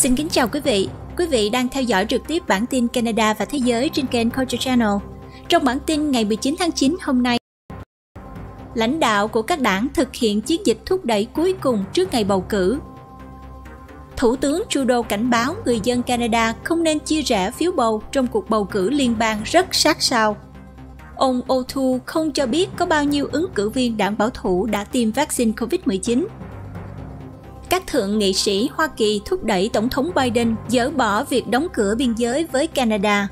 Xin kính chào quý vị. Quý vị đang theo dõi trực tiếp bản tin Canada và thế giới trên kênh Culture Channel. Trong bản tin ngày 19 tháng 9 hôm nay, lãnh đạo của các đảng thực hiện chiến dịch thúc đẩy cuối cùng trước ngày bầu cử. Thủ tướng Trudeau cảnh báo người dân Canada không nên chia rẽ phiếu bầu trong cuộc bầu cử liên bang rất sát sao. Ông O'Toole không cho biết có bao nhiêu ứng cử viên đảng bảo thủ đã tiêm vaccine COVID-19 các thượng nghị sĩ Hoa Kỳ thúc đẩy Tổng thống Biden dỡ bỏ việc đóng cửa biên giới với Canada.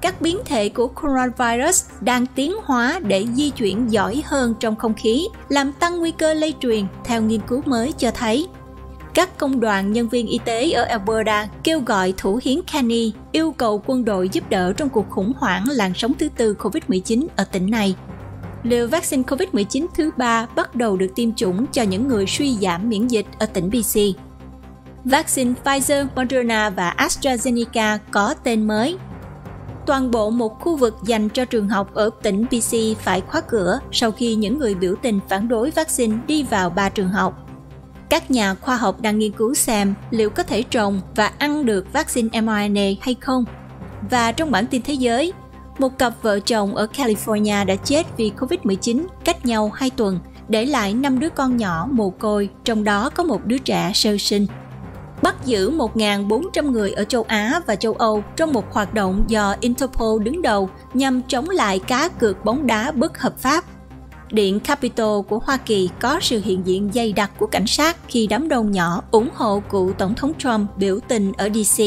Các biến thể của coronavirus đang tiến hóa để di chuyển giỏi hơn trong không khí, làm tăng nguy cơ lây truyền, theo nghiên cứu mới cho thấy. Các công đoàn nhân viên y tế ở Alberta kêu gọi thủ hiến Kenny yêu cầu quân đội giúp đỡ trong cuộc khủng hoảng làn sóng thứ tư COVID-19 ở tỉnh này liều vaccine COVID-19 thứ ba bắt đầu được tiêm chủng cho những người suy giảm miễn dịch ở tỉnh BC. Vaccine Pfizer, Moderna và AstraZeneca có tên mới. Toàn bộ một khu vực dành cho trường học ở tỉnh BC phải khóa cửa sau khi những người biểu tình phản đối vaccine đi vào ba trường học các nhà khoa học đang nghiên cứu xem liệu có thể trồng và ăn được vaccine mRNA hay không. Và trong bản tin thế giới, một cặp vợ chồng ở California đã chết vì Covid-19 cách nhau 2 tuần, để lại 5 đứa con nhỏ mồ côi, trong đó có một đứa trẻ sơ sinh. Bắt giữ 1.400 người ở châu Á và châu Âu trong một hoạt động do Interpol đứng đầu nhằm chống lại cá cược bóng đá bất hợp pháp. Điện Capitol của Hoa Kỳ có sự hiện diện dày đặc của cảnh sát khi đám đông nhỏ ủng hộ cựu Tổng thống Trump biểu tình ở DC.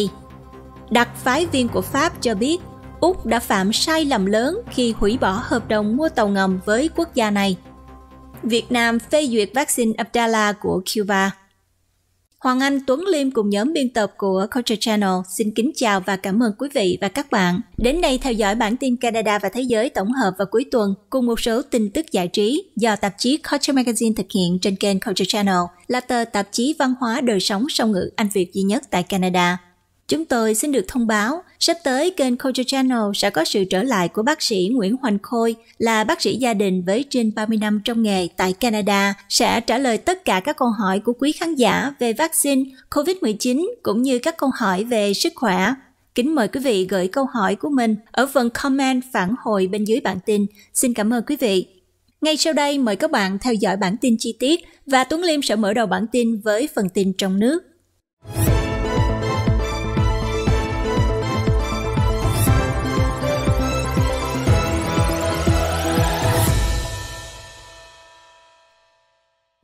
Đặc phái viên của Pháp cho biết Úc đã phạm sai lầm lớn khi hủy bỏ hợp đồng mua tàu ngầm với quốc gia này. Việt Nam phê duyệt vaccine Abdala của Cuba. Hoàng Anh, Tuấn Liêm cùng nhóm biên tập của Culture Channel xin kính chào và cảm ơn quý vị và các bạn đến đây theo dõi bản tin Canada và Thế giới tổng hợp vào cuối tuần cùng một số tin tức giải trí do tạp chí Culture Magazine thực hiện trên kênh Culture Channel là tờ tạp chí văn hóa đời sống song ngữ Anh Việt duy nhất tại Canada. Chúng tôi xin được thông báo, sắp tới kênh Culture Channel sẽ có sự trở lại của bác sĩ Nguyễn Hoành Khôi là bác sĩ gia đình với trên 30 năm trong nghề tại Canada sẽ trả lời tất cả các câu hỏi của quý khán giả về vaccine COVID-19 cũng như các câu hỏi về sức khỏe. Kính mời quý vị gửi câu hỏi của mình ở phần comment phản hồi bên dưới bản tin. Xin cảm ơn quý vị. Ngay sau đây mời các bạn theo dõi bản tin chi tiết và Tuấn Liêm sẽ mở đầu bản tin với phần tin trong nước.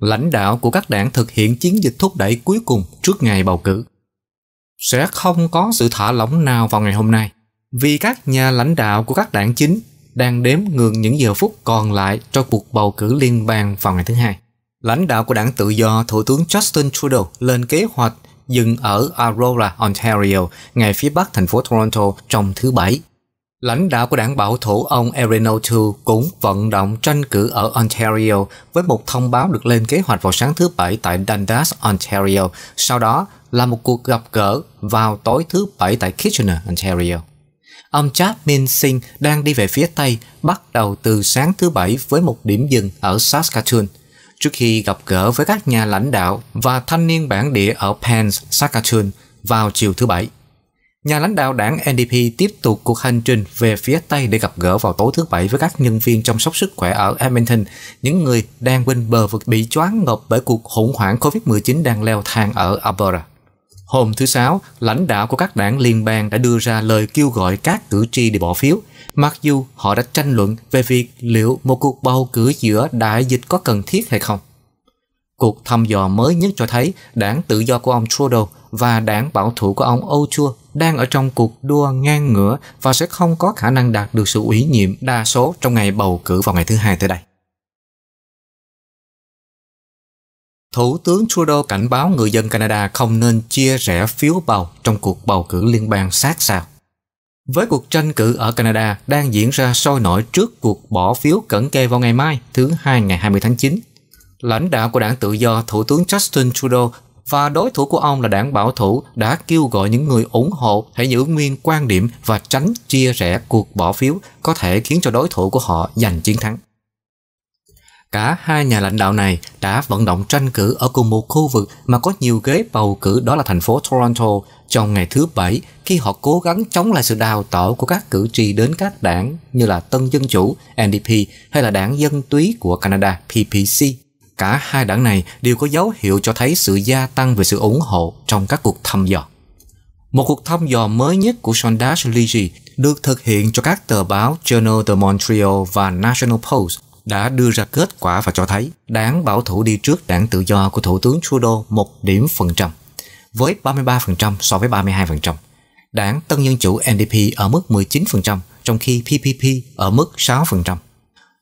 lãnh đạo của các đảng thực hiện chiến dịch thúc đẩy cuối cùng trước ngày bầu cử. Sẽ không có sự thả lỏng nào vào ngày hôm nay, vì các nhà lãnh đạo của các đảng chính đang đếm ngược những giờ phút còn lại cho cuộc bầu cử liên bang vào ngày thứ hai. Lãnh đạo của đảng tự do Thủ tướng Justin Trudeau lên kế hoạch dừng ở Aurora, Ontario, ngay phía bắc thành phố Toronto trong thứ Bảy Lãnh đạo của đảng bảo thủ ông Erin O'Toole cũng vận động tranh cử ở Ontario với một thông báo được lên kế hoạch vào sáng thứ Bảy tại Dundas, Ontario, sau đó là một cuộc gặp gỡ vào tối thứ Bảy tại Kitchener, Ontario. Ông Chapman Singh đang đi về phía Tây bắt đầu từ sáng thứ Bảy với một điểm dừng ở Saskatoon trước khi gặp gỡ với các nhà lãnh đạo và thanh niên bản địa ở Pence, Saskatoon vào chiều thứ Bảy. Nhà lãnh đạo đảng NDP tiếp tục cuộc hành trình về phía Tây để gặp gỡ vào tối thứ Bảy với các nhân viên chăm sóc sức khỏe ở Edmonton, những người đang bên bờ vực bị choáng ngợp bởi cuộc khủng hoảng COVID-19 đang leo thang ở Alberta. Hôm thứ Sáu, lãnh đạo của các đảng liên bang đã đưa ra lời kêu gọi các cử tri để bỏ phiếu, mặc dù họ đã tranh luận về việc liệu một cuộc bầu cử giữa đại dịch có cần thiết hay không. Cuộc thăm dò mới nhất cho thấy đảng tự do của ông Trudeau và đảng bảo thủ của ông Âu Chua đang ở trong cuộc đua ngang ngửa và sẽ không có khả năng đạt được sự ủy nhiệm đa số trong ngày bầu cử vào ngày thứ hai tới đây. Thủ tướng Trudeau cảnh báo người dân Canada không nên chia rẽ phiếu bầu trong cuộc bầu cử liên bang sát sao. Với cuộc tranh cử ở Canada đang diễn ra sôi nổi trước cuộc bỏ phiếu cận kề vào ngày mai, thứ hai ngày 20 tháng 9, lãnh đạo của đảng tự do Thủ tướng Justin Trudeau và đối thủ của ông là đảng bảo thủ đã kêu gọi những người ủng hộ hãy giữ nguyên quan điểm và tránh chia rẽ cuộc bỏ phiếu có thể khiến cho đối thủ của họ giành chiến thắng. Cả hai nhà lãnh đạo này đã vận động tranh cử ở cùng một khu vực mà có nhiều ghế bầu cử đó là thành phố Toronto trong ngày thứ Bảy khi họ cố gắng chống lại sự đào tạo của các cử tri đến các đảng như là Tân Dân Chủ, NDP hay là đảng Dân Túy của Canada, PPC. Cả hai đảng này đều có dấu hiệu cho thấy sự gia tăng về sự ủng hộ trong các cuộc thăm dò. Một cuộc thăm dò mới nhất của Sondage Levy được thực hiện cho các tờ báo Journal de Montreal và National Post đã đưa ra kết quả và cho thấy đảng bảo thủ đi trước đảng tự do của Thủ tướng Trudeau một điểm phần trăm, với 33% so với 32%. Đảng Tân Dân Chủ NDP ở mức 19%, trong khi PPP ở mức 6%.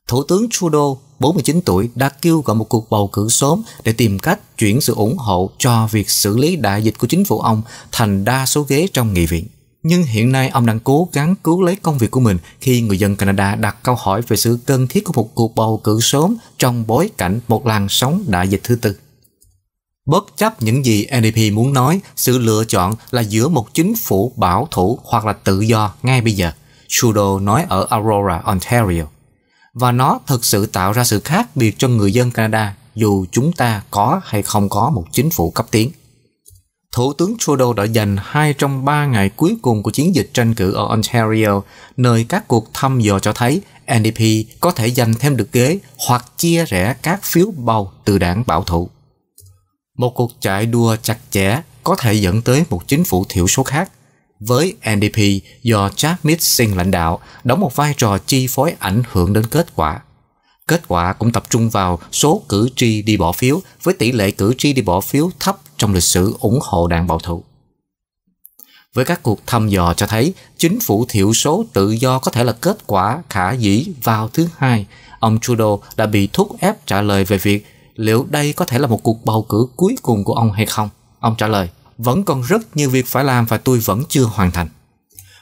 Thủ tướng Trudeau, 49 tuổi, đã kêu gọi một cuộc bầu cử sớm để tìm cách chuyển sự ủng hộ cho việc xử lý đại dịch của chính phủ ông thành đa số ghế trong nghị viện. Nhưng hiện nay ông đang cố gắng cứu lấy công việc của mình khi người dân Canada đặt câu hỏi về sự cần thiết của một cuộc bầu cử sớm trong bối cảnh một làn sóng đại dịch thứ tư. Bất chấp những gì NDP muốn nói, sự lựa chọn là giữa một chính phủ bảo thủ hoặc là tự do ngay bây giờ, Trudeau nói ở Aurora, Ontario và nó thực sự tạo ra sự khác biệt cho người dân Canada dù chúng ta có hay không có một chính phủ cấp tiến. Thủ tướng Trudeau đã dành hai trong ba ngày cuối cùng của chiến dịch tranh cử ở Ontario, nơi các cuộc thăm dò cho thấy NDP có thể giành thêm được ghế hoặc chia rẽ các phiếu bầu từ đảng bảo thủ. Một cuộc chạy đua chặt chẽ có thể dẫn tới một chính phủ thiểu số khác với NDP do Jack Chad Singh lãnh đạo đóng một vai trò chi phối ảnh hưởng đến kết quả. Kết quả cũng tập trung vào số cử tri đi bỏ phiếu với tỷ lệ cử tri đi bỏ phiếu thấp trong lịch sử ủng hộ đảng bảo thủ. Với các cuộc thăm dò cho thấy chính phủ thiểu số tự do có thể là kết quả khả dĩ vào thứ hai, ông Trudeau đã bị thúc ép trả lời về việc liệu đây có thể là một cuộc bầu cử cuối cùng của ông hay không. Ông trả lời – vẫn còn rất nhiều việc phải làm và tôi vẫn chưa hoàn thành.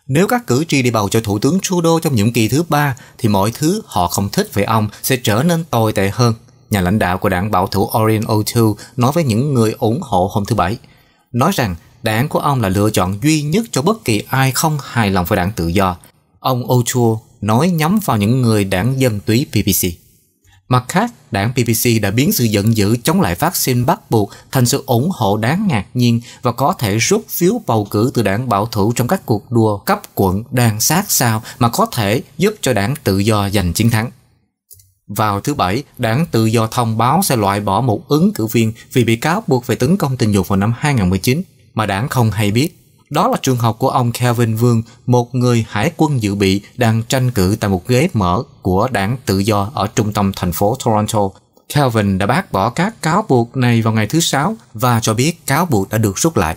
Nếu các cử tri đi bầu cho Thủ tướng Trudeau trong nhiệm kỳ thứ ba thì mọi thứ họ không thích về ông sẽ trở nên tồi tệ hơn. Nhà lãnh đạo của đảng bảo thủ Orion O'Toole nói với những người ủng hộ hôm thứ Bảy, nói rằng đảng của ông là lựa chọn duy nhất cho bất kỳ ai không hài lòng với đảng tự do. Ông O'Toole nói nhắm vào những người đảng dân túy PPC. Mặt khác, đảng PPC đã biến sự giận dữ chống lại vaccine bắt buộc thành sự ủng hộ đáng ngạc nhiên và có thể rút phiếu bầu cử từ đảng bảo thủ trong các cuộc đua cấp quận đang sát sao mà có thể giúp cho đảng tự do giành chiến thắng. Vào thứ Bảy, đảng Tự do thông báo sẽ loại bỏ một ứng cử viên vì bị cáo buộc về tấn công tình dục vào năm 2019 mà đảng không hay biết. Đó là trường hợp của ông Kevin Vương, một người hải quân dự bị đang tranh cử tại một ghế mở của đảng tự do ở trung tâm thành phố Toronto. Kelvin đã bác bỏ các cáo buộc này vào ngày thứ Sáu và cho biết cáo buộc đã được rút lại.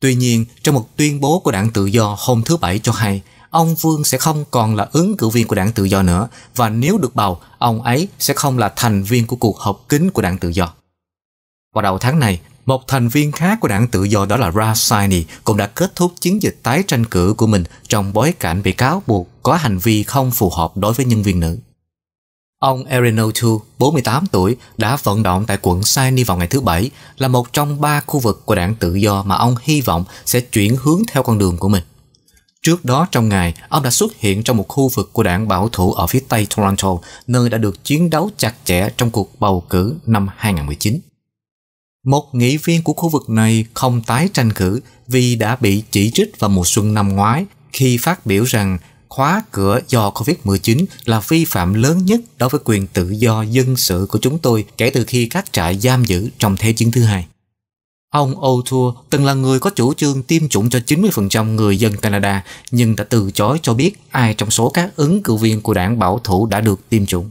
Tuy nhiên, trong một tuyên bố của đảng tự do hôm thứ Bảy cho hay, ông Vương sẽ không còn là ứng cử viên của đảng tự do nữa và nếu được bầu, ông ấy sẽ không là thành viên của cuộc họp kín của đảng tự do. Vào đầu tháng này, một thành viên khác của đảng tự do đó là Rasaini cũng đã kết thúc chiến dịch tái tranh cử của mình trong bối cảnh bị cáo buộc có hành vi không phù hợp đối với nhân viên nữ. Ông Erin O'Toole, 48 tuổi, đã vận động tại quận Sydney vào ngày thứ Bảy là một trong ba khu vực của đảng tự do mà ông hy vọng sẽ chuyển hướng theo con đường của mình. Trước đó trong ngày, ông đã xuất hiện trong một khu vực của đảng bảo thủ ở phía tây Toronto, nơi đã được chiến đấu chặt chẽ trong cuộc bầu cử năm 2019. Một nghị viên của khu vực này không tái tranh cử vì đã bị chỉ trích vào mùa xuân năm ngoái khi phát biểu rằng khóa cửa do Covid-19 là vi phạm lớn nhất đối với quyền tự do dân sự của chúng tôi kể từ khi các trại giam giữ trong Thế chiến thứ hai. Ông O'Toole từng là người có chủ trương tiêm chủng cho 90% người dân Canada nhưng đã từ chối cho biết ai trong số các ứng cử viên của đảng bảo thủ đã được tiêm chủng.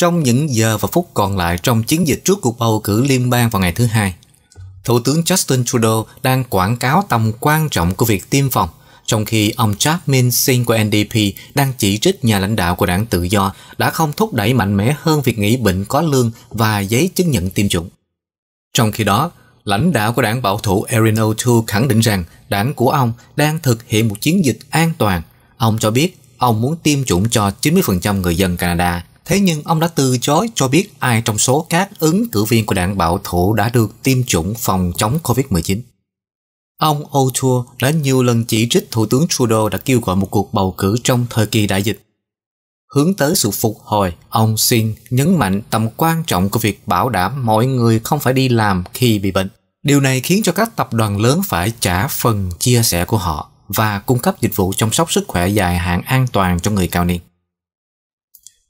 Trong những giờ và phút còn lại trong chiến dịch trước cuộc bầu cử liên bang vào ngày thứ hai, Thủ tướng Justin Trudeau đang quảng cáo tầm quan trọng của việc tiêm phòng, trong khi ông Chapman Singh của NDP đang chỉ trích nhà lãnh đạo của đảng tự do đã không thúc đẩy mạnh mẽ hơn việc nghỉ bệnh có lương và giấy chứng nhận tiêm chủng. Trong khi đó, lãnh đạo của đảng bảo thủ Erin O'Toole khẳng định rằng đảng của ông đang thực hiện một chiến dịch an toàn. Ông cho biết ông muốn tiêm chủng cho 90% người dân Canada Thế nhưng ông đã từ chối cho biết ai trong số các ứng cử viên của đảng bảo thủ đã được tiêm chủng phòng chống COVID-19. Ông O'Toole đã nhiều lần chỉ trích Thủ tướng Trudeau đã kêu gọi một cuộc bầu cử trong thời kỳ đại dịch. Hướng tới sự phục hồi, ông Singh nhấn mạnh tầm quan trọng của việc bảo đảm mọi người không phải đi làm khi bị bệnh. Điều này khiến cho các tập đoàn lớn phải trả phần chia sẻ của họ và cung cấp dịch vụ chăm sóc sức khỏe dài hạn an toàn cho người cao niên.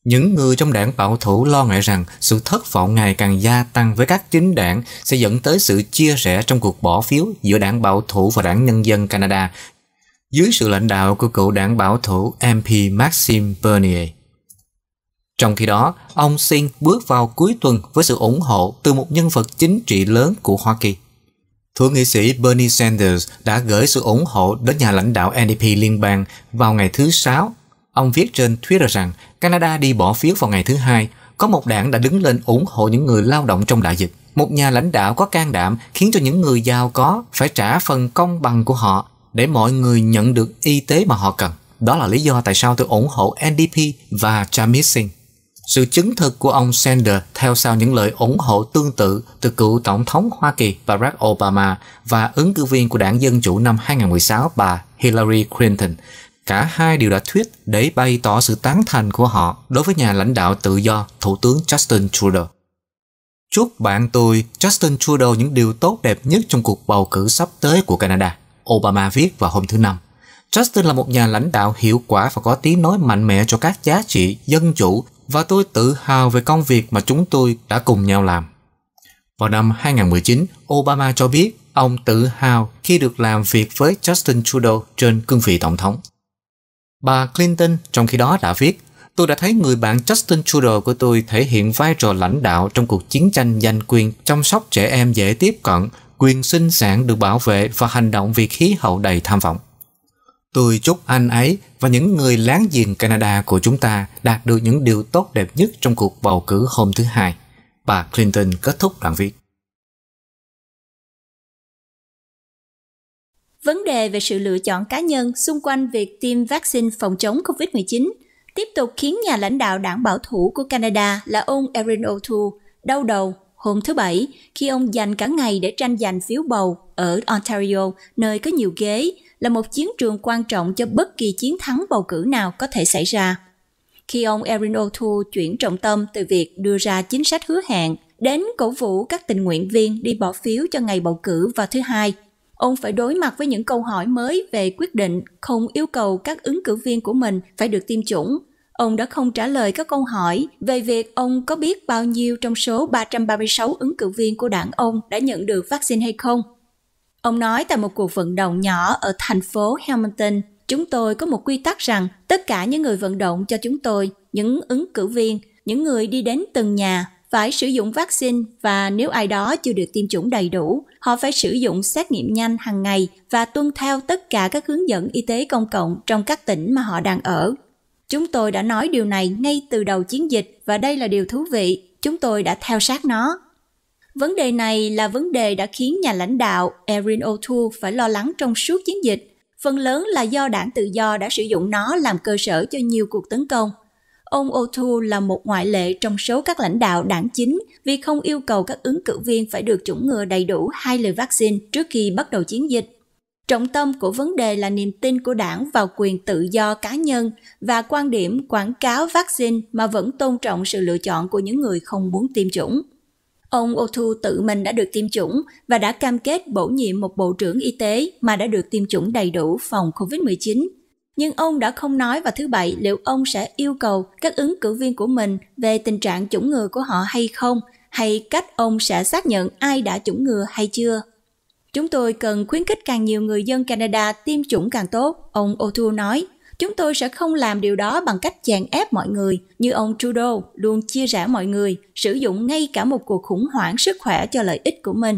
Những người trong đảng bảo thủ lo ngại rằng sự thất vọng ngày càng gia tăng với các chính đảng sẽ dẫn tới sự chia rẽ trong cuộc bỏ phiếu giữa đảng bảo thủ và đảng nhân dân Canada dưới sự lãnh đạo của cựu đảng bảo thủ MP Maxime Bernier. Trong khi đó, ông Singh bước vào cuối tuần với sự ủng hộ từ một nhân vật chính trị lớn của Hoa Kỳ. Thượng nghị sĩ Bernie Sanders đã gửi sự ủng hộ đến nhà lãnh đạo NDP liên bang vào ngày thứ Sáu Ông viết trên Twitter rằng Canada đi bỏ phiếu vào ngày thứ hai, có một đảng đã đứng lên ủng hộ những người lao động trong đại dịch. Một nhà lãnh đạo có can đảm khiến cho những người giàu có phải trả phần công bằng của họ để mọi người nhận được y tế mà họ cần. Đó là lý do tại sao tôi ủng hộ NDP và Jamit Singh. Sự chứng thực của ông Sanders theo sau những lời ủng hộ tương tự từ cựu Tổng thống Hoa Kỳ Barack Obama và ứng cử viên của đảng Dân Chủ năm 2016 bà Hillary Clinton Cả hai đều đã thuyết để bày tỏ sự tán thành của họ đối với nhà lãnh đạo tự do, Thủ tướng Justin Trudeau. Chúc bạn tôi Justin Trudeau những điều tốt đẹp nhất trong cuộc bầu cử sắp tới của Canada, Obama viết vào hôm thứ Năm. Justin là một nhà lãnh đạo hiệu quả và có tiếng nói mạnh mẽ cho các giá trị dân chủ và tôi tự hào về công việc mà chúng tôi đã cùng nhau làm. Vào năm 2019, Obama cho biết ông tự hào khi được làm việc với Justin Trudeau trên cương vị tổng thống. Bà Clinton trong khi đó đã viết Tôi đã thấy người bạn Justin Trudeau của tôi thể hiện vai trò lãnh đạo trong cuộc chiến tranh giành quyền chăm sóc trẻ em dễ tiếp cận, quyền sinh sản được bảo vệ và hành động vì khí hậu đầy tham vọng. Tôi chúc anh ấy và những người láng giềng Canada của chúng ta đạt được những điều tốt đẹp nhất trong cuộc bầu cử hôm thứ Hai. Bà Clinton kết thúc đoạn viết. vấn đề về sự lựa chọn cá nhân xung quanh việc tiêm vaccine phòng chống COVID-19 tiếp tục khiến nhà lãnh đạo đảng bảo thủ của Canada là ông Erin O'Toole đau đầu hôm thứ Bảy khi ông dành cả ngày để tranh giành phiếu bầu ở Ontario, nơi có nhiều ghế, là một chiến trường quan trọng cho bất kỳ chiến thắng bầu cử nào có thể xảy ra. Khi ông Erin O'Toole chuyển trọng tâm từ việc đưa ra chính sách hứa hẹn đến cổ vũ các tình nguyện viên đi bỏ phiếu cho ngày bầu cử vào thứ Hai – ông phải đối mặt với những câu hỏi mới về quyết định không yêu cầu các ứng cử viên của mình phải được tiêm chủng. Ông đã không trả lời các câu hỏi về việc ông có biết bao nhiêu trong số 336 ứng cử viên của đảng ông đã nhận được vaccine hay không. Ông nói tại một cuộc vận động nhỏ ở thành phố Hamilton, chúng tôi có một quy tắc rằng tất cả những người vận động cho chúng tôi, những ứng cử viên, những người đi đến từng nhà phải sử dụng vaccine và nếu ai đó chưa được tiêm chủng đầy đủ, họ phải sử dụng xét nghiệm nhanh hàng ngày và tuân theo tất cả các hướng dẫn y tế công cộng trong các tỉnh mà họ đang ở. Chúng tôi đã nói điều này ngay từ đầu chiến dịch và đây là điều thú vị, chúng tôi đã theo sát nó. Vấn đề này là vấn đề đã khiến nhà lãnh đạo Erin O'Toole phải lo lắng trong suốt chiến dịch, phần lớn là do đảng tự do đã sử dụng nó làm cơ sở cho nhiều cuộc tấn công. Ông O'Toole là một ngoại lệ trong số các lãnh đạo đảng chính vì không yêu cầu các ứng cử viên phải được chủng ngừa đầy đủ hai liều vaccine trước khi bắt đầu chiến dịch. Trọng tâm của vấn đề là niềm tin của đảng vào quyền tự do cá nhân và quan điểm quảng cáo vaccine mà vẫn tôn trọng sự lựa chọn của những người không muốn tiêm chủng. Ông O'Toole tự mình đã được tiêm chủng và đã cam kết bổ nhiệm một bộ trưởng y tế mà đã được tiêm chủng đầy đủ phòng COVID-19 nhưng ông đã không nói vào thứ bảy liệu ông sẽ yêu cầu các ứng cử viên của mình về tình trạng chủng ngừa của họ hay không, hay cách ông sẽ xác nhận ai đã chủng ngừa hay chưa. Chúng tôi cần khuyến khích càng nhiều người dân Canada tiêm chủng càng tốt, ông O'Toole nói. Chúng tôi sẽ không làm điều đó bằng cách chèn ép mọi người, như ông Trudeau luôn chia rẽ mọi người, sử dụng ngay cả một cuộc khủng hoảng sức khỏe cho lợi ích của mình.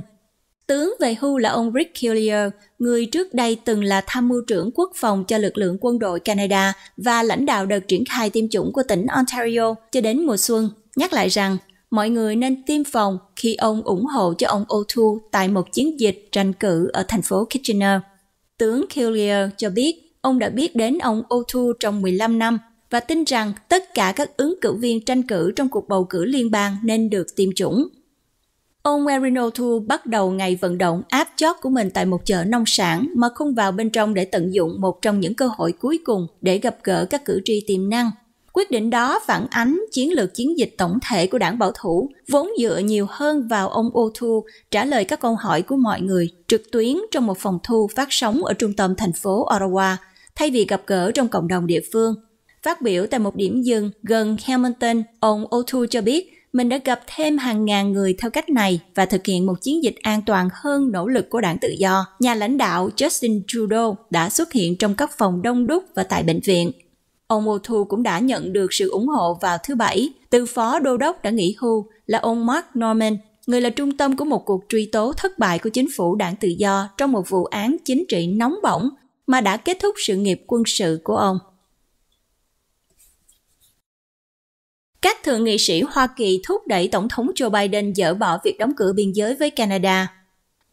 Tướng về hưu là ông Rick Hillier, người trước đây từng là tham mưu trưởng quốc phòng cho lực lượng quân đội Canada và lãnh đạo đợt triển khai tiêm chủng của tỉnh Ontario cho đến mùa xuân, nhắc lại rằng mọi người nên tiêm phòng khi ông ủng hộ cho ông O'Toole tại một chiến dịch tranh cử ở thành phố Kitchener. Tướng Hillier cho biết ông đã biết đến ông O'Toole trong 15 năm và tin rằng tất cả các ứng cử viên tranh cử trong cuộc bầu cử liên bang nên được tiêm chủng. Ông Marino Thu bắt đầu ngày vận động áp chót của mình tại một chợ nông sản mà không vào bên trong để tận dụng một trong những cơ hội cuối cùng để gặp gỡ các cử tri tiềm năng. Quyết định đó phản ánh chiến lược chiến dịch tổng thể của đảng bảo thủ, vốn dựa nhiều hơn vào ông Ô Thu trả lời các câu hỏi của mọi người trực tuyến trong một phòng thu phát sóng ở trung tâm thành phố Ottawa, thay vì gặp gỡ trong cộng đồng địa phương. Phát biểu tại một điểm dừng gần Hamilton, ông O'Toole cho biết mình đã gặp thêm hàng ngàn người theo cách này và thực hiện một chiến dịch an toàn hơn nỗ lực của đảng tự do. Nhà lãnh đạo Justin Trudeau đã xuất hiện trong các phòng đông đúc và tại bệnh viện. Ông O'Toole cũng đã nhận được sự ủng hộ vào thứ Bảy từ phó đô đốc đã nghỉ hưu là ông Mark Norman, người là trung tâm của một cuộc truy tố thất bại của chính phủ đảng tự do trong một vụ án chính trị nóng bỏng mà đã kết thúc sự nghiệp quân sự của ông. các thượng nghị sĩ Hoa Kỳ thúc đẩy Tổng thống Joe Biden dỡ bỏ việc đóng cửa biên giới với Canada.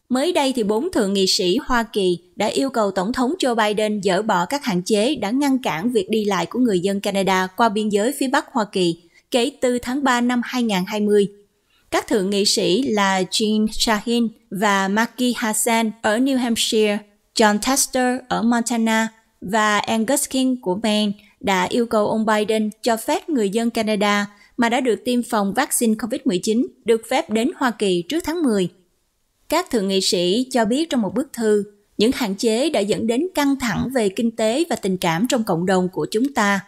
Mới đây thì bốn thượng nghị sĩ Hoa Kỳ đã yêu cầu Tổng thống Joe Biden dỡ bỏ các hạn chế đã ngăn cản việc đi lại của người dân Canada qua biên giới phía Bắc Hoa Kỳ kể từ tháng 3 năm 2020. Các thượng nghị sĩ là Jean Shaheen và Maggie Hassan ở New Hampshire, John Tester ở Montana và Angus King của Maine – đã yêu cầu ông Biden cho phép người dân Canada mà đã được tiêm phòng vaccine COVID-19 được phép đến Hoa Kỳ trước tháng 10. Các thượng nghị sĩ cho biết trong một bức thư, những hạn chế đã dẫn đến căng thẳng về kinh tế và tình cảm trong cộng đồng của chúng ta.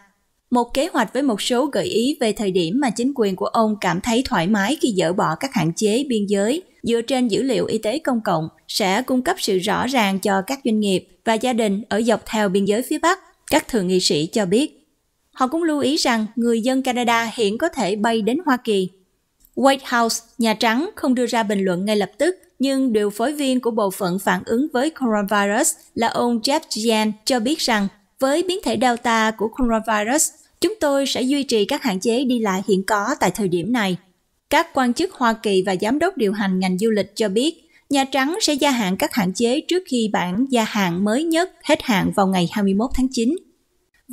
Một kế hoạch với một số gợi ý về thời điểm mà chính quyền của ông cảm thấy thoải mái khi dỡ bỏ các hạn chế biên giới dựa trên dữ liệu y tế công cộng sẽ cung cấp sự rõ ràng cho các doanh nghiệp và gia đình ở dọc theo biên giới phía Bắc các thượng nghị sĩ cho biết, họ cũng lưu ý rằng người dân Canada hiện có thể bay đến Hoa Kỳ. White House, Nhà Trắng không đưa ra bình luận ngay lập tức, nhưng điều phối viên của bộ phận phản ứng với coronavirus là ông Jeff Gian cho biết rằng với biến thể Delta của coronavirus, chúng tôi sẽ duy trì các hạn chế đi lại hiện có tại thời điểm này. Các quan chức Hoa Kỳ và giám đốc điều hành ngành du lịch cho biết, Nhà Trắng sẽ gia hạn các hạn chế trước khi bản gia hạn mới nhất hết hạn vào ngày 21 tháng 9.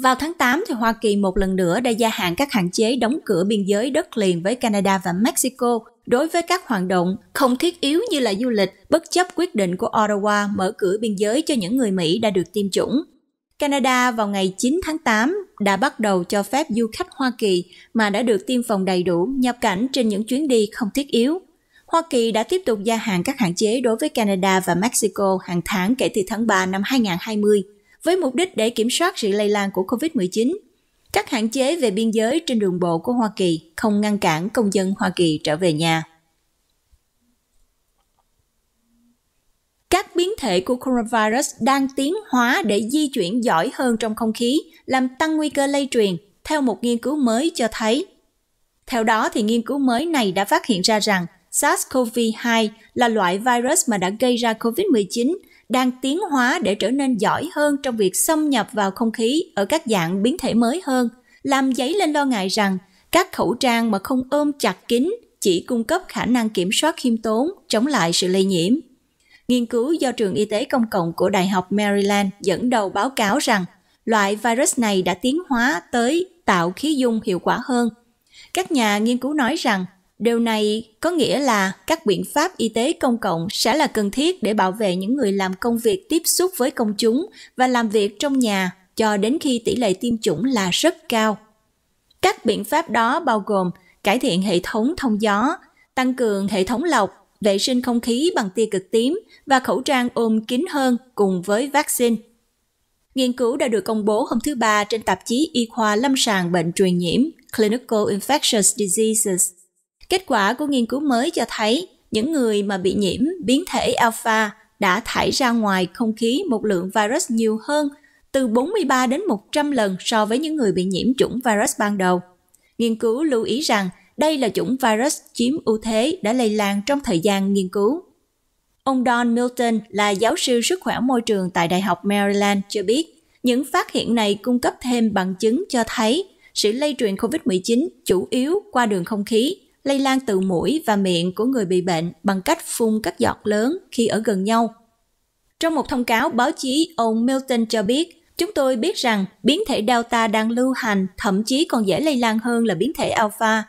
Vào tháng 8 thì Hoa Kỳ một lần nữa đã gia hạn các hạn chế đóng cửa biên giới đất liền với Canada và Mexico đối với các hoạt động không thiết yếu như là du lịch, bất chấp quyết định của Ottawa mở cửa biên giới cho những người Mỹ đã được tiêm chủng. Canada vào ngày 9 tháng 8 đã bắt đầu cho phép du khách Hoa Kỳ mà đã được tiêm phòng đầy đủ nhập cảnh trên những chuyến đi không thiết yếu. Hoa Kỳ đã tiếp tục gia hạn các hạn chế đối với Canada và Mexico hàng tháng kể từ tháng 3 năm 2020 với mục đích để kiểm soát sự lây lan của COVID-19. Các hạn chế về biên giới trên đường bộ của Hoa Kỳ không ngăn cản công dân Hoa Kỳ trở về nhà. Các biến thể của coronavirus đang tiến hóa để di chuyển giỏi hơn trong không khí, làm tăng nguy cơ lây truyền, theo một nghiên cứu mới cho thấy. Theo đó, thì nghiên cứu mới này đã phát hiện ra rằng SARS-CoV-2 là loại virus mà đã gây ra COVID-19 đang tiến hóa để trở nên giỏi hơn trong việc xâm nhập vào không khí ở các dạng biến thể mới hơn, làm dấy lên lo ngại rằng các khẩu trang mà không ôm chặt kín chỉ cung cấp khả năng kiểm soát khiêm tốn chống lại sự lây nhiễm. Nghiên cứu do trường y tế công cộng của Đại học Maryland dẫn đầu báo cáo rằng loại virus này đã tiến hóa tới tạo khí dung hiệu quả hơn. Các nhà nghiên cứu nói rằng Điều này có nghĩa là các biện pháp y tế công cộng sẽ là cần thiết để bảo vệ những người làm công việc tiếp xúc với công chúng và làm việc trong nhà cho đến khi tỷ lệ tiêm chủng là rất cao. Các biện pháp đó bao gồm cải thiện hệ thống thông gió, tăng cường hệ thống lọc, vệ sinh không khí bằng tia cực tím và khẩu trang ôm kín hơn cùng với vaccine. Nghiên cứu đã được công bố hôm thứ Ba trên tạp chí Y khoa Lâm sàng Bệnh truyền nhiễm Clinical Infectious Diseases Kết quả của nghiên cứu mới cho thấy những người mà bị nhiễm biến thể alpha đã thải ra ngoài không khí một lượng virus nhiều hơn từ 43 đến 100 lần so với những người bị nhiễm chủng virus ban đầu. Nghiên cứu lưu ý rằng đây là chủng virus chiếm ưu thế đã lây lan trong thời gian nghiên cứu. Ông Don Milton là giáo sư sức khỏe môi trường tại Đại học Maryland cho biết, những phát hiện này cung cấp thêm bằng chứng cho thấy sự lây truyền COVID-19 chủ yếu qua đường không khí, lây lan từ mũi và miệng của người bị bệnh bằng cách phun các giọt lớn khi ở gần nhau. Trong một thông cáo báo chí, ông Milton cho biết, chúng tôi biết rằng biến thể Delta đang lưu hành thậm chí còn dễ lây lan hơn là biến thể Alpha.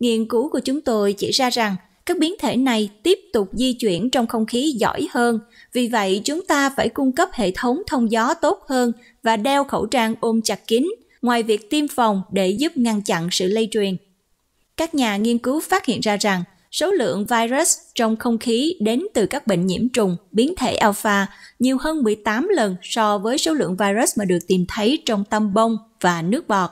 Nghiên cứu của chúng tôi chỉ ra rằng các biến thể này tiếp tục di chuyển trong không khí giỏi hơn, vì vậy chúng ta phải cung cấp hệ thống thông gió tốt hơn và đeo khẩu trang ôm chặt kín, ngoài việc tiêm phòng để giúp ngăn chặn sự lây truyền các nhà nghiên cứu phát hiện ra rằng số lượng virus trong không khí đến từ các bệnh nhiễm trùng biến thể alpha nhiều hơn 18 lần so với số lượng virus mà được tìm thấy trong tăm bông và nước bọt.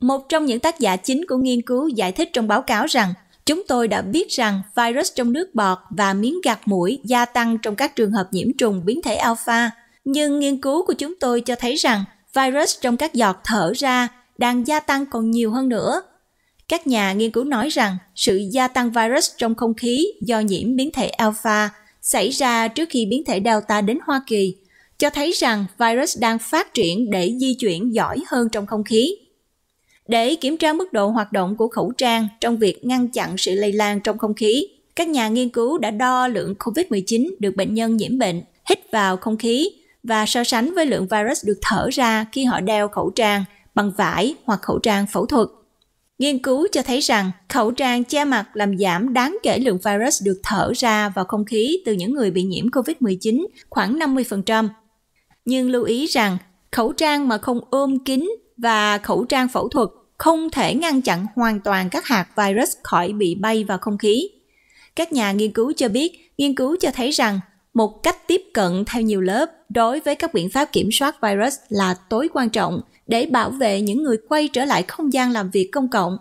Một trong những tác giả chính của nghiên cứu giải thích trong báo cáo rằng chúng tôi đã biết rằng virus trong nước bọt và miếng gạt mũi gia tăng trong các trường hợp nhiễm trùng biến thể alpha, nhưng nghiên cứu của chúng tôi cho thấy rằng virus trong các giọt thở ra đang gia tăng còn nhiều hơn nữa các nhà nghiên cứu nói rằng sự gia tăng virus trong không khí do nhiễm biến thể alpha xảy ra trước khi biến thể delta đến Hoa Kỳ, cho thấy rằng virus đang phát triển để di chuyển giỏi hơn trong không khí. Để kiểm tra mức độ hoạt động của khẩu trang trong việc ngăn chặn sự lây lan trong không khí, các nhà nghiên cứu đã đo lượng COVID-19 được bệnh nhân nhiễm bệnh hít vào không khí và so sánh với lượng virus được thở ra khi họ đeo khẩu trang bằng vải hoặc khẩu trang phẫu thuật. Nghiên cứu cho thấy rằng khẩu trang che mặt làm giảm đáng kể lượng virus được thở ra vào không khí từ những người bị nhiễm COVID-19 khoảng 50%. Nhưng lưu ý rằng khẩu trang mà không ôm kín và khẩu trang phẫu thuật không thể ngăn chặn hoàn toàn các hạt virus khỏi bị bay vào không khí. Các nhà nghiên cứu cho biết, nghiên cứu cho thấy rằng một cách tiếp cận theo nhiều lớp đối với các biện pháp kiểm soát virus là tối quan trọng để bảo vệ những người quay trở lại không gian làm việc công cộng.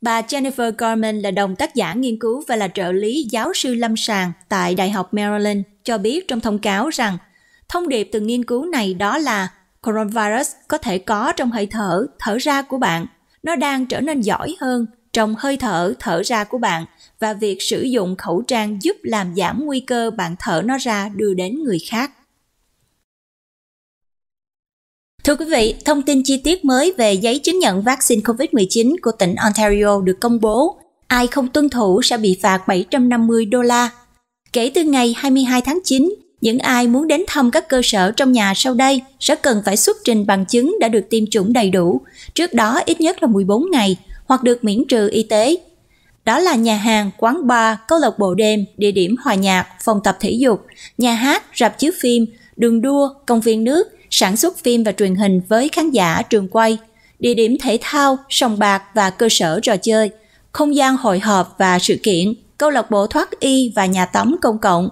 Bà Jennifer Gorman là đồng tác giả nghiên cứu và là trợ lý giáo sư lâm sàng tại Đại học Maryland, cho biết trong thông cáo rằng thông điệp từ nghiên cứu này đó là coronavirus có thể có trong hơi thở, thở ra của bạn. Nó đang trở nên giỏi hơn trong hơi thở, thở ra của bạn và việc sử dụng khẩu trang giúp làm giảm nguy cơ bạn thở nó ra đưa đến người khác. Thưa quý vị, thông tin chi tiết mới về giấy chứng nhận vaccine COVID-19 của tỉnh Ontario được công bố. Ai không tuân thủ sẽ bị phạt 750 đô la. Kể từ ngày 22 tháng 9, những ai muốn đến thăm các cơ sở trong nhà sau đây sẽ cần phải xuất trình bằng chứng đã được tiêm chủng đầy đủ, trước đó ít nhất là 14 ngày, hoặc được miễn trừ y tế. Đó là nhà hàng, quán bar, câu lạc bộ đêm, địa điểm hòa nhạc, phòng tập thể dục, nhà hát, rạp chiếu phim, đường đua, công viên nước – sản xuất phim và truyền hình với khán giả trường quay, địa điểm thể thao, sòng bạc và cơ sở trò chơi, không gian hội họp và sự kiện, câu lạc bộ thoát y và nhà tắm công cộng.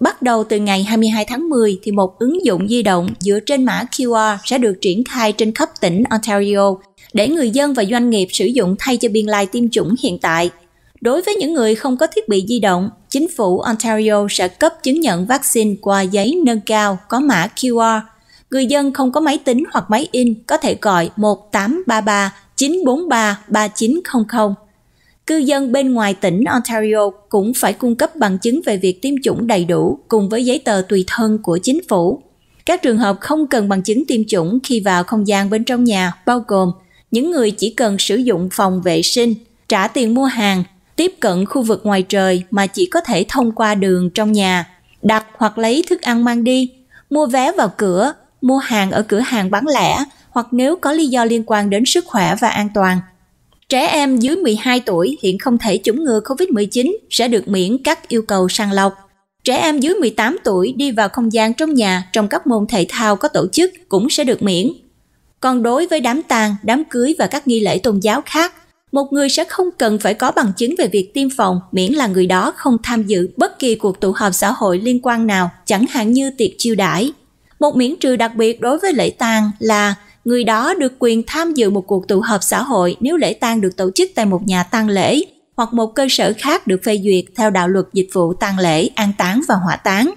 Bắt đầu từ ngày 22 tháng 10 thì một ứng dụng di động dựa trên mã QR sẽ được triển khai trên khắp tỉnh Ontario để người dân và doanh nghiệp sử dụng thay cho biên lai tiêm chủng hiện tại. Đối với những người không có thiết bị di động, chính phủ Ontario sẽ cấp chứng nhận vaccine qua giấy nâng cao có mã QR người dân không có máy tính hoặc máy in có thể gọi 1833 943 3900. Cư dân bên ngoài tỉnh Ontario cũng phải cung cấp bằng chứng về việc tiêm chủng đầy đủ cùng với giấy tờ tùy thân của chính phủ. Các trường hợp không cần bằng chứng tiêm chủng khi vào không gian bên trong nhà bao gồm những người chỉ cần sử dụng phòng vệ sinh, trả tiền mua hàng, tiếp cận khu vực ngoài trời mà chỉ có thể thông qua đường trong nhà, đặt hoặc lấy thức ăn mang đi, mua vé vào cửa, mua hàng ở cửa hàng bán lẻ hoặc nếu có lý do liên quan đến sức khỏe và an toàn. Trẻ em dưới 12 tuổi hiện không thể chủng ngừa COVID-19 sẽ được miễn các yêu cầu sàng lọc. Trẻ em dưới 18 tuổi đi vào không gian trong nhà trong các môn thể thao có tổ chức cũng sẽ được miễn. Còn đối với đám tang, đám cưới và các nghi lễ tôn giáo khác, một người sẽ không cần phải có bằng chứng về việc tiêm phòng miễn là người đó không tham dự bất kỳ cuộc tụ họp xã hội liên quan nào, chẳng hạn như tiệc chiêu đãi, một miễn trừ đặc biệt đối với lễ tang là người đó được quyền tham dự một cuộc tụ họp xã hội nếu lễ tang được tổ chức tại một nhà tang lễ hoặc một cơ sở khác được phê duyệt theo đạo luật dịch vụ tang lễ, an táng và hỏa táng.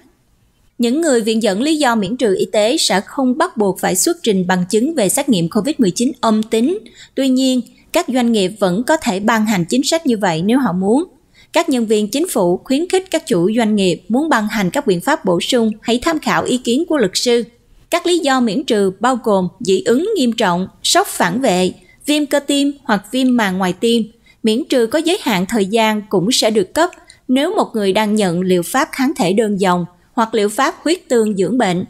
Những người viện dẫn lý do miễn trừ y tế sẽ không bắt buộc phải xuất trình bằng chứng về xét nghiệm COVID-19 âm tính. Tuy nhiên, các doanh nghiệp vẫn có thể ban hành chính sách như vậy nếu họ muốn các nhân viên chính phủ khuyến khích các chủ doanh nghiệp muốn ban hành các biện pháp bổ sung hãy tham khảo ý kiến của luật sư. Các lý do miễn trừ bao gồm dị ứng nghiêm trọng, sốc phản vệ, viêm cơ tim hoặc viêm màng ngoài tim. Miễn trừ có giới hạn thời gian cũng sẽ được cấp nếu một người đang nhận liệu pháp kháng thể đơn dòng hoặc liệu pháp huyết tương dưỡng bệnh.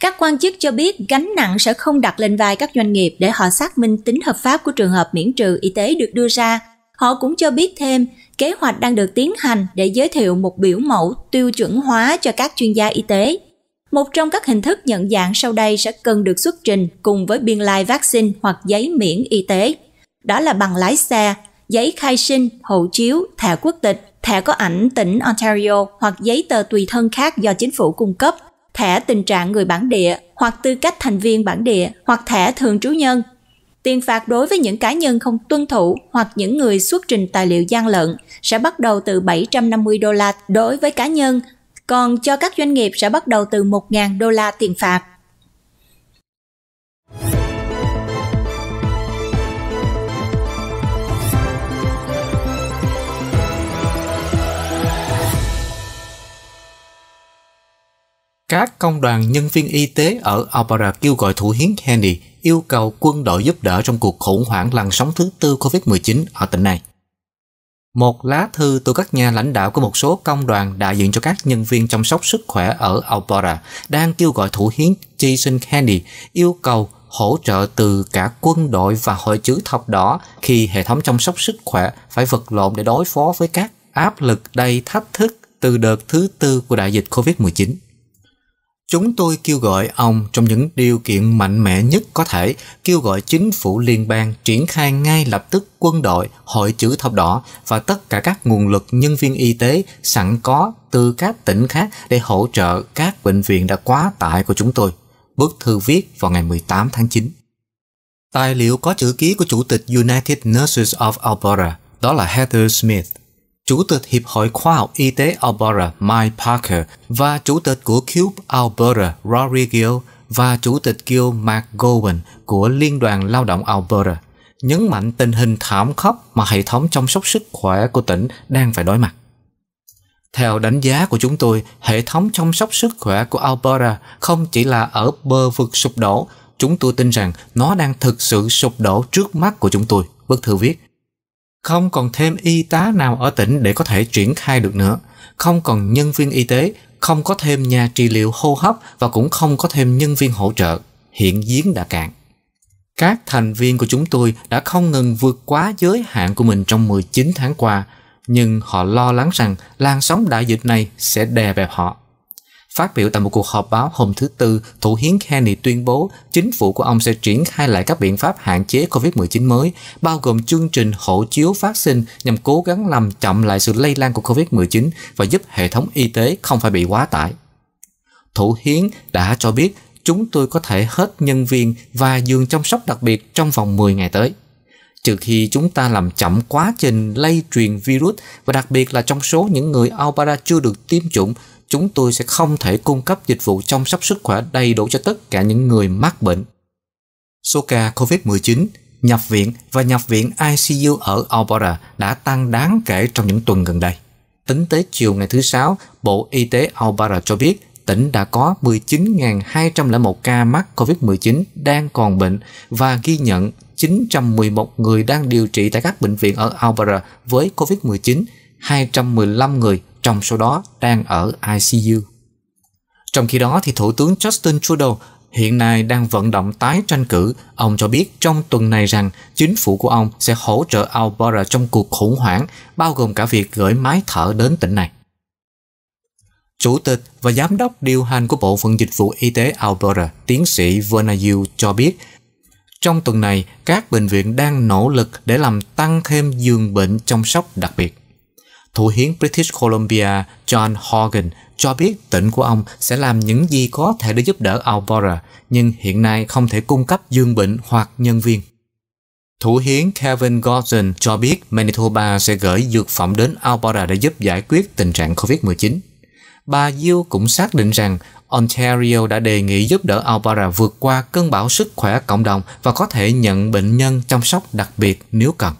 Các quan chức cho biết gánh nặng sẽ không đặt lên vai các doanh nghiệp để họ xác minh tính hợp pháp của trường hợp miễn trừ y tế được đưa ra. Họ cũng cho biết thêm kế hoạch đang được tiến hành để giới thiệu một biểu mẫu tiêu chuẩn hóa cho các chuyên gia y tế. Một trong các hình thức nhận dạng sau đây sẽ cần được xuất trình cùng với biên lai vaccine hoặc giấy miễn y tế. Đó là bằng lái xe, giấy khai sinh, hộ chiếu, thẻ quốc tịch, thẻ có ảnh tỉnh Ontario hoặc giấy tờ tùy thân khác do chính phủ cung cấp, thẻ tình trạng người bản địa hoặc tư cách thành viên bản địa hoặc thẻ thường trú nhân. Tiền phạt đối với những cá nhân không tuân thủ hoặc những người xuất trình tài liệu gian lận sẽ bắt đầu từ 750 đô la đối với cá nhân, còn cho các doanh nghiệp sẽ bắt đầu từ 1.000 đô la tiền phạt. Các công đoàn nhân viên y tế ở Alberta kêu gọi thủ hiến Kennedy yêu cầu quân đội giúp đỡ trong cuộc khủng hoảng làn sóng thứ tư COVID-19 ở tỉnh này một lá thư từ các nhà lãnh đạo của một số công đoàn đại diện cho các nhân viên chăm sóc sức khỏe ở Alberta đang kêu gọi thủ hiến Jason Kenney yêu cầu hỗ trợ từ cả quân đội và hội chữ thập đỏ khi hệ thống chăm sóc sức khỏe phải vật lộn để đối phó với các áp lực đầy thách thức từ đợt thứ tư của đại dịch COVID-19. Chúng tôi kêu gọi ông trong những điều kiện mạnh mẽ nhất có thể, kêu gọi chính phủ liên bang triển khai ngay lập tức quân đội, hội chữ thập đỏ và tất cả các nguồn lực nhân viên y tế sẵn có từ các tỉnh khác để hỗ trợ các bệnh viện đã quá tải của chúng tôi. Bức thư viết vào ngày 18 tháng 9. Tài liệu có chữ ký của Chủ tịch United Nurses of Alberta, đó là Heather Smith, Chủ tịch Hiệp hội Khoa học Y tế Alberta Mike Parker và Chủ tịch của Cube Alberta Rory Gill và Chủ tịch Gill Mark Gowen của Liên đoàn Lao động Alberta nhấn mạnh tình hình thảm khốc mà hệ thống chăm sóc sức khỏe của tỉnh đang phải đối mặt. Theo đánh giá của chúng tôi, hệ thống chăm sóc sức khỏe của Alberta không chỉ là ở bờ vực sụp đổ, chúng tôi tin rằng nó đang thực sự sụp đổ trước mắt của chúng tôi, bức thư viết không còn thêm y tá nào ở tỉnh để có thể triển khai được nữa, không còn nhân viên y tế, không có thêm nhà trị liệu hô hấp và cũng không có thêm nhân viên hỗ trợ. Hiện giếng đã cạn. Các thành viên của chúng tôi đã không ngừng vượt quá giới hạn của mình trong 19 tháng qua, nhưng họ lo lắng rằng làn sóng đại dịch này sẽ đè bẹp họ. Phát biểu tại một cuộc họp báo hôm thứ Tư, Thủ hiến Kenny tuyên bố chính phủ của ông sẽ triển khai lại các biện pháp hạn chế COVID-19 mới, bao gồm chương trình hộ chiếu phát sinh nhằm cố gắng làm chậm lại sự lây lan của COVID-19 và giúp hệ thống y tế không phải bị quá tải. Thủ hiến đã cho biết chúng tôi có thể hết nhân viên và giường chăm sóc đặc biệt trong vòng 10 ngày tới trừ khi chúng ta làm chậm quá trình lây truyền virus và đặc biệt là trong số những người Alberta chưa được tiêm chủng, chúng tôi sẽ không thể cung cấp dịch vụ chăm sóc sức khỏe đầy đủ cho tất cả những người mắc bệnh. Số ca COVID-19 nhập viện và nhập viện ICU ở Alberta đã tăng đáng kể trong những tuần gần đây. Tính tới chiều ngày thứ Sáu, Bộ Y tế Alberta cho biết tỉnh đã có 19.201 ca mắc COVID-19 đang còn bệnh và ghi nhận 911 người đang điều trị tại các bệnh viện ở Alberta với COVID-19, 215 người trong số đó đang ở ICU. Trong khi đó, thì Thủ tướng Justin Trudeau hiện nay đang vận động tái tranh cử. Ông cho biết trong tuần này rằng chính phủ của ông sẽ hỗ trợ Alberta trong cuộc khủng hoảng, bao gồm cả việc gửi máy thở đến tỉnh này. Chủ tịch và Giám đốc điều hành của Bộ phận Dịch vụ Y tế Alberta, tiến sĩ Vernayu cho biết trong tuần này, các bệnh viện đang nỗ lực để làm tăng thêm giường bệnh chăm sóc đặc biệt. Thủ hiến British Columbia John Hogan cho biết tỉnh của ông sẽ làm những gì có thể để giúp đỡ Alberta, nhưng hiện nay không thể cung cấp dương bệnh hoặc nhân viên. Thủ hiến Kevin Gordon cho biết Manitoba sẽ gửi dược phẩm đến Alberta để giúp giải quyết tình trạng COVID-19. Bà Yu cũng xác định rằng Ontario đã đề nghị giúp đỡ Alberta vượt qua cơn bão sức khỏe cộng đồng và có thể nhận bệnh nhân chăm sóc đặc biệt nếu cần.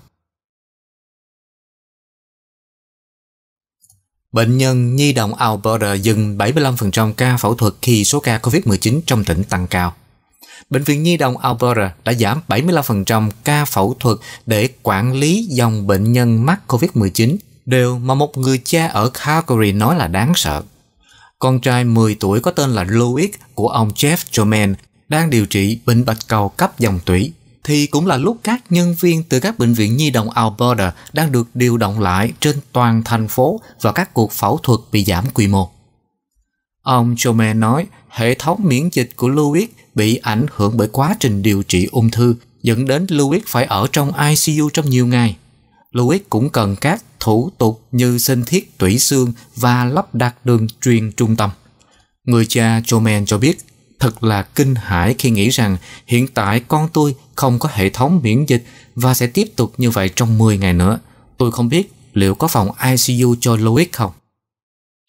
Bệnh nhân nhi đồng Alberta dừng 75% ca phẫu thuật khi số ca COVID-19 trong tỉnh tăng cao. Bệnh viện Nhi đồng Alberta đã giảm 75% ca phẫu thuật để quản lý dòng bệnh nhân mắc COVID-19, điều mà một người cha ở Calgary nói là đáng sợ. Con trai 10 tuổi có tên là Louis của ông Jeff Joman đang điều trị bệnh bạch cầu cấp dòng tủy thì cũng là lúc các nhân viên từ các bệnh viện nhi đồng Alberta đang được điều động lại trên toàn thành phố và các cuộc phẫu thuật bị giảm quy mô. Ông Chome nói hệ thống miễn dịch của Louis bị ảnh hưởng bởi quá trình điều trị ung thư dẫn đến Louis phải ở trong ICU trong nhiều ngày. Louis cũng cần các thủ tục như sinh thiết tủy xương và lắp đặt đường truyền trung tâm. Người cha Chomen cho biết thật là kinh hãi khi nghĩ rằng hiện tại con tôi không có hệ thống miễn dịch và sẽ tiếp tục như vậy trong 10 ngày nữa. Tôi không biết liệu có phòng ICU cho Louis không.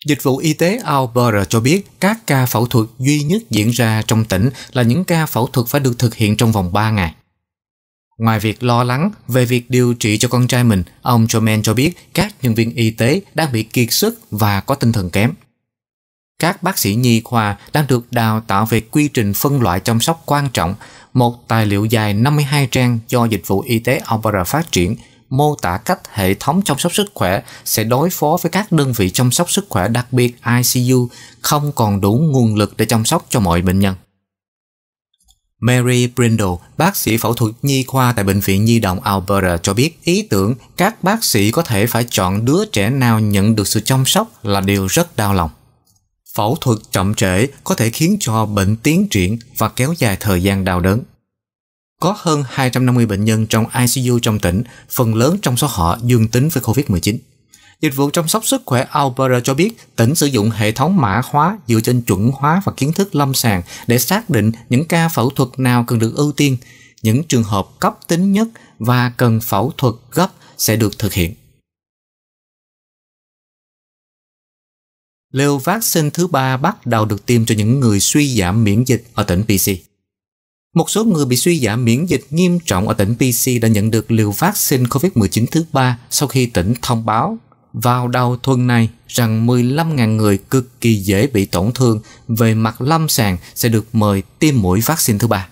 Dịch vụ y tế Alberta cho biết các ca phẫu thuật duy nhất diễn ra trong tỉnh là những ca phẫu thuật phải được thực hiện trong vòng 3 ngày. Ngoài việc lo lắng về việc điều trị cho con trai mình, ông Joman cho biết các nhân viên y tế đang bị kiệt sức và có tinh thần kém. Các bác sĩ nhi khoa đang được đào tạo về quy trình phân loại chăm sóc quan trọng, một tài liệu dài 52 trang do dịch vụ y tế Opera phát triển, mô tả cách hệ thống chăm sóc sức khỏe sẽ đối phó với các đơn vị chăm sóc sức khỏe đặc biệt ICU không còn đủ nguồn lực để chăm sóc cho mọi bệnh nhân. Mary Brindle, bác sĩ phẫu thuật nhi khoa tại Bệnh viện Nhi đồng Alberta cho biết ý tưởng các bác sĩ có thể phải chọn đứa trẻ nào nhận được sự chăm sóc là điều rất đau lòng. Phẫu thuật chậm trễ có thể khiến cho bệnh tiến triển và kéo dài thời gian đau đớn. Có hơn 250 bệnh nhân trong ICU trong tỉnh, phần lớn trong số họ dương tính với COVID-19. Dịch vụ chăm sóc sức khỏe Alberta cho biết tỉnh sử dụng hệ thống mã hóa dựa trên chuẩn hóa và kiến thức lâm sàng để xác định những ca phẫu thuật nào cần được ưu tiên, những trường hợp cấp tính nhất và cần phẫu thuật gấp sẽ được thực hiện. liều vaccine thứ ba bắt đầu được tiêm cho những người suy giảm miễn dịch ở tỉnh PC. Một số người bị suy giảm miễn dịch nghiêm trọng ở tỉnh PC đã nhận được liều vaccine COVID-19 thứ ba sau khi tỉnh thông báo vào đầu tuần này rằng 15.000 người cực kỳ dễ bị tổn thương về mặt lâm sàng sẽ được mời tiêm mũi vaccine thứ ba.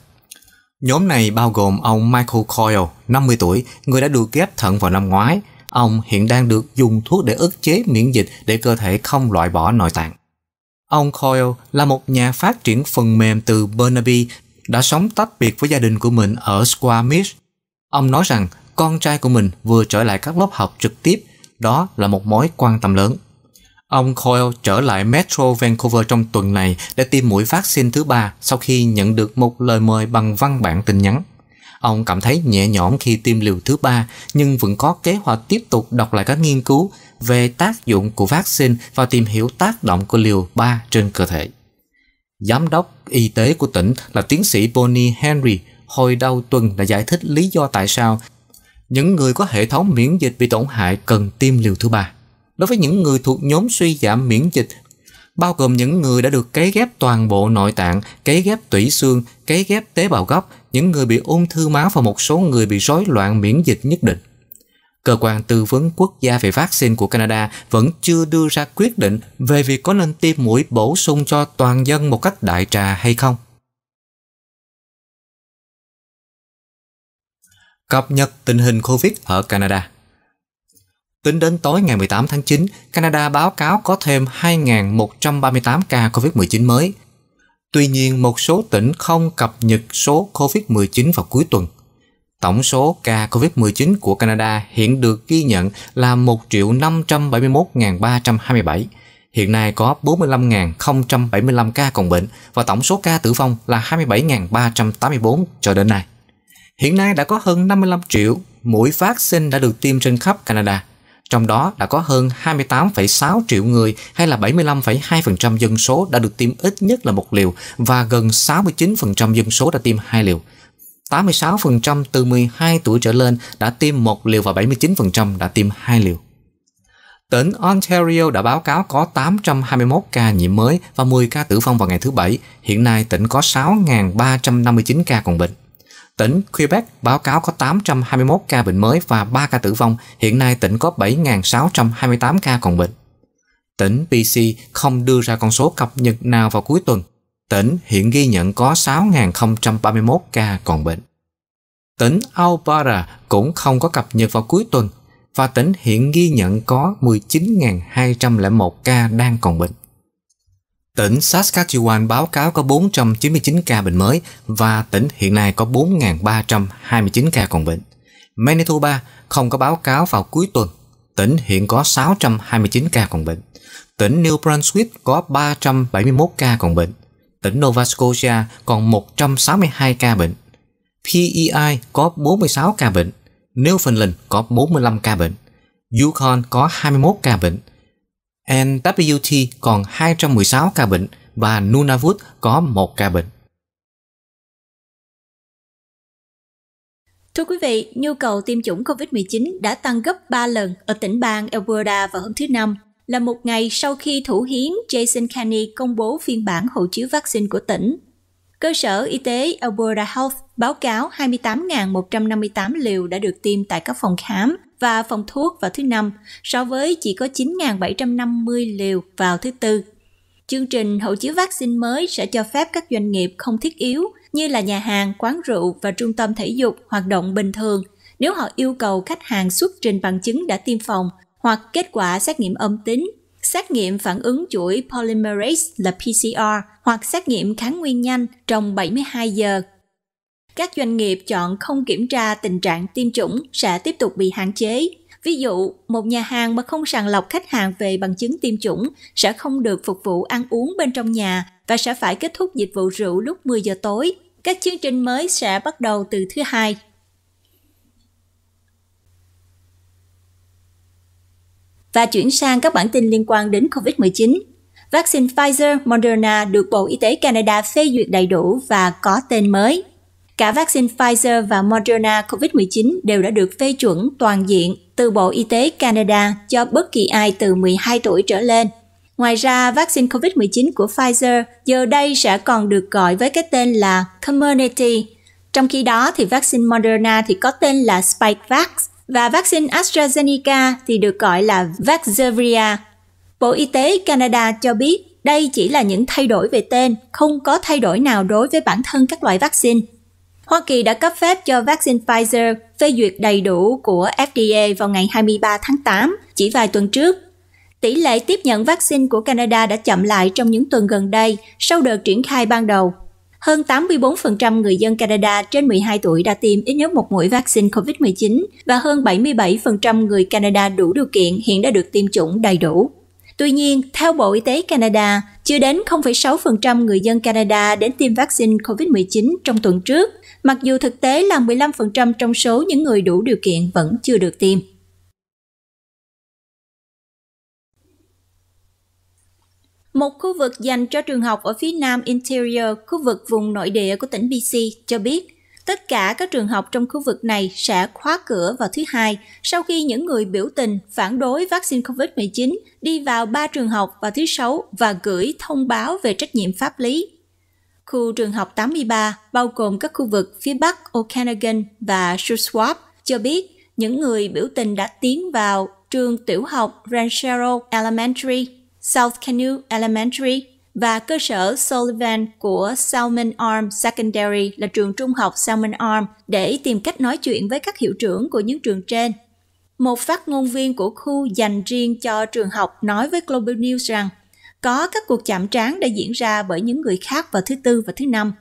Nhóm này bao gồm ông Michael Coyle, 50 tuổi, người đã được ghép thận vào năm ngoái, Ông hiện đang được dùng thuốc để ức chế miễn dịch để cơ thể không loại bỏ nội tạng. Ông Coyle là một nhà phát triển phần mềm từ Burnaby đã sống tách biệt với gia đình của mình ở Squamish. Ông nói rằng con trai của mình vừa trở lại các lớp học trực tiếp, đó là một mối quan tâm lớn. Ông Coyle trở lại Metro Vancouver trong tuần này để tiêm mũi vaccine thứ ba sau khi nhận được một lời mời bằng văn bản tin nhắn. Ông cảm thấy nhẹ nhõm khi tiêm liều thứ ba nhưng vẫn có kế hoạch tiếp tục đọc lại các nghiên cứu về tác dụng của vaccine và tìm hiểu tác động của liều 3 trên cơ thể. Giám đốc y tế của tỉnh là tiến sĩ Bonnie Henry hồi đầu tuần đã giải thích lý do tại sao những người có hệ thống miễn dịch bị tổn hại cần tiêm liều thứ ba. Đối với những người thuộc nhóm suy giảm miễn dịch bao gồm những người đã được cấy ghép toàn bộ nội tạng, cấy ghép tủy xương, cấy ghép tế bào gốc, những người bị ung thư máu và một số người bị rối loạn miễn dịch nhất định. Cơ quan tư vấn quốc gia về vaccine của Canada vẫn chưa đưa ra quyết định về việc có nên tiêm mũi bổ sung cho toàn dân một cách đại trà hay không. Cập nhật tình hình COVID ở Canada Tính đến tối ngày 18 tháng 9, Canada báo cáo có thêm 2.138 ca COVID-19 mới. Tuy nhiên, một số tỉnh không cập nhật số COVID-19 vào cuối tuần. Tổng số ca COVID-19 của Canada hiện được ghi nhận là 1.571.327. Hiện nay có 45.075 ca còn bệnh và tổng số ca tử vong là 27.384 cho đến nay. Hiện nay đã có hơn 55 triệu mũi vaccine đã được tiêm trên khắp Canada. Trong đó đã có hơn 28,6 triệu người hay là 75,2% dân số đã được tiêm ít nhất là một liều và gần 69% dân số đã tiêm hai liều. 86% từ 12 tuổi trở lên đã tiêm một liều và 79% đã tiêm hai liều. Tỉnh Ontario đã báo cáo có 821 ca nhiễm mới và 10 ca tử vong vào ngày thứ Bảy. Hiện nay tỉnh có 6.359 ca còn bệnh. Tỉnh Quebec báo cáo có 821 ca bệnh mới và 3 ca tử vong, hiện nay tỉnh có 7.628 ca còn bệnh. Tỉnh BC không đưa ra con số cập nhật nào vào cuối tuần. Tỉnh hiện ghi nhận có 6.031 ca còn bệnh. Tỉnh Alberta cũng không có cập nhật vào cuối tuần và tỉnh hiện ghi nhận có 19.201 ca đang còn bệnh. Tỉnh Saskatchewan báo cáo có 499 ca bệnh mới và tỉnh hiện nay có 4.329 ca còn bệnh. Manitoba không có báo cáo vào cuối tuần. Tỉnh hiện có 629 ca còn bệnh. Tỉnh New Brunswick có 371 ca còn bệnh. Tỉnh Nova Scotia còn 162 ca bệnh. PEI có 46 ca bệnh. Newfoundland có 45 ca bệnh. Yukon có 21 ca bệnh. NWT còn 216 ca bệnh và Nunavut có 1 ca bệnh. Thưa quý vị, nhu cầu tiêm chủng COVID-19 đã tăng gấp 3 lần ở tỉnh bang Alberta vào hôm thứ Năm, là một ngày sau khi thủ hiến Jason Kenney công bố phiên bản hộ chiếu vaccine của tỉnh. Cơ sở y tế Alberta Health báo cáo 28.158 liều đã được tiêm tại các phòng khám và phòng thuốc vào thứ năm, so với chỉ có 9.750 liều vào thứ tư. Chương trình hộ chiếu vaccine mới sẽ cho phép các doanh nghiệp không thiết yếu như là nhà hàng, quán rượu và trung tâm thể dục hoạt động bình thường nếu họ yêu cầu khách hàng xuất trình bằng chứng đã tiêm phòng hoặc kết quả xét nghiệm âm tính, xét nghiệm phản ứng chuỗi polymerase là PCR hoặc xét nghiệm kháng nguyên nhanh trong 72 giờ các doanh nghiệp chọn không kiểm tra tình trạng tiêm chủng sẽ tiếp tục bị hạn chế. Ví dụ, một nhà hàng mà không sàng lọc khách hàng về bằng chứng tiêm chủng sẽ không được phục vụ ăn uống bên trong nhà và sẽ phải kết thúc dịch vụ rượu lúc 10 giờ tối. Các chương trình mới sẽ bắt đầu từ thứ hai. Và chuyển sang các bản tin liên quan đến COVID-19. Vaccine Pfizer Moderna được Bộ Y tế Canada phê duyệt đầy đủ và có tên mới. Cả vaccine Pfizer và Moderna COVID-19 đều đã được phê chuẩn toàn diện từ Bộ Y tế Canada cho bất kỳ ai từ 12 tuổi trở lên. Ngoài ra, vaccine COVID-19 của Pfizer giờ đây sẽ còn được gọi với cái tên là Community. Trong khi đó, thì vaccine Moderna thì có tên là Spikevax và vaccine AstraZeneca thì được gọi là Vaxzevria. Bộ Y tế Canada cho biết đây chỉ là những thay đổi về tên, không có thay đổi nào đối với bản thân các loại vaccine. Hoa Kỳ đã cấp phép cho vaccine Pfizer phê duyệt đầy đủ của FDA vào ngày 23 tháng 8, chỉ vài tuần trước. Tỷ lệ tiếp nhận vaccine của Canada đã chậm lại trong những tuần gần đây sau đợt triển khai ban đầu. Hơn 84% người dân Canada trên 12 tuổi đã tiêm ít nhất một mũi vaccine COVID-19 và hơn 77% người Canada đủ điều kiện hiện đã được tiêm chủng đầy đủ. Tuy nhiên, theo Bộ Y tế Canada, chưa đến 0,6% người dân Canada đến tiêm vaccine COVID-19 trong tuần trước, mặc dù thực tế là 15% trong số những người đủ điều kiện vẫn chưa được tiêm. Một khu vực dành cho trường học ở phía nam Interior, khu vực vùng nội địa của tỉnh BC, cho biết Tất cả các trường học trong khu vực này sẽ khóa cửa vào thứ hai sau khi những người biểu tình phản đối vaccine COVID-19 đi vào ba trường học vào thứ sáu và gửi thông báo về trách nhiệm pháp lý. Khu trường học 83 bao gồm các khu vực phía bắc Okanagan và Shuswap cho biết những người biểu tình đã tiến vào trường tiểu học Ranchero Elementary, South Canoe Elementary và cơ sở Sullivan của Salmon Arm Secondary là trường trung học Salmon Arm để tìm cách nói chuyện với các hiệu trưởng của những trường trên. Một phát ngôn viên của khu dành riêng cho trường học nói với Global News rằng có các cuộc chạm trán đã diễn ra bởi những người khác vào thứ Tư và thứ Năm.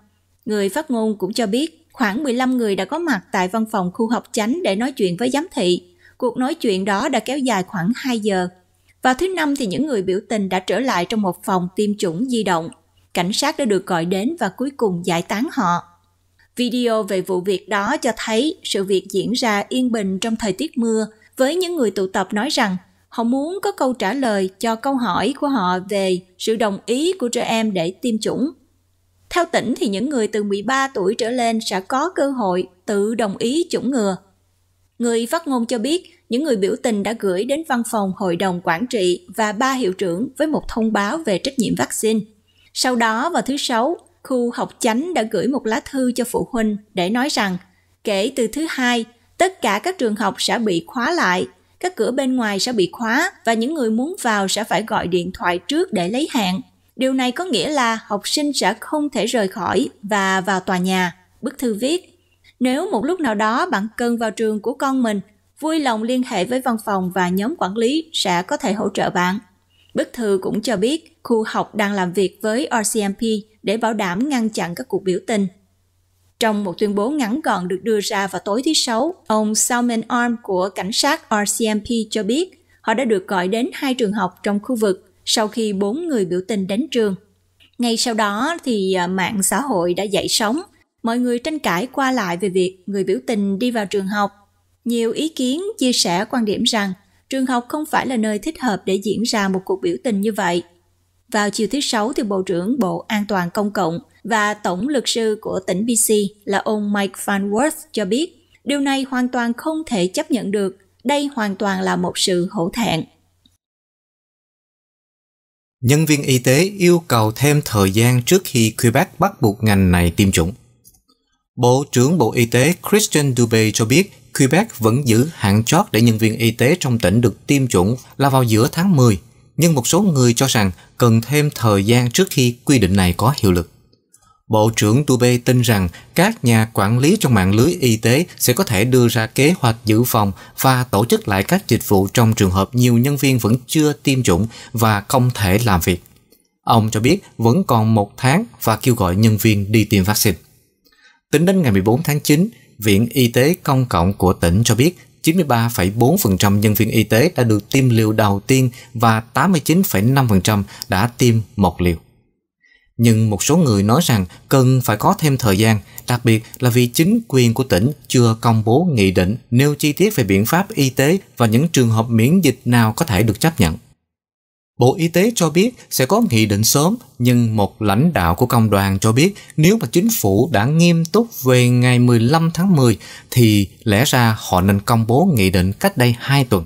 Người phát ngôn cũng cho biết khoảng 15 người đã có mặt tại văn phòng khu học chánh để nói chuyện với giám thị. Cuộc nói chuyện đó đã kéo dài khoảng 2 giờ vào thứ năm thì những người biểu tình đã trở lại trong một phòng tiêm chủng di động. Cảnh sát đã được gọi đến và cuối cùng giải tán họ. Video về vụ việc đó cho thấy sự việc diễn ra yên bình trong thời tiết mưa với những người tụ tập nói rằng họ muốn có câu trả lời cho câu hỏi của họ về sự đồng ý của trẻ em để tiêm chủng. Theo tỉnh thì những người từ 13 tuổi trở lên sẽ có cơ hội tự đồng ý chủng ngừa. Người phát ngôn cho biết những người biểu tình đã gửi đến văn phòng hội đồng quản trị và ba hiệu trưởng với một thông báo về trách nhiệm vaccine. Sau đó vào thứ Sáu, khu học chánh đã gửi một lá thư cho phụ huynh để nói rằng kể từ thứ hai, tất cả các trường học sẽ bị khóa lại, các cửa bên ngoài sẽ bị khóa và những người muốn vào sẽ phải gọi điện thoại trước để lấy hẹn. Điều này có nghĩa là học sinh sẽ không thể rời khỏi và vào tòa nhà. Bức thư viết, nếu một lúc nào đó bạn cần vào trường của con mình, vui lòng liên hệ với văn phòng và nhóm quản lý sẽ có thể hỗ trợ bạn. Bức thư cũng cho biết khu học đang làm việc với RCMP để bảo đảm ngăn chặn các cuộc biểu tình. Trong một tuyên bố ngắn gọn được đưa ra vào tối thứ Sáu, ông Salman Arm của cảnh sát RCMP cho biết họ đã được gọi đến hai trường học trong khu vực sau khi bốn người biểu tình đến trường. Ngay sau đó thì à, mạng xã hội đã dậy sóng, mọi người tranh cãi qua lại về việc người biểu tình đi vào trường học nhiều ý kiến chia sẻ quan điểm rằng trường học không phải là nơi thích hợp để diễn ra một cuộc biểu tình như vậy. Vào chiều thứ Sáu thì Bộ trưởng Bộ An toàn Công cộng và Tổng luật sư của tỉnh BC là ông Mike Farnworth cho biết điều này hoàn toàn không thể chấp nhận được. Đây hoàn toàn là một sự hổ thẹn. Nhân viên y tế yêu cầu thêm thời gian trước khi Quebec bắt buộc ngành này tiêm chủng. Bộ trưởng Bộ Y tế Christian Dubé cho biết Quebec vẫn giữ hạn chót để nhân viên y tế trong tỉnh được tiêm chủng là vào giữa tháng 10, nhưng một số người cho rằng cần thêm thời gian trước khi quy định này có hiệu lực. Bộ trưởng Dubé tin rằng các nhà quản lý trong mạng lưới y tế sẽ có thể đưa ra kế hoạch dự phòng và tổ chức lại các dịch vụ trong trường hợp nhiều nhân viên vẫn chưa tiêm chủng và không thể làm việc. Ông cho biết vẫn còn một tháng và kêu gọi nhân viên đi tiêm vaccine. Tính đến ngày 14 tháng 9, Viện Y tế Công cộng của tỉnh cho biết 93,4% nhân viên y tế đã được tiêm liều đầu tiên và 89,5% đã tiêm một liều. Nhưng một số người nói rằng cần phải có thêm thời gian, đặc biệt là vì chính quyền của tỉnh chưa công bố nghị định nêu chi tiết về biện pháp y tế và những trường hợp miễn dịch nào có thể được chấp nhận. Bộ Y tế cho biết sẽ có nghị định sớm, nhưng một lãnh đạo của công đoàn cho biết nếu mà chính phủ đã nghiêm túc về ngày 15 tháng 10 thì lẽ ra họ nên công bố nghị định cách đây 2 tuần.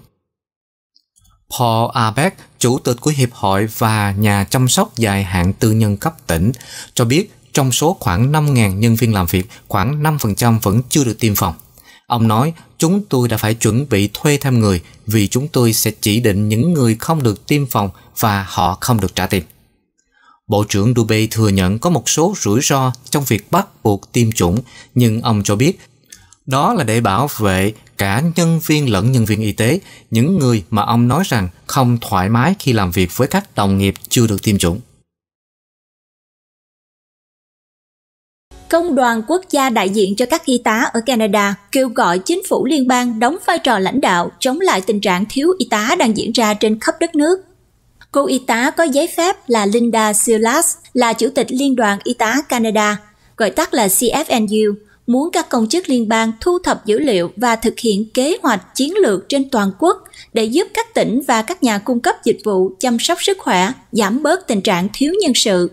Paul Abeck, chủ tịch của Hiệp hội và nhà chăm sóc dài hạn tư nhân cấp tỉnh, cho biết trong số khoảng 5.000 nhân viên làm việc, khoảng 5% vẫn chưa được tiêm phòng. Ông nói chúng tôi đã phải chuẩn bị thuê thêm người vì chúng tôi sẽ chỉ định những người không được tiêm phòng và họ không được trả tiền. Bộ trưởng Dubey thừa nhận có một số rủi ro trong việc bắt buộc tiêm chủng, nhưng ông cho biết đó là để bảo vệ cả nhân viên lẫn nhân viên y tế, những người mà ông nói rằng không thoải mái khi làm việc với các đồng nghiệp chưa được tiêm chủng. Công đoàn quốc gia đại diện cho các y tá ở Canada kêu gọi chính phủ liên bang đóng vai trò lãnh đạo chống lại tình trạng thiếu y tá đang diễn ra trên khắp đất nước. Cô y tá có giấy phép là Linda Silas, là Chủ tịch Liên đoàn Y tá Canada, gọi tắt là CFNU, muốn các công chức liên bang thu thập dữ liệu và thực hiện kế hoạch chiến lược trên toàn quốc để giúp các tỉnh và các nhà cung cấp dịch vụ chăm sóc sức khỏe giảm bớt tình trạng thiếu nhân sự.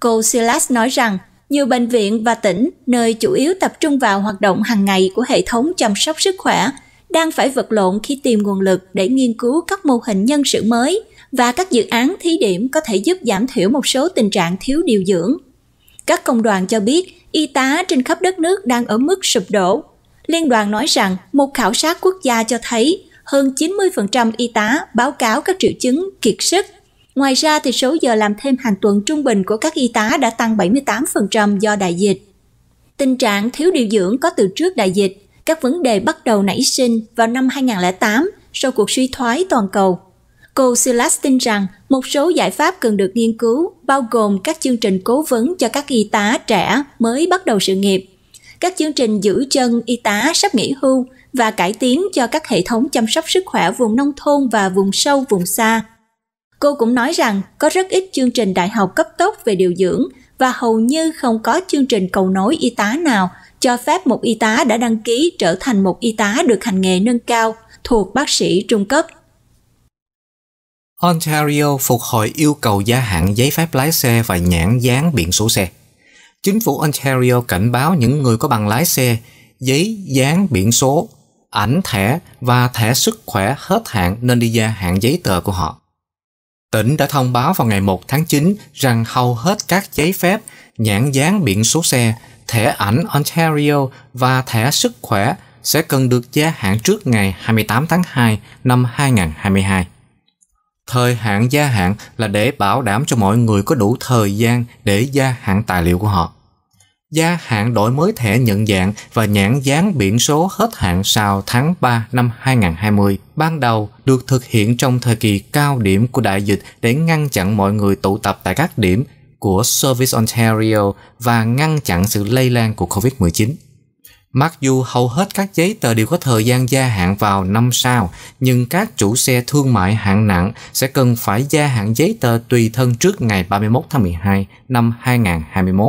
Cô Silas nói rằng nhiều bệnh viện và tỉnh nơi chủ yếu tập trung vào hoạt động hàng ngày của hệ thống chăm sóc sức khỏe đang phải vật lộn khi tìm nguồn lực để nghiên cứu các mô hình nhân sự mới và các dự án thí điểm có thể giúp giảm thiểu một số tình trạng thiếu điều dưỡng. Các công đoàn cho biết y tá trên khắp đất nước đang ở mức sụp đổ. Liên đoàn nói rằng một khảo sát quốc gia cho thấy hơn 90% y tá báo cáo các triệu chứng kiệt sức Ngoài ra thì số giờ làm thêm hàng tuần trung bình của các y tá đã tăng 78% do đại dịch. Tình trạng thiếu điều dưỡng có từ trước đại dịch, các vấn đề bắt đầu nảy sinh vào năm 2008 sau cuộc suy thoái toàn cầu. Cô Silas tin rằng một số giải pháp cần được nghiên cứu, bao gồm các chương trình cố vấn cho các y tá trẻ mới bắt đầu sự nghiệp, các chương trình giữ chân y tá sắp nghỉ hưu và cải tiến cho các hệ thống chăm sóc sức khỏe vùng nông thôn và vùng sâu, vùng xa. Cô cũng nói rằng có rất ít chương trình đại học cấp tốc về điều dưỡng và hầu như không có chương trình cầu nối y tá nào cho phép một y tá đã đăng ký trở thành một y tá được hành nghề nâng cao thuộc bác sĩ trung cấp. Ontario phục hồi yêu cầu gia hạn giấy phép lái xe và nhãn dán biển số xe. Chính phủ Ontario cảnh báo những người có bằng lái xe, giấy dán biển số, ảnh thẻ và thẻ sức khỏe hết hạn nên đi gia hạn giấy tờ của họ. Tỉnh đã thông báo vào ngày 1 tháng 9 rằng hầu hết các giấy phép, nhãn dán biển số xe, thẻ ảnh Ontario và thẻ sức khỏe sẽ cần được gia hạn trước ngày 28 tháng 2 năm 2022. Thời hạn gia hạn là để bảo đảm cho mọi người có đủ thời gian để gia hạn tài liệu của họ gia hạn đổi mới thẻ nhận dạng và nhãn dán biển số hết hạn sau tháng 3 năm 2020 ban đầu được thực hiện trong thời kỳ cao điểm của đại dịch để ngăn chặn mọi người tụ tập tại các điểm của Service Ontario và ngăn chặn sự lây lan của COVID-19. Mặc dù hầu hết các giấy tờ đều có thời gian gia hạn vào năm sau, nhưng các chủ xe thương mại hạng nặng sẽ cần phải gia hạn giấy tờ tùy thân trước ngày 31 tháng 12 năm 2021.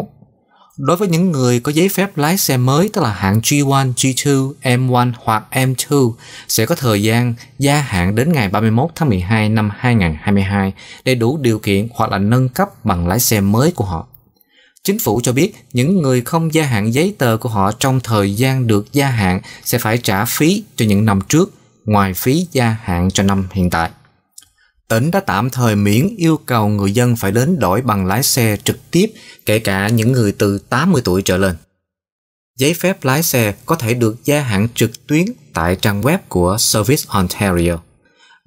Đối với những người có giấy phép lái xe mới tức là hạng G1, G2, M1 hoặc M2 sẽ có thời gian gia hạn đến ngày 31 tháng 12 năm 2022 để đủ điều kiện hoặc là nâng cấp bằng lái xe mới của họ. Chính phủ cho biết những người không gia hạn giấy tờ của họ trong thời gian được gia hạn sẽ phải trả phí cho những năm trước ngoài phí gia hạn cho năm hiện tại tỉnh đã tạm thời miễn yêu cầu người dân phải đến đổi bằng lái xe trực tiếp, kể cả những người từ 80 tuổi trở lên. Giấy phép lái xe có thể được gia hạn trực tuyến tại trang web của Service Ontario.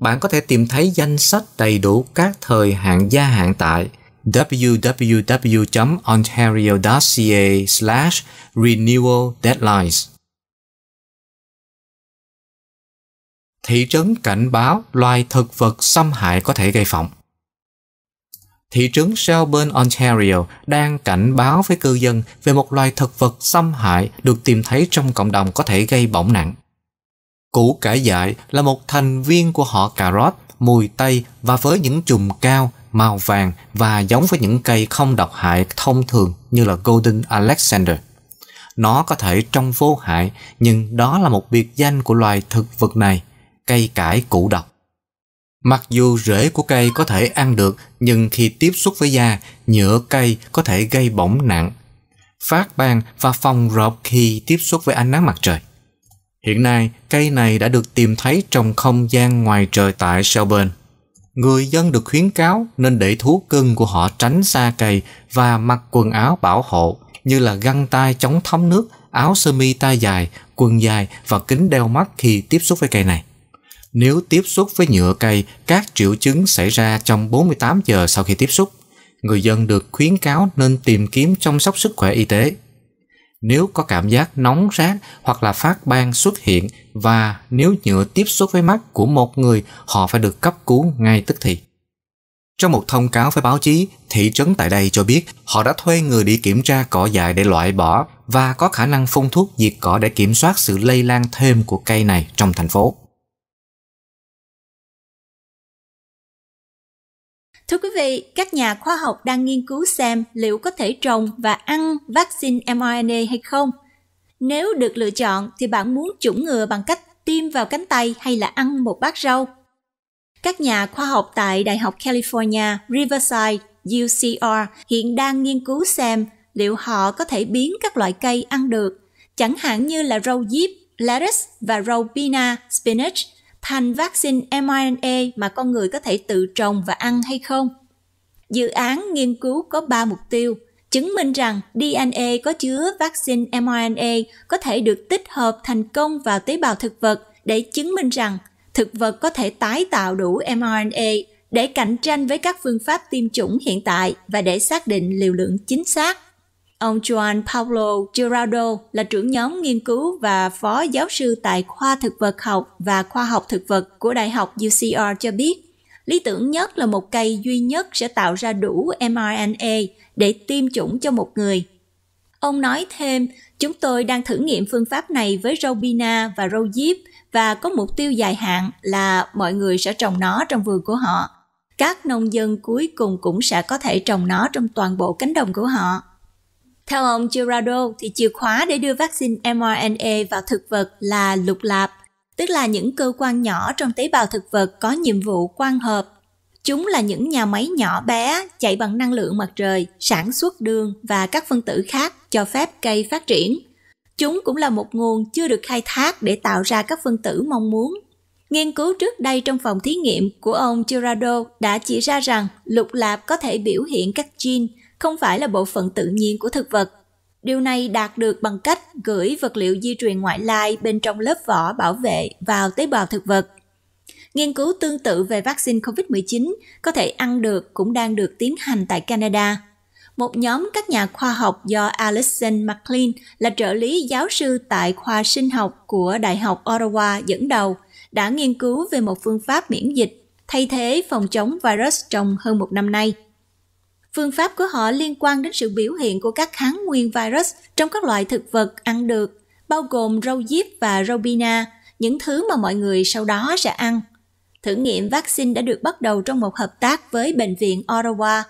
Bạn có thể tìm thấy danh sách đầy đủ các thời hạn gia hạn tại www.ontario.ca/renewal deadlines. thị trấn cảnh báo loài thực vật xâm hại có thể gây phỏng. Thị trấn Shelburne, Ontario đang cảnh báo với cư dân về một loài thực vật xâm hại được tìm thấy trong cộng đồng có thể gây bỏng nặng. Củ cải dại là một thành viên của họ cà rốt, mùi tây và với những chùm cao, màu vàng và giống với những cây không độc hại thông thường như là Golden Alexander. Nó có thể trông vô hại, nhưng đó là một biệt danh của loài thực vật này cây cải củ độc. Mặc dù rễ của cây có thể ăn được nhưng khi tiếp xúc với da, nhựa cây có thể gây bỏng nặng, phát ban và phòng rộp khi tiếp xúc với ánh nắng mặt trời. Hiện nay, cây này đã được tìm thấy trong không gian ngoài trời tại Shelburne. Người dân được khuyến cáo nên để thú cưng của họ tránh xa cây và mặc quần áo bảo hộ như là găng tay chống thấm nước, áo sơ mi tay dài, quần dài và kính đeo mắt khi tiếp xúc với cây này. Nếu tiếp xúc với nhựa cây, các triệu chứng xảy ra trong 48 giờ sau khi tiếp xúc. Người dân được khuyến cáo nên tìm kiếm chăm sóc sức khỏe y tế. Nếu có cảm giác nóng rát hoặc là phát ban xuất hiện và nếu nhựa tiếp xúc với mắt của một người, họ phải được cấp cứu ngay tức thì. Trong một thông cáo với báo chí, thị trấn tại đây cho biết họ đã thuê người đi kiểm tra cỏ dại để loại bỏ và có khả năng phun thuốc diệt cỏ để kiểm soát sự lây lan thêm của cây này trong thành phố. Thưa quý vị, các nhà khoa học đang nghiên cứu xem liệu có thể trồng và ăn vaccine mRNA hay không. Nếu được lựa chọn thì bạn muốn chủng ngừa bằng cách tiêm vào cánh tay hay là ăn một bát rau? Các nhà khoa học tại Đại học California Riverside UCR hiện đang nghiên cứu xem liệu họ có thể biến các loại cây ăn được, chẳng hạn như là rau diếp, lettuce và rau pina, spinach thành vaccine mRNA mà con người có thể tự trồng và ăn hay không? Dự án nghiên cứu có 3 mục tiêu, chứng minh rằng DNA có chứa vaccine mRNA có thể được tích hợp thành công vào tế bào thực vật để chứng minh rằng thực vật có thể tái tạo đủ mRNA để cạnh tranh với các phương pháp tiêm chủng hiện tại và để xác định liều lượng chính xác Ông Juan Pablo Gerardo là trưởng nhóm nghiên cứu và phó giáo sư tại khoa thực vật học và khoa học thực vật của Đại học UCR cho biết, lý tưởng nhất là một cây duy nhất sẽ tạo ra đủ mRNA để tiêm chủng cho một người. Ông nói thêm, chúng tôi đang thử nghiệm phương pháp này với rau bina và rau diếp và có mục tiêu dài hạn là mọi người sẽ trồng nó trong vườn của họ. Các nông dân cuối cùng cũng sẽ có thể trồng nó trong toàn bộ cánh đồng của họ. Theo ông Girardo thì chìa khóa để đưa vaccine mRNA vào thực vật là lục lạp, tức là những cơ quan nhỏ trong tế bào thực vật có nhiệm vụ quan hợp. Chúng là những nhà máy nhỏ bé chạy bằng năng lượng mặt trời, sản xuất đường và các phân tử khác cho phép cây phát triển. Chúng cũng là một nguồn chưa được khai thác để tạo ra các phân tử mong muốn. Nghiên cứu trước đây trong phòng thí nghiệm của ông Girardo đã chỉ ra rằng lục lạp có thể biểu hiện các gene không phải là bộ phận tự nhiên của thực vật. Điều này đạt được bằng cách gửi vật liệu di truyền ngoại lai bên trong lớp vỏ bảo vệ vào tế bào thực vật. Nghiên cứu tương tự về vaccine COVID-19 có thể ăn được cũng đang được tiến hành tại Canada. Một nhóm các nhà khoa học do Alison McLean là trợ lý giáo sư tại khoa sinh học của Đại học Ottawa dẫn đầu đã nghiên cứu về một phương pháp miễn dịch thay thế phòng chống virus trong hơn một năm nay. Phương pháp của họ liên quan đến sự biểu hiện của các kháng nguyên virus trong các loại thực vật ăn được, bao gồm rau diếp và rau bina, những thứ mà mọi người sau đó sẽ ăn. Thử nghiệm vaccine đã được bắt đầu trong một hợp tác với Bệnh viện Ottawa.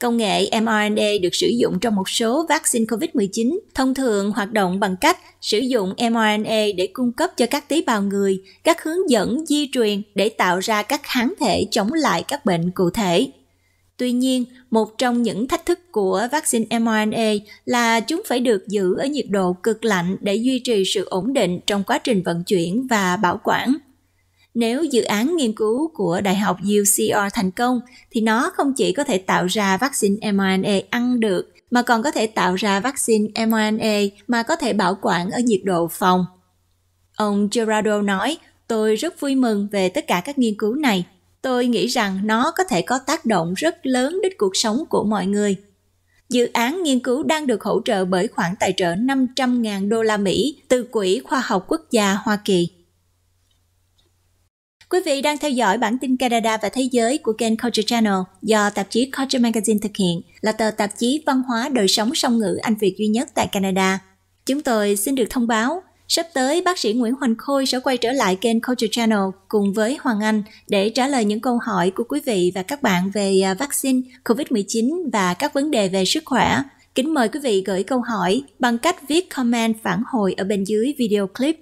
Công nghệ mRNA được sử dụng trong một số vaccine COVID-19, thông thường hoạt động bằng cách sử dụng mRNA để cung cấp cho các tế bào người các hướng dẫn di truyền để tạo ra các kháng thể chống lại các bệnh cụ thể. Tuy nhiên, một trong những thách thức của vaccine mRNA là chúng phải được giữ ở nhiệt độ cực lạnh để duy trì sự ổn định trong quá trình vận chuyển và bảo quản. Nếu dự án nghiên cứu của Đại học UCR thành công, thì nó không chỉ có thể tạo ra vaccine mRNA ăn được, mà còn có thể tạo ra vaccine mRNA mà có thể bảo quản ở nhiệt độ phòng. Ông Gerardo nói, tôi rất vui mừng về tất cả các nghiên cứu này tôi nghĩ rằng nó có thể có tác động rất lớn đến cuộc sống của mọi người. Dự án nghiên cứu đang được hỗ trợ bởi khoản tài trợ 500.000 đô la Mỹ từ Quỹ Khoa học Quốc gia Hoa Kỳ. Quý vị đang theo dõi bản tin Canada và Thế giới của kênh Culture Channel do tạp chí Culture Magazine thực hiện, là tờ tạp chí văn hóa đời sống song ngữ Anh Việt duy nhất tại Canada. Chúng tôi xin được thông báo Sắp tới, bác sĩ Nguyễn Hoành Khôi sẽ quay trở lại kênh Culture Channel cùng với Hoàng Anh để trả lời những câu hỏi của quý vị và các bạn về à, vaccine COVID-19 và các vấn đề về sức khỏe. Kính mời quý vị gửi câu hỏi bằng cách viết comment phản hồi ở bên dưới video clip.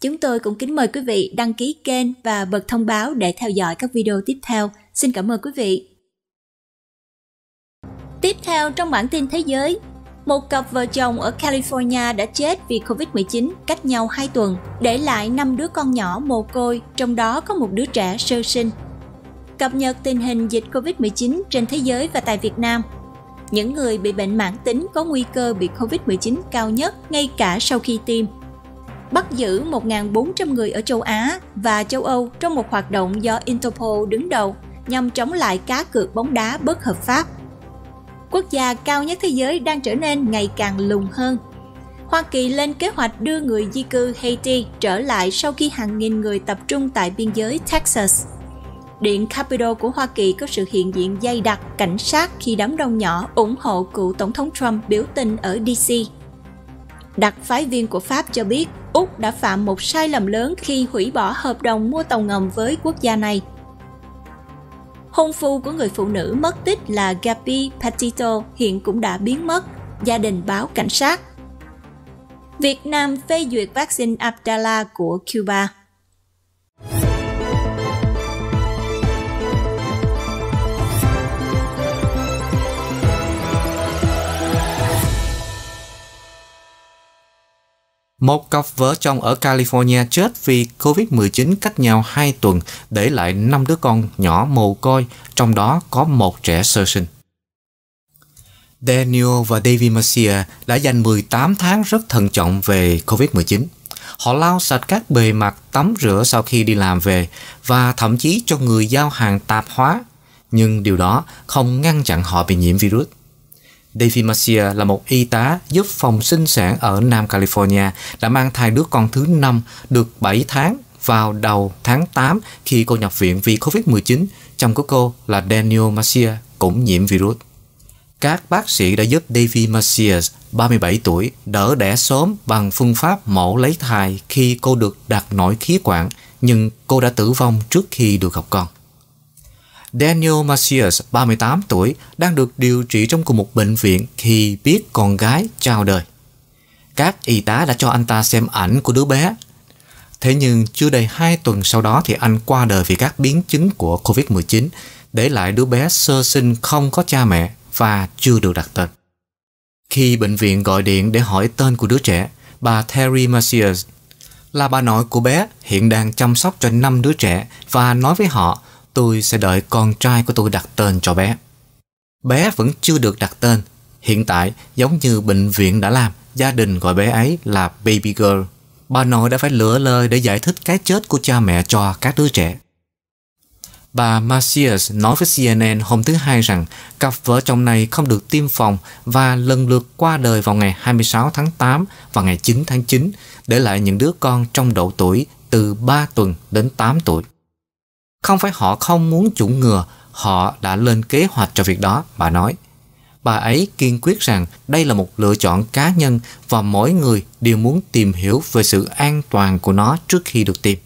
Chúng tôi cũng kính mời quý vị đăng ký kênh và bật thông báo để theo dõi các video tiếp theo. Xin cảm ơn quý vị. Tiếp theo trong bản tin thế giới, một cặp vợ chồng ở California đã chết vì Covid-19 cách nhau 2 tuần, để lại 5 đứa con nhỏ mồ côi, trong đó có một đứa trẻ sơ sinh. Cập nhật tình hình dịch Covid-19 trên thế giới và tại Việt Nam. Những người bị bệnh mãn tính có nguy cơ bị Covid-19 cao nhất ngay cả sau khi tiêm. Bắt giữ 1.400 người ở châu Á và châu Âu trong một hoạt động do Interpol đứng đầu nhằm chống lại cá cược bóng đá bất hợp pháp quốc gia cao nhất thế giới đang trở nên ngày càng lùng hơn. Hoa Kỳ lên kế hoạch đưa người di cư Haiti trở lại sau khi hàng nghìn người tập trung tại biên giới Texas. Điện Capitol của Hoa Kỳ có sự hiện diện dày đặc cảnh sát khi đám đông nhỏ ủng hộ cựu Tổng thống Trump biểu tình ở DC. Đặc phái viên của Pháp cho biết Úc đã phạm một sai lầm lớn khi hủy bỏ hợp đồng mua tàu ngầm với quốc gia này – Hôn phu của người phụ nữ mất tích là Gabi Patito hiện cũng đã biến mất, gia đình báo cảnh sát. Việt Nam phê duyệt vaccine Abdala của Cuba Một cặp vợ chồng ở California chết vì Covid-19 cách nhau 2 tuần để lại 5 đứa con nhỏ mồ côi, trong đó có một trẻ sơ sinh. Daniel và David Mercia đã dành 18 tháng rất thận trọng về Covid-19. Họ lau sạch các bề mặt tắm rửa sau khi đi làm về và thậm chí cho người giao hàng tạp hóa. Nhưng điều đó không ngăn chặn họ bị nhiễm virus. Davy Marcia là một y tá giúp phòng sinh sản ở Nam California đã mang thai đứa con thứ năm được 7 tháng vào đầu tháng 8 khi cô nhập viện vì Covid-19, chồng của cô là Daniel Marcia cũng nhiễm virus. Các bác sĩ đã giúp Davy Marcias, 37 tuổi, đỡ đẻ sớm bằng phương pháp mổ lấy thai khi cô được đặt nổi khí quản, nhưng cô đã tử vong trước khi được gặp con. Daniel Macias, 38 tuổi, đang được điều trị trong cùng một bệnh viện khi biết con gái chào đời. Các y tá đã cho anh ta xem ảnh của đứa bé. Thế nhưng chưa đầy 2 tuần sau đó thì anh qua đời vì các biến chứng của Covid-19, để lại đứa bé sơ sinh không có cha mẹ và chưa được đặt tên. Khi bệnh viện gọi điện để hỏi tên của đứa trẻ, bà Terry Macias là bà nội của bé hiện đang chăm sóc cho 5 đứa trẻ và nói với họ Tôi sẽ đợi con trai của tôi đặt tên cho bé. Bé vẫn chưa được đặt tên. Hiện tại, giống như bệnh viện đã làm, gia đình gọi bé ấy là Baby Girl. Bà nội đã phải lựa lời để giải thích cái chết của cha mẹ cho các đứa trẻ. Bà Marcius nói với CNN hôm thứ Hai rằng cặp vợ chồng này không được tiêm phòng và lần lượt qua đời vào ngày 26 tháng 8 và ngày 9 tháng 9, để lại những đứa con trong độ tuổi từ 3 tuần đến 8 tuổi. Không phải họ không muốn chủng ngừa, họ đã lên kế hoạch cho việc đó, bà nói. Bà ấy kiên quyết rằng đây là một lựa chọn cá nhân và mỗi người đều muốn tìm hiểu về sự an toàn của nó trước khi được tiêm.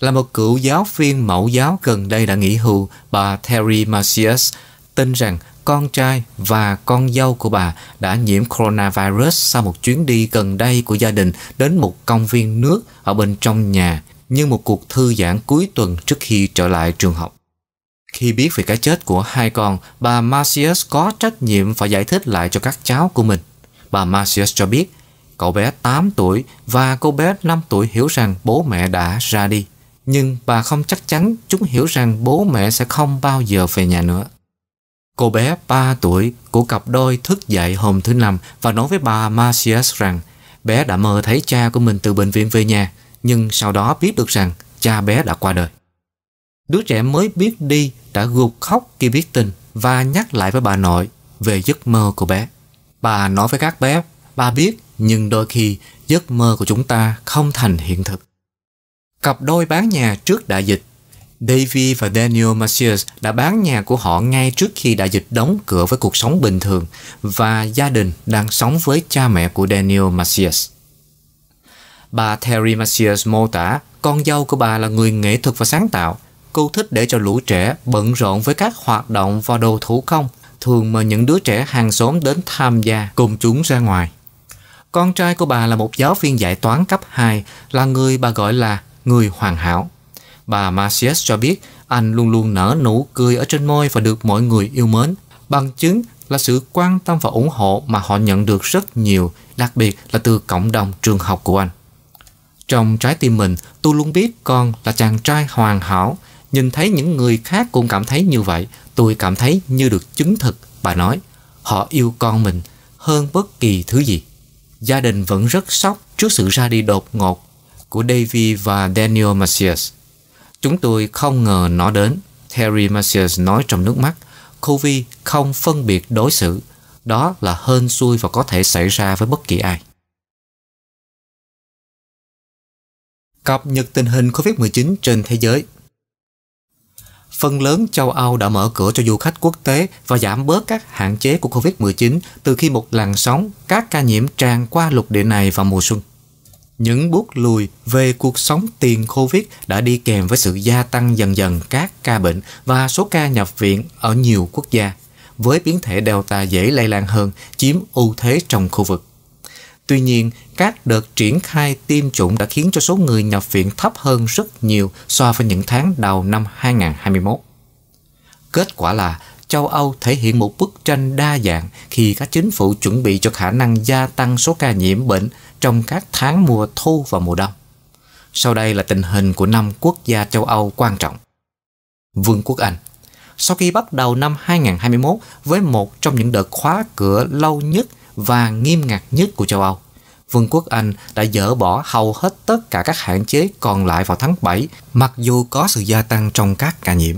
Là một cựu giáo viên mẫu giáo gần đây đã nghỉ hưu, bà Terry Marcius tin rằng con trai và con dâu của bà đã nhiễm coronavirus sau một chuyến đi gần đây của gia đình đến một công viên nước ở bên trong nhà như một cuộc thư giãn cuối tuần trước khi trở lại trường học. Khi biết về cái chết của hai con, bà Marcius có trách nhiệm phải giải thích lại cho các cháu của mình. Bà Marcius cho biết, cậu bé 8 tuổi và cô bé 5 tuổi hiểu rằng bố mẹ đã ra đi. Nhưng bà không chắc chắn chúng hiểu rằng bố mẹ sẽ không bao giờ về nhà nữa. Cô bé 3 tuổi của cặp đôi thức dậy hôm thứ năm và nói với bà Marcius rằng bé đã mơ thấy cha của mình từ bệnh viện về nhà nhưng sau đó biết được rằng cha bé đã qua đời. Đứa trẻ mới biết đi đã gục khóc khi biết tin và nhắc lại với bà nội về giấc mơ của bé. Bà nói với các bé, bà biết nhưng đôi khi giấc mơ của chúng ta không thành hiện thực. Cặp đôi bán nhà trước đại dịch Davy và Daniel macias đã bán nhà của họ ngay trước khi đại dịch đóng cửa với cuộc sống bình thường và gia đình đang sống với cha mẹ của Daniel macias. Bà Terry macias mô tả con dâu của bà là người nghệ thuật và sáng tạo. Cô thích để cho lũ trẻ bận rộn với các hoạt động và đồ thủ công, thường mời những đứa trẻ hàng xóm đến tham gia cùng chúng ra ngoài. Con trai của bà là một giáo viên dạy toán cấp 2, là người bà gọi là người hoàn hảo. Bà macias cho biết anh luôn luôn nở nụ cười ở trên môi và được mọi người yêu mến. Bằng chứng là sự quan tâm và ủng hộ mà họ nhận được rất nhiều, đặc biệt là từ cộng đồng trường học của anh. Trong trái tim mình, tôi luôn biết con là chàng trai hoàn hảo. Nhìn thấy những người khác cũng cảm thấy như vậy, tôi cảm thấy như được chứng thực. Bà nói, họ yêu con mình hơn bất kỳ thứ gì. Gia đình vẫn rất sốc trước sự ra đi đột ngột của Davy và Daniel Macias. Chúng tôi không ngờ nó đến, Terry Macias nói trong nước mắt. Covey không phân biệt đối xử. Đó là hên xui và có thể xảy ra với bất kỳ ai. cập nhật tình hình COVID-19 trên thế giới. Phần lớn châu Âu đã mở cửa cho du khách quốc tế và giảm bớt các hạn chế của COVID-19 từ khi một làn sóng các ca nhiễm tràn qua lục địa này vào mùa xuân. Những bước lùi về cuộc sống tiền Covid đã đi kèm với sự gia tăng dần dần các ca bệnh và số ca nhập viện ở nhiều quốc gia, với biến thể Delta dễ lây lan hơn, chiếm ưu thế trong khu vực. Tuy nhiên, các đợt triển khai tiêm chủng đã khiến cho số người nhập viện thấp hơn rất nhiều so với những tháng đầu năm 2021. Kết quả là châu Âu thể hiện một bức tranh đa dạng khi các chính phủ chuẩn bị cho khả năng gia tăng số ca nhiễm bệnh trong các tháng mùa thu và mùa đông. Sau đây là tình hình của năm quốc gia châu Âu quan trọng. Vương quốc Anh Sau khi bắt đầu năm 2021 với một trong những đợt khóa cửa lâu nhất và nghiêm ngặt nhất của châu Âu, Vương quốc Anh đã dỡ bỏ hầu hết tất cả các hạn chế còn lại vào tháng 7, mặc dù có sự gia tăng trong các ca nhiễm.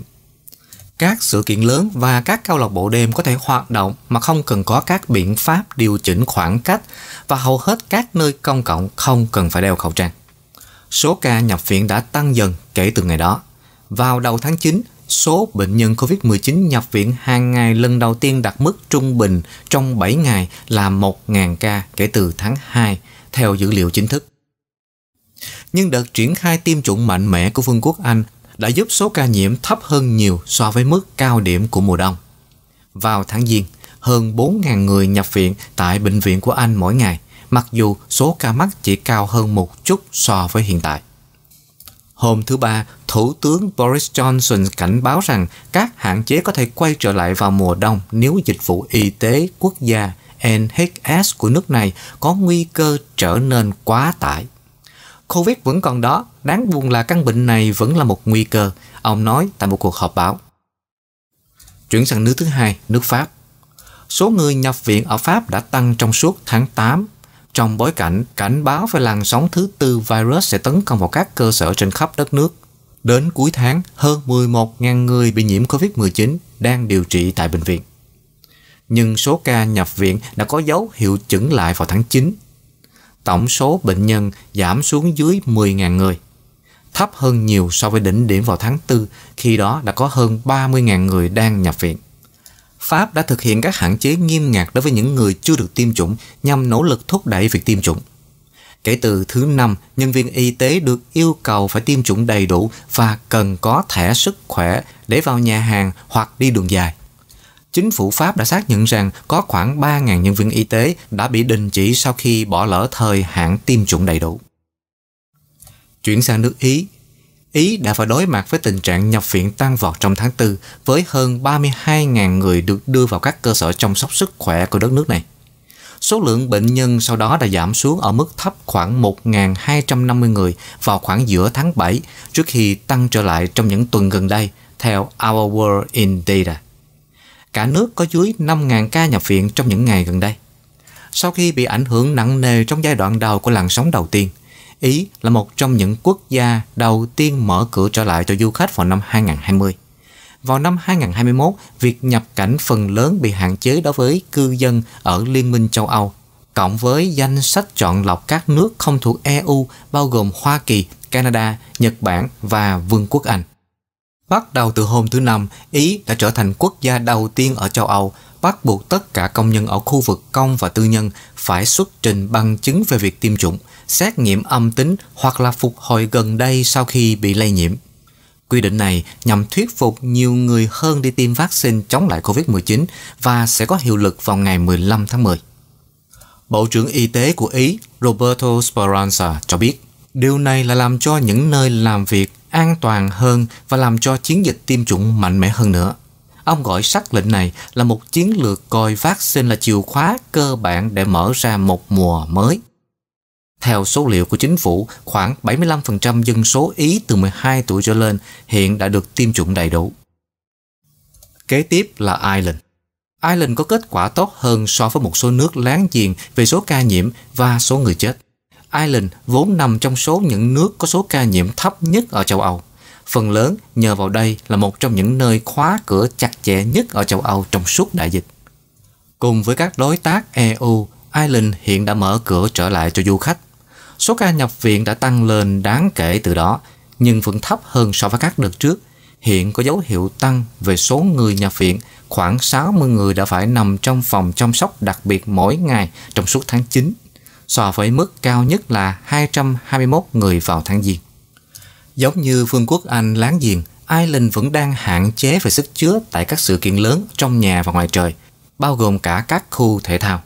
Các sự kiện lớn và các câu lạc bộ đêm có thể hoạt động mà không cần có các biện pháp điều chỉnh khoảng cách và hầu hết các nơi công cộng không cần phải đeo khẩu trang. Số ca nhập viện đã tăng dần kể từ ngày đó. Vào đầu tháng 9, Số bệnh nhân COVID-19 nhập viện hàng ngày lần đầu tiên đạt mức trung bình trong 7 ngày là 1.000 ca kể từ tháng 2, theo dữ liệu chính thức. Nhưng đợt triển khai tiêm chủng mạnh mẽ của Vương quốc Anh đã giúp số ca nhiễm thấp hơn nhiều so với mức cao điểm của mùa đông. Vào tháng Giêng, hơn 4.000 người nhập viện tại bệnh viện của Anh mỗi ngày, mặc dù số ca mắc chỉ cao hơn một chút so với hiện tại. Hôm thứ Ba, Thủ tướng Boris Johnson cảnh báo rằng các hạn chế có thể quay trở lại vào mùa đông nếu dịch vụ y tế quốc gia NHS của nước này có nguy cơ trở nên quá tải. Covid vẫn còn đó, đáng buồn là căn bệnh này vẫn là một nguy cơ, ông nói tại một cuộc họp báo. Chuyển sang nước thứ hai, nước Pháp. Số người nhập viện ở Pháp đã tăng trong suốt tháng 8 trong bối cảnh cảnh báo về làn sóng thứ tư virus sẽ tấn công vào các cơ sở trên khắp đất nước. Đến cuối tháng, hơn 11.000 người bị nhiễm COVID-19 đang điều trị tại bệnh viện. Nhưng số ca nhập viện đã có dấu hiệu chững lại vào tháng 9. Tổng số bệnh nhân giảm xuống dưới 10.000 người, thấp hơn nhiều so với đỉnh điểm vào tháng 4, khi đó đã có hơn 30.000 người đang nhập viện. Pháp đã thực hiện các hạn chế nghiêm ngặt đối với những người chưa được tiêm chủng nhằm nỗ lực thúc đẩy việc tiêm chủng. Kể từ thứ năm, nhân viên y tế được yêu cầu phải tiêm chủng đầy đủ và cần có thẻ sức khỏe để vào nhà hàng hoặc đi đường dài. Chính phủ Pháp đã xác nhận rằng có khoảng 3.000 nhân viên y tế đã bị đình chỉ sau khi bỏ lỡ thời hạn tiêm chủng đầy đủ. Chuyển sang nước Ý, Ý đã phải đối mặt với tình trạng nhập viện tăng vọt trong tháng 4 với hơn 32.000 người được đưa vào các cơ sở chăm sóc sức khỏe của đất nước này. Số lượng bệnh nhân sau đó đã giảm xuống ở mức thấp khoảng 1.250 người vào khoảng giữa tháng 7 trước khi tăng trở lại trong những tuần gần đây theo Our World in Data. Cả nước có dưới 5.000 ca nhập viện trong những ngày gần đây. Sau khi bị ảnh hưởng nặng nề trong giai đoạn đầu của làn sóng đầu tiên – Ý là một trong những quốc gia đầu tiên mở cửa trở lại cho du khách vào năm 2020. Vào năm 2021, việc nhập cảnh phần lớn bị hạn chế đối với cư dân ở Liên minh châu Âu, cộng với danh sách chọn lọc các nước không thuộc EU bao gồm Hoa Kỳ, Canada, Nhật Bản và Vương quốc Anh. Bắt đầu từ hôm thứ Năm, Ý đã trở thành quốc gia đầu tiên ở châu Âu bắt buộc tất cả công nhân ở khu vực công và tư nhân phải xuất trình bằng chứng về việc tiêm chủng – xét nghiệm âm tính hoặc là phục hồi gần đây sau khi bị lây nhiễm. Quy định này nhằm thuyết phục nhiều người hơn đi tiêm vaccine chống lại COVID-19 và sẽ có hiệu lực vào ngày 15 tháng 10. Bộ trưởng Y tế của Ý Roberto Speranza cho biết, điều này là làm cho những nơi làm việc an toàn hơn và làm cho chiến dịch tiêm chủng mạnh mẽ hơn nữa. Ông gọi sắc lệnh này là một chiến lược coi vaccine là chìa khóa cơ bản để mở ra một mùa mới. Theo số liệu của chính phủ, khoảng 75% dân số Ý từ 12 tuổi trở lên hiện đã được tiêm chủng đầy đủ. Kế tiếp là Ireland. Ireland có kết quả tốt hơn so với một số nước láng giềng về số ca nhiễm và số người chết. Ireland vốn nằm trong số những nước có số ca nhiễm thấp nhất ở châu Âu. Phần lớn nhờ vào đây là một trong những nơi khóa cửa chặt chẽ nhất ở châu Âu trong suốt đại dịch. Cùng với các đối tác EU, Ireland hiện đã mở cửa trở lại cho du khách Số ca nhập viện đã tăng lên đáng kể từ đó, nhưng vẫn thấp hơn so với các đợt trước. Hiện có dấu hiệu tăng về số người nhập viện, khoảng 60 người đã phải nằm trong phòng chăm sóc đặc biệt mỗi ngày trong suốt tháng 9, so với mức cao nhất là 221 người vào tháng Giêng. Giống như Vương quốc Anh láng giềng, Ireland vẫn đang hạn chế về sức chứa tại các sự kiện lớn trong nhà và ngoài trời, bao gồm cả các khu thể thao.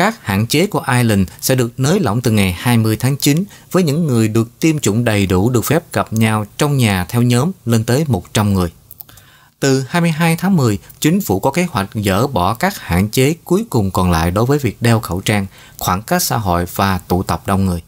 Các hạn chế của Ireland sẽ được nới lỏng từ ngày 20 tháng 9 với những người được tiêm chủng đầy đủ được phép gặp nhau trong nhà theo nhóm lên tới 100 người. Từ 22 tháng 10, chính phủ có kế hoạch dỡ bỏ các hạn chế cuối cùng còn lại đối với việc đeo khẩu trang, khoảng cách xã hội và tụ tập đông người.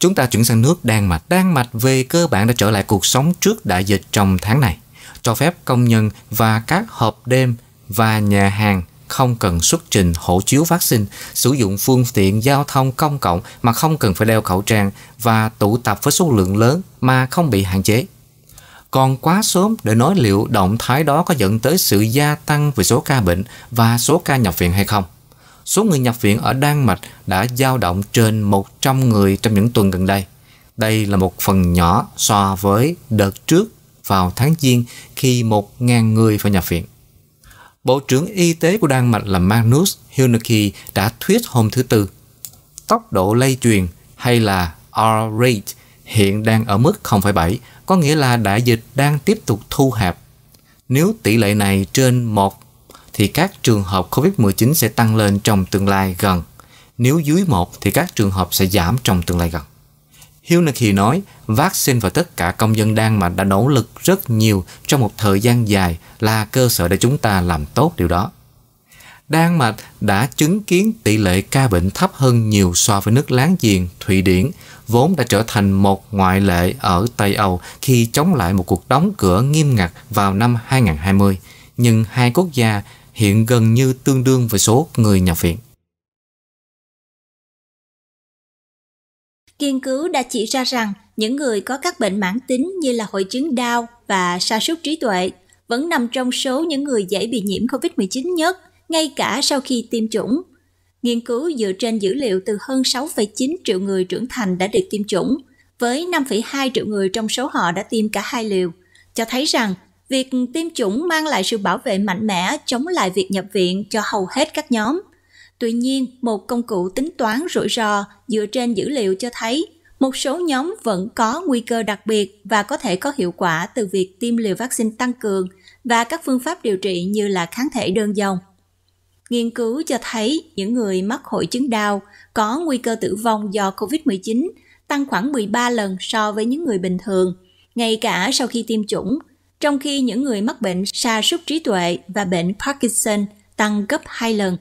Chúng ta chuyển sang nước Đan Mạch. Đan Mạch về cơ bản đã trở lại cuộc sống trước đại dịch trong tháng này, cho phép công nhân và các hộp đêm và nhà hàng không cần xuất trình hộ chiếu vaccine, sử dụng phương tiện giao thông công cộng mà không cần phải đeo khẩu trang và tụ tập với số lượng lớn mà không bị hạn chế. Còn quá sớm để nói liệu động thái đó có dẫn tới sự gia tăng về số ca bệnh và số ca nhập viện hay không. Số người nhập viện ở Đan Mạch đã dao động trên 100 người trong những tuần gần đây. Đây là một phần nhỏ so với đợt trước vào tháng Giêng khi 1.000 người phải nhập viện. Bộ trưởng Y tế của Đan Mạch là Magnus Hilneki đã thuyết hôm thứ Tư. Tốc độ lây truyền hay là R rate hiện đang ở mức 0,7, có nghĩa là đại dịch đang tiếp tục thu hẹp. Nếu tỷ lệ này trên 1 thì các trường hợp COVID-19 sẽ tăng lên trong tương lai gần. Nếu dưới 1 thì các trường hợp sẽ giảm trong tương lai gần. Hiếu Nực Hì nói, vaccine và tất cả công dân Đan Mạch đã nỗ lực rất nhiều trong một thời gian dài là cơ sở để chúng ta làm tốt điều đó. Đan Mạch đã chứng kiến tỷ lệ ca bệnh thấp hơn nhiều so với nước láng giềng Thụy Điển, vốn đã trở thành một ngoại lệ ở Tây Âu khi chống lại một cuộc đóng cửa nghiêm ngặt vào năm 2020. Nhưng hai quốc gia hiện gần như tương đương với số người nhập viện. Nghiên cứu đã chỉ ra rằng những người có các bệnh mãn tính như là hội chứng đau và sa sút trí tuệ vẫn nằm trong số những người dễ bị nhiễm COVID-19 nhất, ngay cả sau khi tiêm chủng. Nghiên cứu dựa trên dữ liệu từ hơn 6,9 triệu người trưởng thành đã được tiêm chủng, với 5,2 triệu người trong số họ đã tiêm cả hai liều, cho thấy rằng việc tiêm chủng mang lại sự bảo vệ mạnh mẽ chống lại việc nhập viện cho hầu hết các nhóm. Tuy nhiên, một công cụ tính toán rủi ro dựa trên dữ liệu cho thấy một số nhóm vẫn có nguy cơ đặc biệt và có thể có hiệu quả từ việc tiêm liều vaccine tăng cường và các phương pháp điều trị như là kháng thể đơn dòng. Nghiên cứu cho thấy những người mắc hội chứng đau có nguy cơ tử vong do COVID-19 tăng khoảng 13 lần so với những người bình thường, ngay cả sau khi tiêm chủng, trong khi những người mắc bệnh sa sút trí tuệ và bệnh Parkinson tăng gấp 2 lần.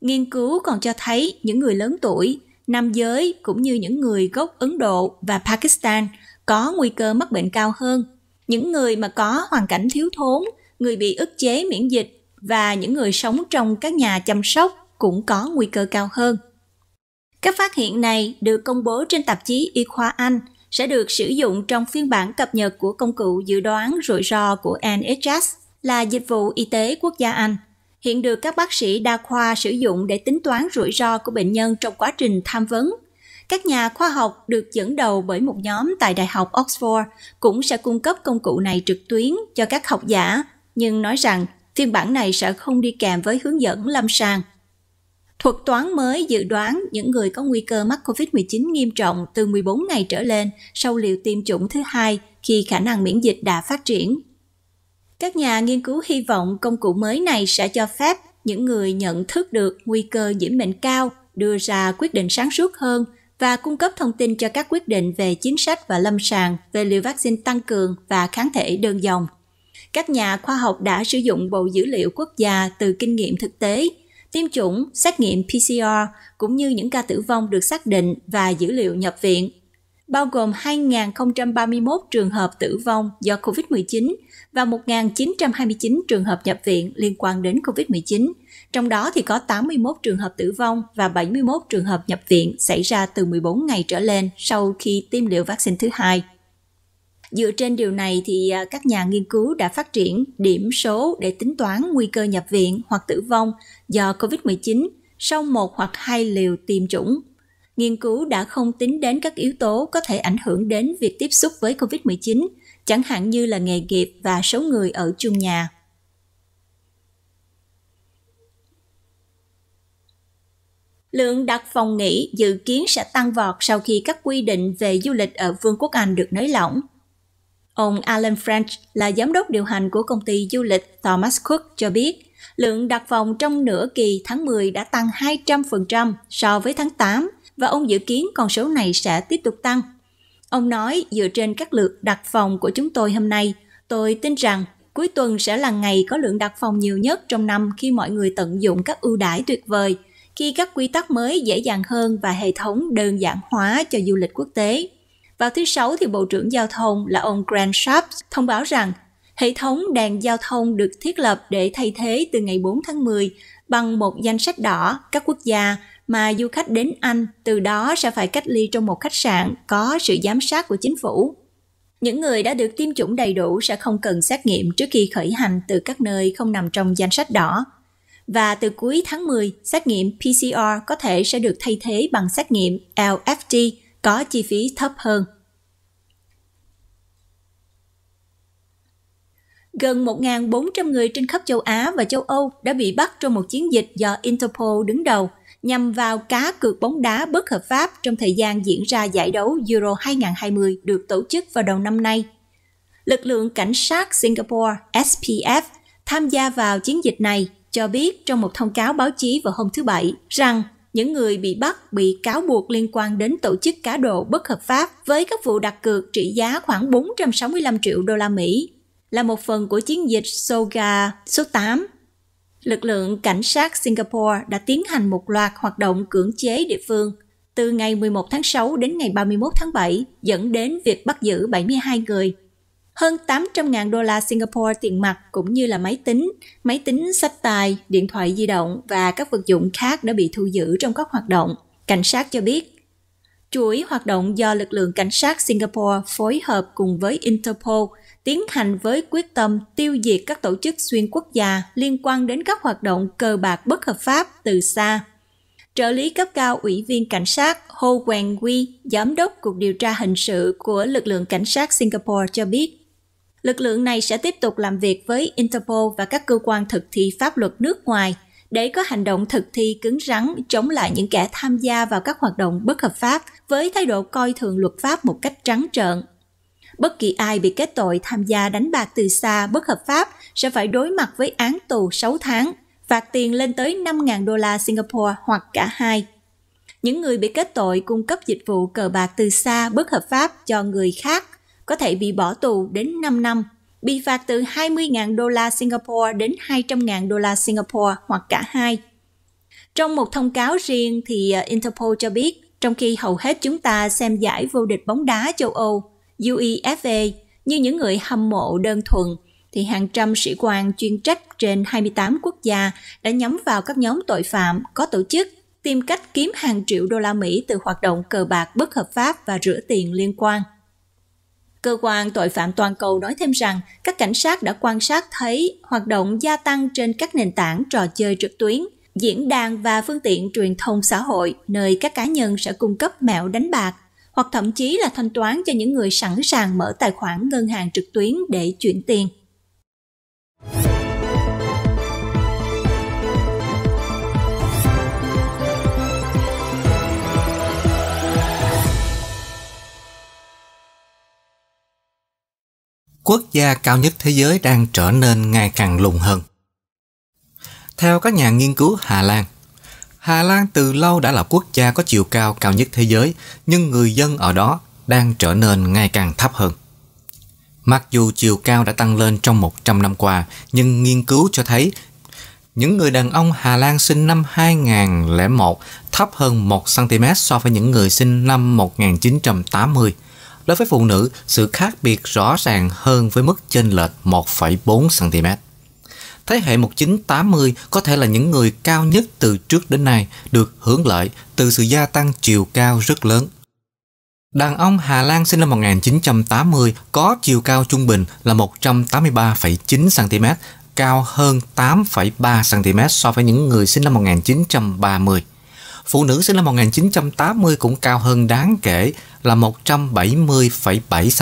Nghiên cứu còn cho thấy những người lớn tuổi, nam giới cũng như những người gốc Ấn Độ và Pakistan có nguy cơ mắc bệnh cao hơn. Những người mà có hoàn cảnh thiếu thốn, người bị ức chế miễn dịch và những người sống trong các nhà chăm sóc cũng có nguy cơ cao hơn. Các phát hiện này được công bố trên tạp chí Y khoa Anh sẽ được sử dụng trong phiên bản cập nhật của công cụ dự đoán rủi ro của NHS là dịch vụ y tế quốc gia Anh hiện được các bác sĩ đa khoa sử dụng để tính toán rủi ro của bệnh nhân trong quá trình tham vấn. Các nhà khoa học được dẫn đầu bởi một nhóm tại Đại học Oxford cũng sẽ cung cấp công cụ này trực tuyến cho các học giả, nhưng nói rằng phiên bản này sẽ không đi kèm với hướng dẫn lâm sàng. Thuật toán mới dự đoán những người có nguy cơ mắc COVID-19 nghiêm trọng từ 14 ngày trở lên sau liều tiêm chủng thứ hai khi khả năng miễn dịch đã phát triển các nhà nghiên cứu hy vọng công cụ mới này sẽ cho phép những người nhận thức được nguy cơ nhiễm bệnh cao đưa ra quyết định sáng suốt hơn và cung cấp thông tin cho các quyết định về chính sách và lâm sàng về liều vaccine tăng cường và kháng thể đơn dòng. Các nhà khoa học đã sử dụng bộ dữ liệu quốc gia từ kinh nghiệm thực tế, tiêm chủng, xét nghiệm PCR cũng như những ca tử vong được xác định và dữ liệu nhập viện, bao gồm 2.031 trường hợp tử vong do COVID-19 và 1.929 trường hợp nhập viện liên quan đến COVID-19, trong đó thì có 81 trường hợp tử vong và 71 trường hợp nhập viện xảy ra từ 14 ngày trở lên sau khi tiêm liều vaccine thứ hai. Dựa trên điều này thì à, các nhà nghiên cứu đã phát triển điểm số để tính toán nguy cơ nhập viện hoặc tử vong do COVID-19 sau một hoặc hai liều tiêm chủng. Nghiên cứu đã không tính đến các yếu tố có thể ảnh hưởng đến việc tiếp xúc với COVID-19 chẳng hạn như là nghề nghiệp và số người ở chung nhà. Lượng đặt phòng nghỉ dự kiến sẽ tăng vọt sau khi các quy định về du lịch ở Vương quốc Anh được nới lỏng. Ông Alan French là giám đốc điều hành của công ty du lịch Thomas Cook cho biết, lượng đặt phòng trong nửa kỳ tháng 10 đã tăng 200% so với tháng 8 và ông dự kiến con số này sẽ tiếp tục tăng. Ông nói dựa trên các lượt đặt phòng của chúng tôi hôm nay, tôi tin rằng cuối tuần sẽ là ngày có lượng đặt phòng nhiều nhất trong năm khi mọi người tận dụng các ưu đãi tuyệt vời, khi các quy tắc mới dễ dàng hơn và hệ thống đơn giản hóa cho du lịch quốc tế. Vào thứ Sáu thì Bộ trưởng Giao thông là ông Grant Sharps thông báo rằng hệ thống đèn giao thông được thiết lập để thay thế từ ngày 4 tháng 10 bằng một danh sách đỏ các quốc gia mà du khách đến Anh từ đó sẽ phải cách ly trong một khách sạn có sự giám sát của chính phủ. Những người đã được tiêm chủng đầy đủ sẽ không cần xét nghiệm trước khi khởi hành từ các nơi không nằm trong danh sách đỏ. Và từ cuối tháng 10, xét nghiệm PCR có thể sẽ được thay thế bằng xét nghiệm LFT có chi phí thấp hơn. Gần 1.400 người trên khắp châu Á và châu Âu đã bị bắt trong một chiến dịch do Interpol đứng đầu – nhằm vào cá cược bóng đá bất hợp pháp trong thời gian diễn ra giải đấu Euro 2020 được tổ chức vào đầu năm nay. Lực lượng cảnh sát Singapore SPF tham gia vào chiến dịch này cho biết trong một thông cáo báo chí vào hôm thứ Bảy rằng những người bị bắt bị cáo buộc liên quan đến tổ chức cá độ bất hợp pháp với các vụ đặt cược trị giá khoảng 465 triệu đô la Mỹ là một phần của chiến dịch SOGA số 8 lực lượng cảnh sát Singapore đã tiến hành một loạt hoạt động cưỡng chế địa phương từ ngày 11 tháng 6 đến ngày 31 tháng 7 dẫn đến việc bắt giữ 72 người. Hơn 800.000 đô la Singapore tiền mặt cũng như là máy tính, máy tính sách tài, điện thoại di động và các vật dụng khác đã bị thu giữ trong các hoạt động, cảnh sát cho biết. Chuỗi hoạt động do lực lượng cảnh sát Singapore phối hợp cùng với Interpol – tiến hành với quyết tâm tiêu diệt các tổ chức xuyên quốc gia liên quan đến các hoạt động cờ bạc bất hợp pháp từ xa. Trợ lý cấp cao Ủy viên Cảnh sát Ho Quang Huy, Giám đốc Cục điều tra hình sự của lực lượng cảnh sát Singapore cho biết, lực lượng này sẽ tiếp tục làm việc với Interpol và các cơ quan thực thi pháp luật nước ngoài để có hành động thực thi cứng rắn chống lại những kẻ tham gia vào các hoạt động bất hợp pháp với thái độ coi thường luật pháp một cách trắng trợn bất kỳ ai bị kết tội tham gia đánh bạc từ xa bất hợp pháp sẽ phải đối mặt với án tù 6 tháng, phạt tiền lên tới 5.000 đô la Singapore hoặc cả hai. Những người bị kết tội cung cấp dịch vụ cờ bạc từ xa bất hợp pháp cho người khác có thể bị bỏ tù đến 5 năm, bị phạt từ 20.000 đô la Singapore đến 200.000 đô la Singapore hoặc cả hai. Trong một thông cáo riêng thì ờ, Interpol cho biết, trong khi hầu hết chúng ta xem giải vô địch bóng đá châu Âu, UEFA như những người hâm mộ đơn thuần, thì hàng trăm sĩ quan chuyên trách trên 28 quốc gia đã nhắm vào các nhóm tội phạm có tổ chức, tìm cách kiếm hàng triệu đô la Mỹ từ hoạt động cờ bạc bất hợp pháp và rửa tiền liên quan. Cơ quan tội phạm toàn cầu nói thêm rằng các cảnh sát đã quan sát thấy hoạt động gia tăng trên các nền tảng trò chơi trực tuyến, diễn đàn và phương tiện truyền thông xã hội nơi các cá nhân sẽ cung cấp mẹo đánh bạc hoặc thậm chí là thanh toán cho những người sẵn sàng mở tài khoản ngân hàng trực tuyến để chuyển tiền. Quốc gia cao nhất thế giới đang trở nên ngày càng lùng hơn. Theo các nhà nghiên cứu Hà Lan, Hà Lan từ lâu đã là quốc gia có chiều cao cao nhất thế giới, nhưng người dân ở đó đang trở nên ngày càng thấp hơn. Mặc dù chiều cao đã tăng lên trong 100 năm qua, nhưng nghiên cứu cho thấy những người đàn ông Hà Lan sinh năm 2001 thấp hơn 1cm so với những người sinh năm 1980. Đối với phụ nữ, sự khác biệt rõ ràng hơn với mức chênh lệch 1,4cm. Thế hệ 1980 có thể là những người cao nhất từ trước đến nay được hưởng lợi từ sự gia tăng chiều cao rất lớn. Đàn ông Hà Lan sinh năm 1980 có chiều cao trung bình là 183,9 cm, cao hơn 8,3 cm so với những người sinh năm 1930 phụ nữ sinh năm 1980 cũng cao hơn đáng kể là 170,7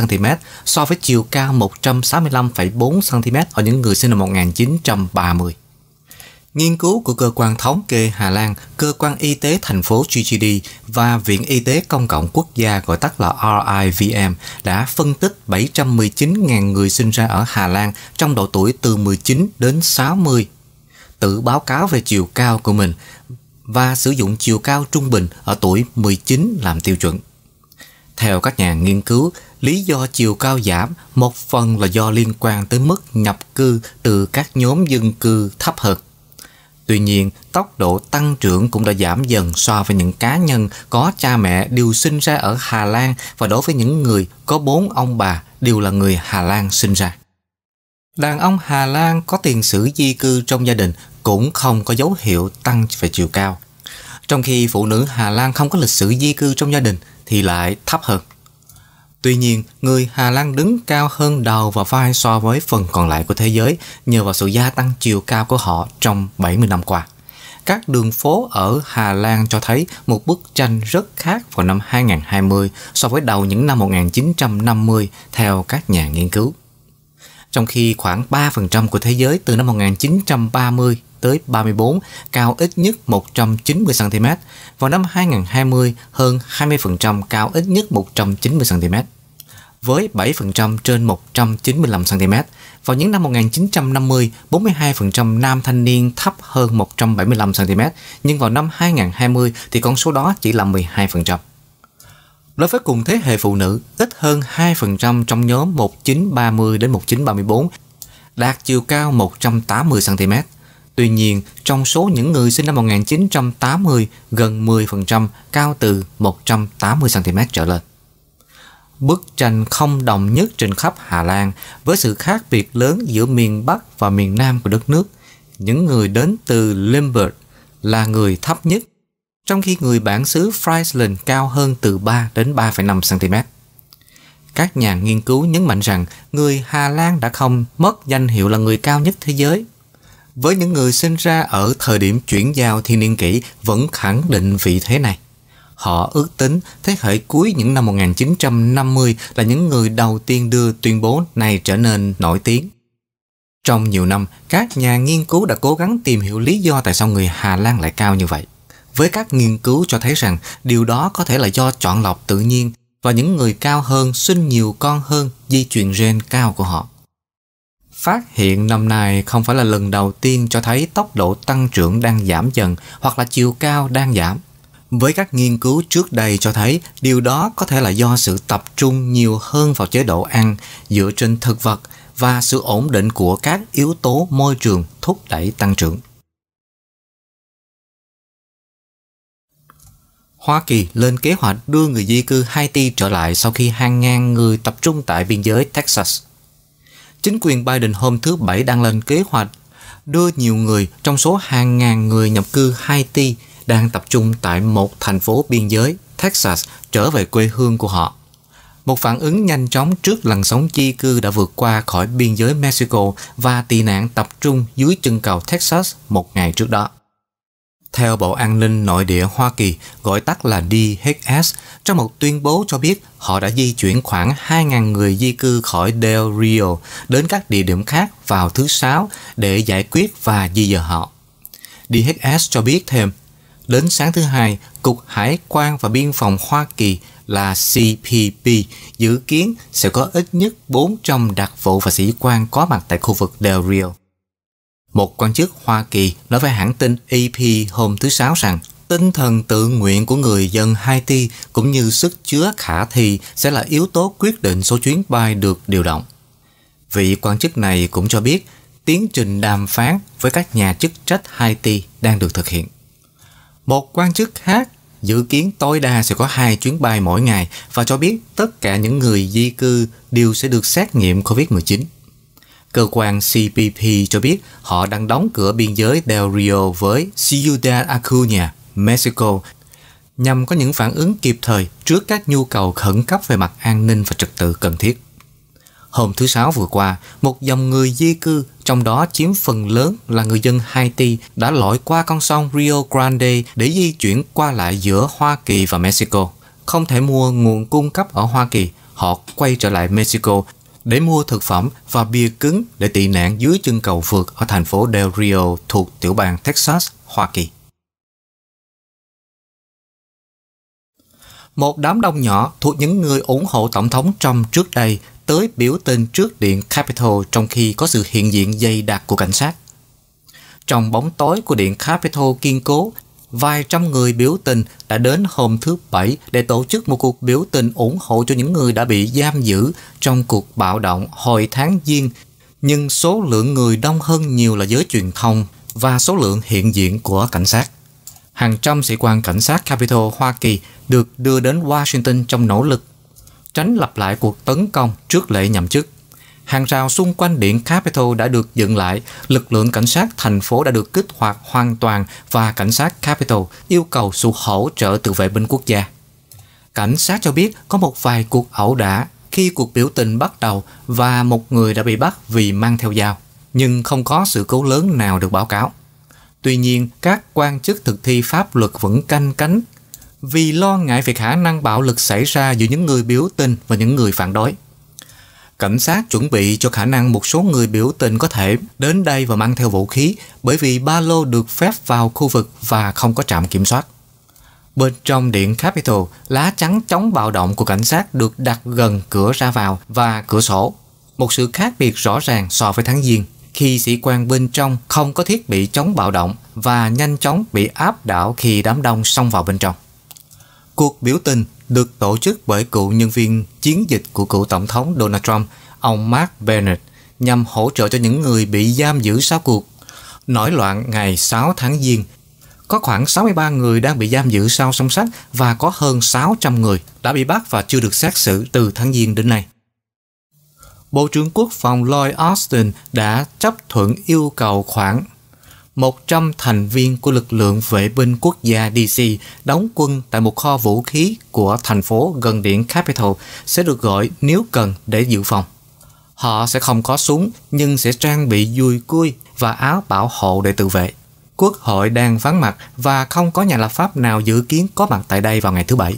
cm so với chiều cao 165,4 cm ở những người sinh năm 1930. Nghiên cứu của cơ quan thống kê Hà Lan, cơ quan y tế thành phố GGD và Viện Y tế Công cộng Quốc gia gọi tắt là RIVM đã phân tích 719.000 người sinh ra ở Hà Lan trong độ tuổi từ 19 đến 60 tự báo cáo về chiều cao của mình và sử dụng chiều cao trung bình ở tuổi 19 làm tiêu chuẩn. Theo các nhà nghiên cứu, lý do chiều cao giảm một phần là do liên quan tới mức nhập cư từ các nhóm dân cư thấp hơn. Tuy nhiên, tốc độ tăng trưởng cũng đã giảm dần so với những cá nhân có cha mẹ đều sinh ra ở Hà Lan và đối với những người có bốn ông bà đều là người Hà Lan sinh ra. Đàn ông Hà Lan có tiền sử di cư trong gia đình cũng không có dấu hiệu tăng về chiều cao. Trong khi phụ nữ Hà Lan không có lịch sử di cư trong gia đình thì lại thấp hơn. Tuy nhiên, người Hà Lan đứng cao hơn đầu và vai so với phần còn lại của thế giới nhờ vào sự gia tăng chiều cao của họ trong 70 năm qua. Các đường phố ở Hà Lan cho thấy một bức tranh rất khác vào năm 2020 so với đầu những năm 1950 theo các nhà nghiên cứu trong khi khoảng 3% của thế giới từ năm 1930 tới 34, cao ít nhất 190 cm. Vào năm 2020, hơn 20% cao ít nhất 190 cm với 7% trên 195 cm. Vào những năm 1950, 42% nam thanh niên thấp hơn 175 cm, nhưng vào năm 2020 thì con số đó chỉ là 12%. Đối với cùng thế hệ phụ nữ, ít hơn 2% trong nhóm 1930 đến 1934, đạt chiều cao 180 cm. Tuy nhiên, trong số những người sinh năm 1980, gần 10% cao từ 180 cm trở lên. Bức tranh không đồng nhất trên khắp Hà Lan với sự khác biệt lớn giữa miền Bắc và miền Nam của đất nước. Những người đến từ Limburg là người thấp nhất trong khi người bản xứ Friesland cao hơn từ 3 đến 3,5 cm. Các nhà nghiên cứu nhấn mạnh rằng người Hà Lan đã không mất danh hiệu là người cao nhất thế giới. Với những người sinh ra ở thời điểm chuyển giao thiên niên kỷ vẫn khẳng định vị thế này. Họ ước tính thế hệ cuối những năm 1950 là những người đầu tiên đưa tuyên bố này trở nên nổi tiếng. Trong nhiều năm, các nhà nghiên cứu đã cố gắng tìm hiểu lý do tại sao người Hà Lan lại cao như vậy. Với các nghiên cứu cho thấy rằng điều đó có thể là do chọn lọc tự nhiên và những người cao hơn sinh nhiều con hơn di truyền gen cao của họ. Phát hiện năm nay không phải là lần đầu tiên cho thấy tốc độ tăng trưởng đang giảm dần hoặc là chiều cao đang giảm. Với các nghiên cứu trước đây cho thấy điều đó có thể là do sự tập trung nhiều hơn vào chế độ ăn dựa trên thực vật và sự ổn định của các yếu tố môi trường thúc đẩy tăng trưởng. Hoa Kỳ lên kế hoạch đưa người di cư Haiti trở lại sau khi hàng ngàn người tập trung tại biên giới Texas. Chính quyền Biden hôm thứ Bảy đang lên kế hoạch đưa nhiều người trong số hàng ngàn người nhập cư Haiti đang tập trung tại một thành phố biên giới Texas trở về quê hương của họ. Một phản ứng nhanh chóng trước làn sóng di cư đã vượt qua khỏi biên giới Mexico và tị nạn tập trung dưới chân cầu Texas một ngày trước đó. Theo Bộ An ninh Nội địa Hoa Kỳ, gọi tắt là DHS, trong một tuyên bố cho biết họ đã di chuyển khoảng 2.000 người di cư khỏi Del Rio đến các địa điểm khác vào thứ Sáu để giải quyết và di dời họ. DHS cho biết thêm, đến sáng thứ Hai, Cục Hải quan và Biên phòng Hoa Kỳ là CPP dự kiến sẽ có ít nhất 400 đặc vụ và sĩ quan có mặt tại khu vực Del Rio. Một quan chức Hoa Kỳ nói với hãng tin AP hôm thứ Sáu rằng tinh thần tự nguyện của người dân Haiti cũng như sức chứa khả thi sẽ là yếu tố quyết định số chuyến bay được điều động. Vị quan chức này cũng cho biết tiến trình đàm phán với các nhà chức trách Haiti đang được thực hiện. Một quan chức khác dự kiến tối đa sẽ có hai chuyến bay mỗi ngày và cho biết tất cả những người di cư đều sẽ được xét nghiệm COVID-19. Cơ quan CPP cho biết họ đang đóng cửa biên giới Del Rio với Ciudad Acuña, Mexico nhằm có những phản ứng kịp thời trước các nhu cầu khẩn cấp về mặt an ninh và trật tự cần thiết. Hôm thứ Sáu vừa qua, một dòng người di cư, trong đó chiếm phần lớn là người dân Haiti, đã lội qua con sông Rio Grande để di chuyển qua lại giữa Hoa Kỳ và Mexico. Không thể mua nguồn cung cấp ở Hoa Kỳ, họ quay trở lại Mexico để mua thực phẩm và bia cứng để tị nạn dưới chân cầu vượt ở thành phố Del Rio thuộc tiểu bang Texas, Hoa Kỳ. Một đám đông nhỏ thuộc những người ủng hộ Tổng thống Trump trước đây tới biểu tình trước điện Capitol trong khi có sự hiện diện dày đặc của cảnh sát. Trong bóng tối của điện Capitol kiên cố Vài trăm người biểu tình đã đến hôm thứ Bảy để tổ chức một cuộc biểu tình ủng hộ cho những người đã bị giam giữ trong cuộc bạo động hồi tháng Giêng. Nhưng số lượng người đông hơn nhiều là giới truyền thông và số lượng hiện diện của cảnh sát. Hàng trăm sĩ quan cảnh sát Capitol Hoa Kỳ được đưa đến Washington trong nỗ lực tránh lặp lại cuộc tấn công trước lễ nhậm chức hàng rào xung quanh điện Capitol đã được dựng lại, lực lượng cảnh sát thành phố đã được kích hoạt hoàn toàn và cảnh sát Capitol yêu cầu sự hỗ trợ từ vệ binh quốc gia. Cảnh sát cho biết có một vài cuộc ẩu đả khi cuộc biểu tình bắt đầu và một người đã bị bắt vì mang theo dao, nhưng không có sự cố lớn nào được báo cáo. Tuy nhiên, các quan chức thực thi pháp luật vẫn canh cánh vì lo ngại về khả năng bạo lực xảy ra giữa những người biểu tình và những người phản đối. Cảnh sát chuẩn bị cho khả năng một số người biểu tình có thể đến đây và mang theo vũ khí bởi vì ba lô được phép vào khu vực và không có trạm kiểm soát. Bên trong điện Capitol, lá chắn chống bạo động của cảnh sát được đặt gần cửa ra vào và cửa sổ. Một sự khác biệt rõ ràng so với tháng Giêng, khi sĩ quan bên trong không có thiết bị chống bạo động và nhanh chóng bị áp đảo khi đám đông xông vào bên trong. Cuộc biểu tình được tổ chức bởi cựu nhân viên chiến dịch của cựu Tổng thống Donald Trump, ông Mark Bennett, nhằm hỗ trợ cho những người bị giam giữ sau cuộc. Nổi loạn ngày 6 tháng Giêng, có khoảng 63 người đang bị giam giữ sau song sách và có hơn 600 người đã bị bắt và chưa được xét xử từ tháng Giêng đến nay. Bộ trưởng Quốc phòng Lloyd Austin đã chấp thuận yêu cầu khoảng 100 thành viên của lực lượng vệ binh quốc gia DC đóng quân tại một kho vũ khí của thành phố gần điện Capitol sẽ được gọi nếu cần để dự phòng. Họ sẽ không có súng nhưng sẽ trang bị dùi cui và áo bảo hộ để tự vệ. Quốc hội đang vắng mặt và không có nhà lập pháp nào dự kiến có mặt tại đây vào ngày thứ Bảy.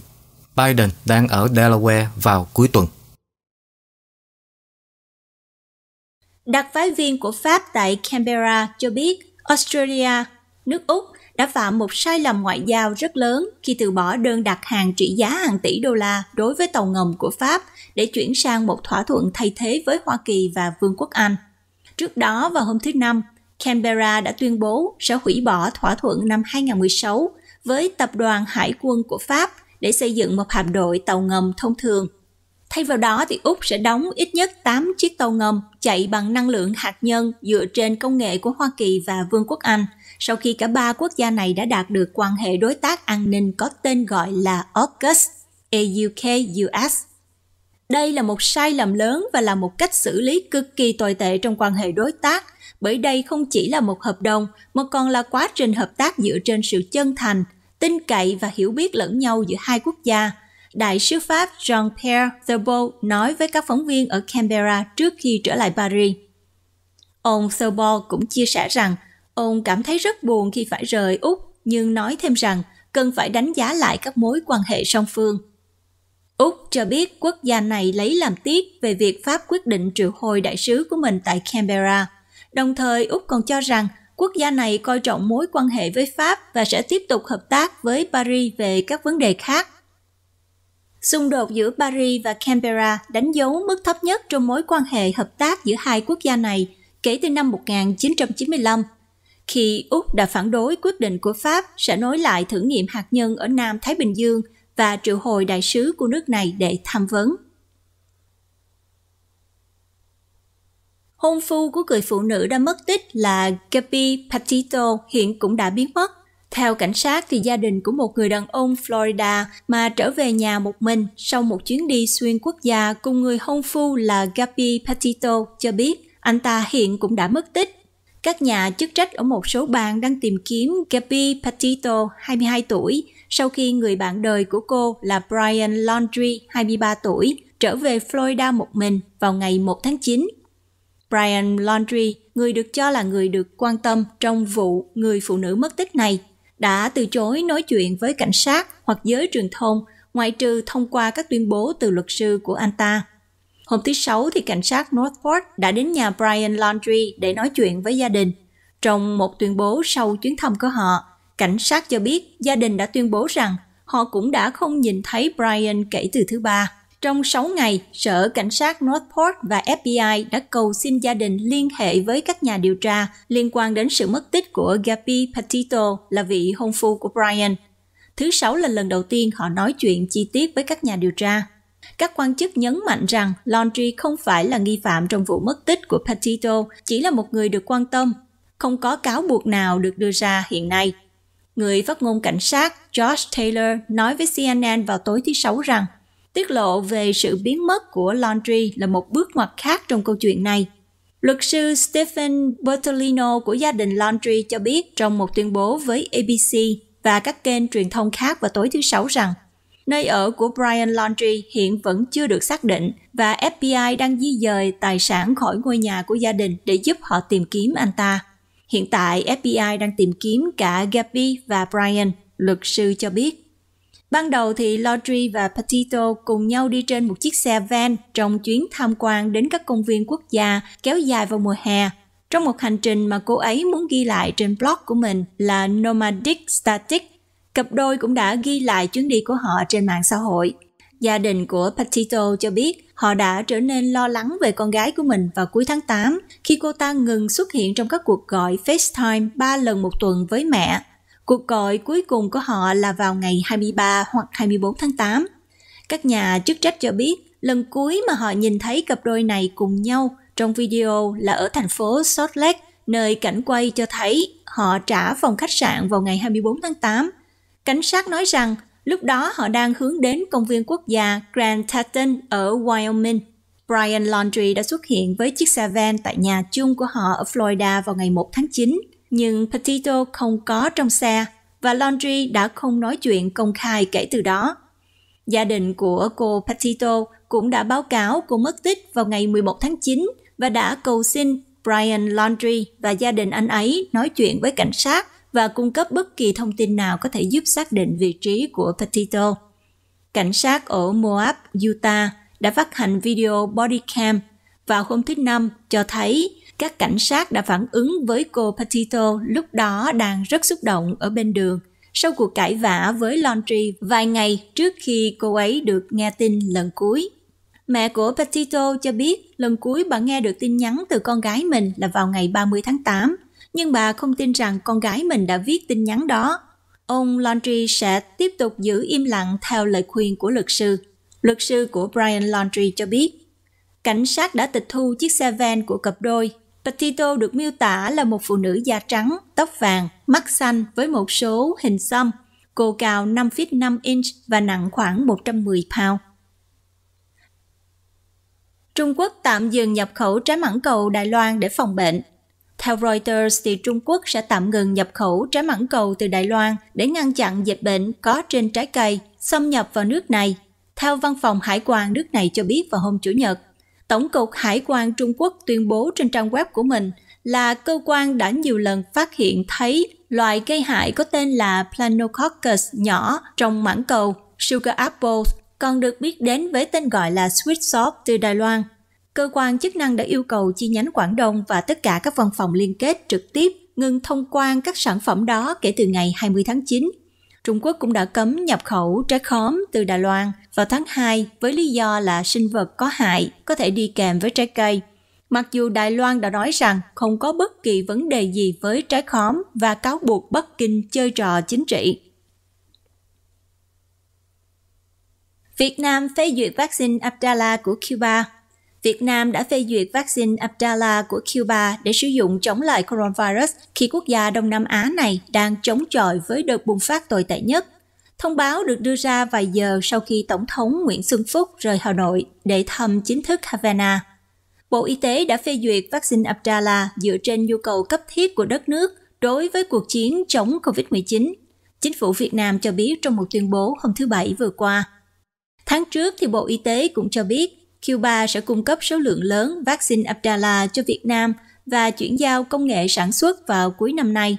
Biden đang ở Delaware vào cuối tuần. Đặc phái viên của Pháp tại Canberra cho biết Australia, nước Úc đã phạm một sai lầm ngoại giao rất lớn khi từ bỏ đơn đặt hàng trị giá hàng tỷ đô la đối với tàu ngầm của Pháp để chuyển sang một thỏa thuận thay thế với Hoa Kỳ và Vương quốc Anh. Trước đó vào hôm thứ Năm, Canberra đã tuyên bố sẽ hủy bỏ thỏa thuận năm 2016 với tập đoàn hải quân của Pháp để xây dựng một hạm đội tàu ngầm thông thường – Thay vào đó thì Úc sẽ đóng ít nhất 8 chiếc tàu ngầm chạy bằng năng lượng hạt nhân dựa trên công nghệ của Hoa Kỳ và Vương quốc Anh sau khi cả ba quốc gia này đã đạt được quan hệ đối tác an ninh có tên gọi là AUKUS, AUKUS. Đây là một sai lầm lớn và là một cách xử lý cực kỳ tồi tệ trong quan hệ đối tác, bởi đây không chỉ là một hợp đồng mà còn là quá trình hợp tác dựa trên sự chân thành, tin cậy và hiểu biết lẫn nhau giữa hai quốc gia – Đại sứ Pháp Jean-Pierre Thibault nói với các phóng viên ở Canberra trước khi trở lại Paris. Ông Thibault cũng chia sẻ rằng ông cảm thấy rất buồn khi phải rời Úc, nhưng nói thêm rằng cần phải đánh giá lại các mối quan hệ song phương. Úc cho biết quốc gia này lấy làm tiếc về việc Pháp quyết định triệu hồi đại sứ của mình tại Canberra. Đồng thời, Úc còn cho rằng quốc gia này coi trọng mối quan hệ với Pháp và sẽ tiếp tục hợp tác với Paris về các vấn đề khác Xung đột giữa Paris và Canberra đánh dấu mức thấp nhất trong mối quan hệ hợp tác giữa hai quốc gia này kể từ năm 1995, khi Úc đã phản đối quyết định của Pháp sẽ nối lại thử nghiệm hạt nhân ở Nam Thái Bình Dương và triệu hồi đại sứ của nước này để tham vấn. Hôn phu của người phụ nữ đã mất tích là Gabi Patito hiện cũng đã biến mất theo cảnh sát thì gia đình của một người đàn ông Florida mà trở về nhà một mình sau một chuyến đi xuyên quốc gia cùng người hôn phu là Gabby Patito cho biết anh ta hiện cũng đã mất tích. Các nhà chức trách ở một số bang đang tìm kiếm Gabby Patito, 22 tuổi, sau khi người bạn đời của cô là Brian Laundry, 23 tuổi, trở về Florida một mình vào ngày 1 tháng 9. Brian Laundry, người được cho là người được quan tâm trong vụ người phụ nữ mất tích này, đã từ chối nói chuyện với cảnh sát hoặc giới truyền thông ngoại trừ thông qua các tuyên bố từ luật sư của anh ta. Hôm thứ Sáu thì cảnh sát Northport đã đến nhà Brian Laundry để nói chuyện với gia đình. Trong một tuyên bố sau chuyến thăm của họ, cảnh sát cho biết gia đình đã tuyên bố rằng họ cũng đã không nhìn thấy Brian kể từ thứ ba. Trong 6 ngày, Sở Cảnh sát Northport và FBI đã cầu xin gia đình liên hệ với các nhà điều tra liên quan đến sự mất tích của Gabby Patito là vị hôn phu của Brian. Thứ Sáu là lần đầu tiên họ nói chuyện chi tiết với các nhà điều tra. Các quan chức nhấn mạnh rằng Laundry không phải là nghi phạm trong vụ mất tích của Patito, chỉ là một người được quan tâm. Không có cáo buộc nào được đưa ra hiện nay. Người phát ngôn cảnh sát Josh Taylor nói với CNN vào tối thứ Sáu rằng tiết lộ về sự biến mất của Laundry là một bước ngoặt khác trong câu chuyện này. Luật sư Stephen Bertolino của gia đình Laundry cho biết trong một tuyên bố với ABC và các kênh truyền thông khác vào tối thứ Sáu rằng nơi ở của Brian Laundry hiện vẫn chưa được xác định và FBI đang di dời tài sản khỏi ngôi nhà của gia đình để giúp họ tìm kiếm anh ta. Hiện tại, FBI đang tìm kiếm cả Gabby và Brian, luật sư cho biết. Ban đầu thì Laudry và Petito cùng nhau đi trên một chiếc xe van trong chuyến tham quan đến các công viên quốc gia kéo dài vào mùa hè. Trong một hành trình mà cô ấy muốn ghi lại trên blog của mình là Nomadic Static, cặp đôi cũng đã ghi lại chuyến đi của họ trên mạng xã hội. Gia đình của Petito cho biết họ đã trở nên lo lắng về con gái của mình vào cuối tháng 8 khi cô ta ngừng xuất hiện trong các cuộc gọi FaceTime 3 lần một tuần với mẹ Cuộc gọi cuối cùng của họ là vào ngày 23 hoặc 24 tháng 8. Các nhà chức trách cho biết lần cuối mà họ nhìn thấy cặp đôi này cùng nhau trong video là ở thành phố Salt Lake, nơi cảnh quay cho thấy họ trả phòng khách sạn vào ngày 24 tháng 8. Cảnh sát nói rằng lúc đó họ đang hướng đến công viên quốc gia Grand Teton ở Wyoming. Brian Laundrie đã xuất hiện với chiếc xe van tại nhà chung của họ ở Florida vào ngày 1 tháng 9 nhưng Petito không có trong xe và Laundry đã không nói chuyện công khai kể từ đó. Gia đình của cô Petito cũng đã báo cáo cô mất tích vào ngày 11 tháng 9 và đã cầu xin Brian Laundry và gia đình anh ấy nói chuyện với cảnh sát và cung cấp bất kỳ thông tin nào có thể giúp xác định vị trí của Petito. Cảnh sát ở Moab, Utah đã phát hành video body cam vào hôm thứ Năm cho thấy các cảnh sát đã phản ứng với cô Patito lúc đó đang rất xúc động ở bên đường sau cuộc cãi vã với Laundry vài ngày trước khi cô ấy được nghe tin lần cuối. Mẹ của Petito cho biết lần cuối bà nghe được tin nhắn từ con gái mình là vào ngày 30 tháng 8, nhưng bà không tin rằng con gái mình đã viết tin nhắn đó. Ông Laundry sẽ tiếp tục giữ im lặng theo lời khuyên của luật sư. Luật sư của Brian Laundry cho biết, cảnh sát đã tịch thu chiếc xe van của cặp đôi Petito được miêu tả là một phụ nữ da trắng, tóc vàng, mắt xanh với một số hình xăm. Cô cao 5 feet 5 inch và nặng khoảng 110 pound. Trung Quốc tạm dừng nhập khẩu trái mảng cầu Đài Loan để phòng bệnh. Theo Reuters thì Trung Quốc sẽ tạm ngừng nhập khẩu trái mảng cầu từ Đài Loan để ngăn chặn dịch bệnh có trên trái cây xâm nhập vào nước này. Theo văn phòng hải quan nước này cho biết vào hôm Chủ nhật, Tổng cục Hải quan Trung Quốc tuyên bố trên trang web của mình là cơ quan đã nhiều lần phát hiện thấy loại gây hại có tên là Planococcus nhỏ trong mảng cầu Sugar Apple, còn được biết đến với tên gọi là Sweet soft từ Đài Loan. Cơ quan chức năng đã yêu cầu chi nhánh Quảng Đông và tất cả các văn phòng liên kết trực tiếp ngừng thông quan các sản phẩm đó kể từ ngày 20 tháng 9 Trung Quốc cũng đã cấm nhập khẩu trái khóm từ Đài Loan vào tháng 2 với lý do là sinh vật có hại có thể đi kèm với trái cây. Mặc dù Đài Loan đã nói rằng không có bất kỳ vấn đề gì với trái khóm và cáo buộc Bắc Kinh chơi trò chính trị. Việt Nam phê duyệt vaccine Abdala của Cuba Việt Nam đã phê duyệt vaccine Abdala của Cuba để sử dụng chống lại coronavirus khi quốc gia Đông Nam Á này đang chống chọi với đợt bùng phát tồi tệ nhất. Thông báo được đưa ra vài giờ sau khi Tổng thống Nguyễn Xuân Phúc rời Hà Nội để thăm chính thức Havana. Bộ Y tế đã phê duyệt vaccine Abdala dựa trên nhu cầu cấp thiết của đất nước đối với cuộc chiến chống COVID-19. Chính phủ Việt Nam cho biết trong một tuyên bố hôm thứ Bảy vừa qua. Tháng trước thì Bộ Y tế cũng cho biết Cuba sẽ cung cấp số lượng lớn vaccine Abdala cho Việt Nam và chuyển giao công nghệ sản xuất vào cuối năm nay.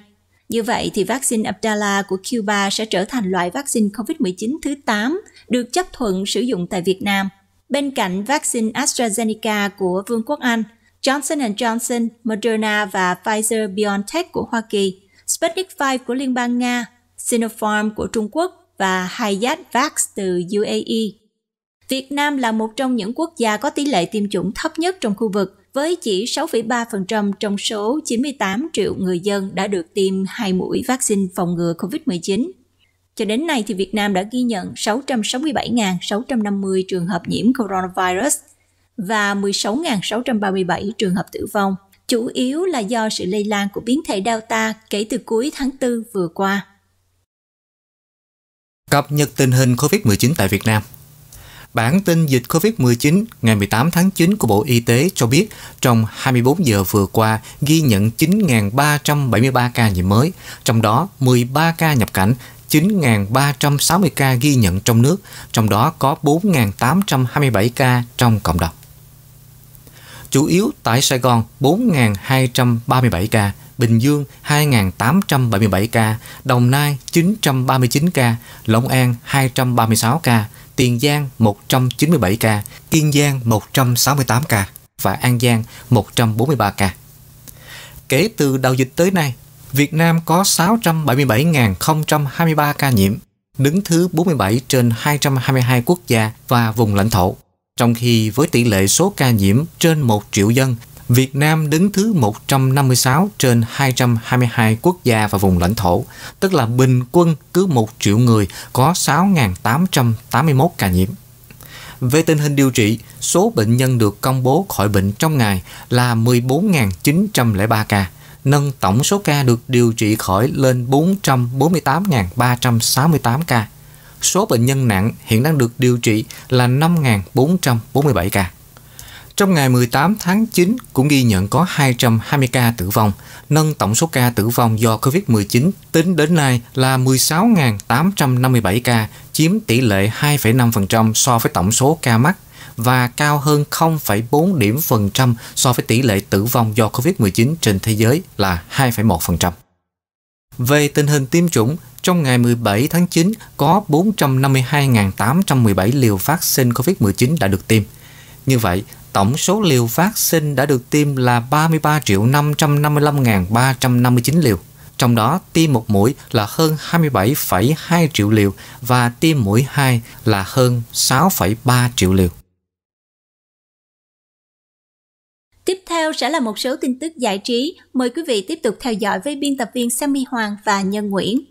Như vậy thì vaccine Abdala của Cuba sẽ trở thành loại vaccine COVID-19 thứ 8 được chấp thuận sử dụng tại Việt Nam. Bên cạnh vaccine AstraZeneca của Vương quốc Anh, Johnson Johnson, Moderna và Pfizer-BioNTech của Hoa Kỳ, Sputnik V của Liên bang Nga, Sinopharm của Trung Quốc và Hayat Vax từ UAE. Việt Nam là một trong những quốc gia có tỷ lệ tiêm chủng thấp nhất trong khu vực, với chỉ 6,3% trong số 98 triệu người dân đã được tiêm hai mũi vaccine phòng ngừa COVID-19. Cho đến nay, thì Việt Nam đã ghi nhận 667.650 trường hợp nhiễm coronavirus và 16.637 trường hợp tử vong, chủ yếu là do sự lây lan của biến thể Delta kể từ cuối tháng 4 vừa qua. Cập nhật tình hình COVID-19 tại Việt Nam Bản tin dịch COVID-19 ngày 18 tháng 9 của Bộ Y tế cho biết trong 24 giờ vừa qua ghi nhận 9.373 ca nhiễm mới, trong đó 13 ca nhập cảnh, 9.360 ca ghi nhận trong nước, trong đó có 4.827 ca trong cộng đồng. Chủ yếu tại Sài Gòn 4.237 ca, Bình Dương 2.877 ca, Đồng Nai 939 ca, Long An 236 ca, Tiền Giang 197 ca, Kiên Giang 168 ca và An Giang 143 ca. Kể từ đầu dịch tới nay, Việt Nam có 677.023 ca nhiễm, đứng thứ 47 trên 222 quốc gia và vùng lãnh thổ. Trong khi với tỷ lệ số ca nhiễm trên 1 triệu dân Việt Nam đứng thứ 156 trên 222 quốc gia và vùng lãnh thổ, tức là bình quân cứ 1 triệu người có 6.881 ca nhiễm. Về tình hình điều trị, số bệnh nhân được công bố khỏi bệnh trong ngày là 14.903 ca, nâng tổng số ca được điều trị khỏi lên 448.368 ca. Số bệnh nhân nặng hiện đang được điều trị là 5.447 ca. Trong ngày 18 tháng 9 cũng ghi nhận có 220 ca tử vong, nâng tổng số ca tử vong do COVID-19 tính đến nay là 16.857 ca, chiếm tỷ lệ 2,5% so với tổng số ca mắc và cao hơn 0,4 điểm phần trăm so với tỷ lệ tử vong do COVID-19 trên thế giới là 2,1%. Về tình hình tiêm chủng, trong ngày 17 tháng 9 có 452.817 liều vaccine COVID-19 đã được tiêm. Như vậy, tổng số liều vaccine đã được tiêm là 33 triệu 555.359 liều. Trong đó, tiêm một mũi là hơn 27,2 triệu liều và tiêm mũi 2 là hơn 6,3 triệu liều. Tiếp theo sẽ là một số tin tức giải trí. Mời quý vị tiếp tục theo dõi với biên tập viên Sammy Hoàng và Nhân Nguyễn.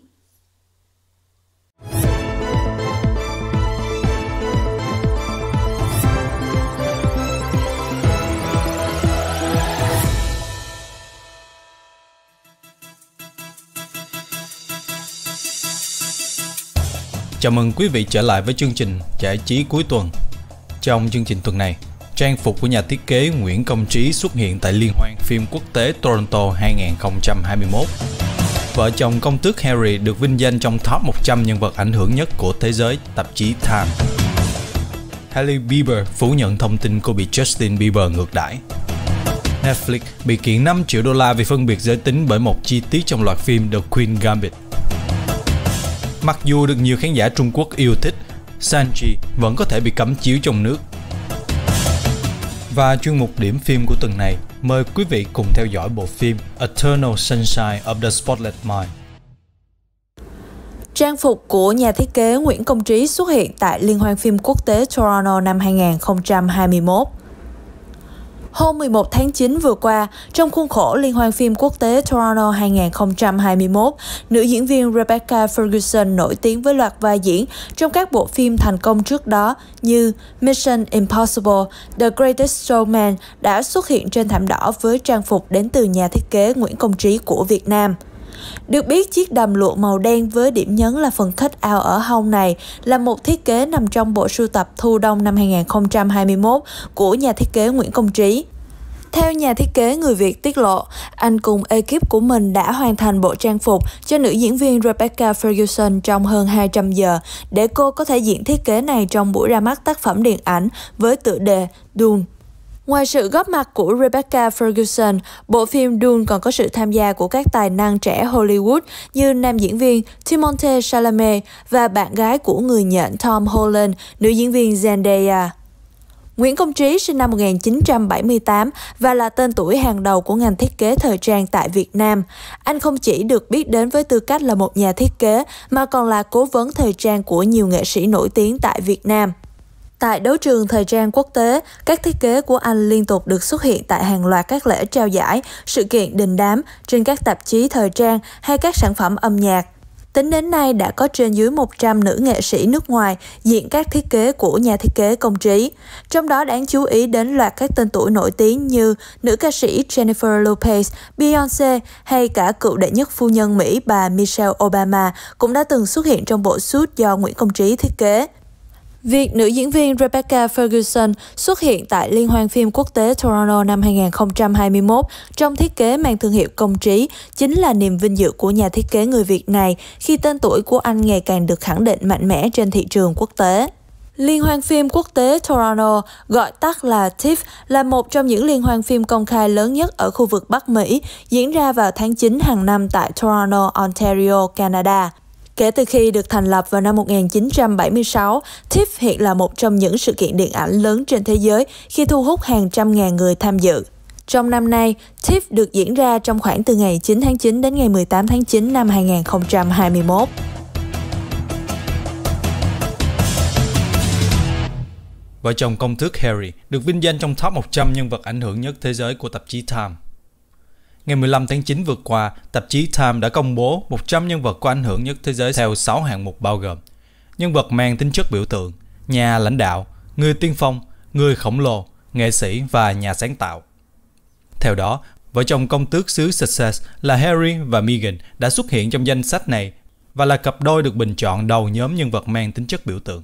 Chào mừng quý vị trở lại với chương trình giải trí cuối tuần. Trong chương trình tuần này, trang phục của nhà thiết kế Nguyễn Công Trí xuất hiện tại Liên hoan phim quốc tế Toronto 2021. Vợ chồng công tước Harry được vinh danh trong top 100 nhân vật ảnh hưởng nhất của thế giới tạp chí Time. Hailey Bieber phủ nhận thông tin cô bị Justin Bieber ngược đãi. Netflix bị kiện 5 triệu đô la vì phân biệt giới tính bởi một chi tiết trong loạt phim The Queen Gambit. Mặc dù được nhiều khán giả Trung Quốc yêu thích, Sanji vẫn có thể bị cấm chiếu trong nước. Và chuyên mục điểm phim của tuần này, mời quý vị cùng theo dõi bộ phim Eternal Sunshine of the Spotless Mind. Trang phục của nhà thiết kế Nguyễn Công Trí xuất hiện tại Liên hoan phim quốc tế Toronto năm 2021. Hôm 11 tháng 9 vừa qua, trong khuôn khổ Liên hoan phim quốc tế Toronto 2021, nữ diễn viên Rebecca Ferguson nổi tiếng với loạt vai diễn trong các bộ phim thành công trước đó như Mission Impossible, The Greatest Showman đã xuất hiện trên thảm đỏ với trang phục đến từ nhà thiết kế Nguyễn Công Trí của Việt Nam. Được biết, chiếc đầm lụa màu đen với điểm nhấn là phần khách ao ở hông này là một thiết kế nằm trong bộ sưu tập thu đông năm 2021 của nhà thiết kế Nguyễn Công Trí. Theo nhà thiết kế người Việt tiết lộ, anh cùng ekip của mình đã hoàn thành bộ trang phục cho nữ diễn viên Rebecca Ferguson trong hơn 200 giờ để cô có thể diện thiết kế này trong buổi ra mắt tác phẩm điện ảnh với tựa đề Dune. Ngoài sự góp mặt của Rebecca Ferguson, bộ phim Dune còn có sự tham gia của các tài năng trẻ Hollywood như nam diễn viên Timothée Chalamet và bạn gái của người nhện Tom Holland, nữ diễn viên Zendaya. Nguyễn Công Trí sinh năm 1978 và là tên tuổi hàng đầu của ngành thiết kế thời trang tại Việt Nam. Anh không chỉ được biết đến với tư cách là một nhà thiết kế mà còn là cố vấn thời trang của nhiều nghệ sĩ nổi tiếng tại Việt Nam. Tại đấu trường thời trang quốc tế, các thiết kế của anh liên tục được xuất hiện tại hàng loạt các lễ trao giải, sự kiện đình đám, trên các tạp chí thời trang hay các sản phẩm âm nhạc. Tính đến nay đã có trên dưới 100 nữ nghệ sĩ nước ngoài diện các thiết kế của nhà thiết kế công trí. Trong đó đáng chú ý đến loạt các tên tuổi nổi tiếng như nữ ca sĩ Jennifer Lopez, Beyoncé hay cả cựu đệ nhất phu nhân Mỹ bà Michelle Obama cũng đã từng xuất hiện trong bộ suit do Nguyễn Công Trí thiết kế. Việc nữ diễn viên Rebecca Ferguson xuất hiện tại Liên hoan phim quốc tế Toronto năm 2021 trong thiết kế mang thương hiệu công trí chính là niềm vinh dự của nhà thiết kế người Việt này khi tên tuổi của anh ngày càng được khẳng định mạnh mẽ trên thị trường quốc tế. Liên hoan phim quốc tế Toronto, gọi tắt là TIFF, là một trong những liên hoan phim công khai lớn nhất ở khu vực Bắc Mỹ, diễn ra vào tháng 9 hàng năm tại Toronto, Ontario, Canada. Kể từ khi được thành lập vào năm 1976, TIFF hiện là một trong những sự kiện điện ảnh lớn trên thế giới khi thu hút hàng trăm ngàn người tham dự. Trong năm nay, TIFF được diễn ra trong khoảng từ ngày 9 tháng 9 đến ngày 18 tháng 9 năm 2021. Vợ chồng công thức Harry được vinh danh trong top 100 nhân vật ảnh hưởng nhất thế giới của tạp chí Time. Ngày 15 tháng 9 vừa qua, tạp chí Time đã công bố 100 nhân vật có ảnh hưởng nhất thế giới theo 6 hạng mục bao gồm nhân vật mang tính chất biểu tượng, nhà lãnh đạo, người tiên phong, người khổng lồ, nghệ sĩ và nhà sáng tạo. Theo đó, vợ chồng công tước xứ Success là Harry và Meghan đã xuất hiện trong danh sách này và là cặp đôi được bình chọn đầu nhóm nhân vật mang tính chất biểu tượng.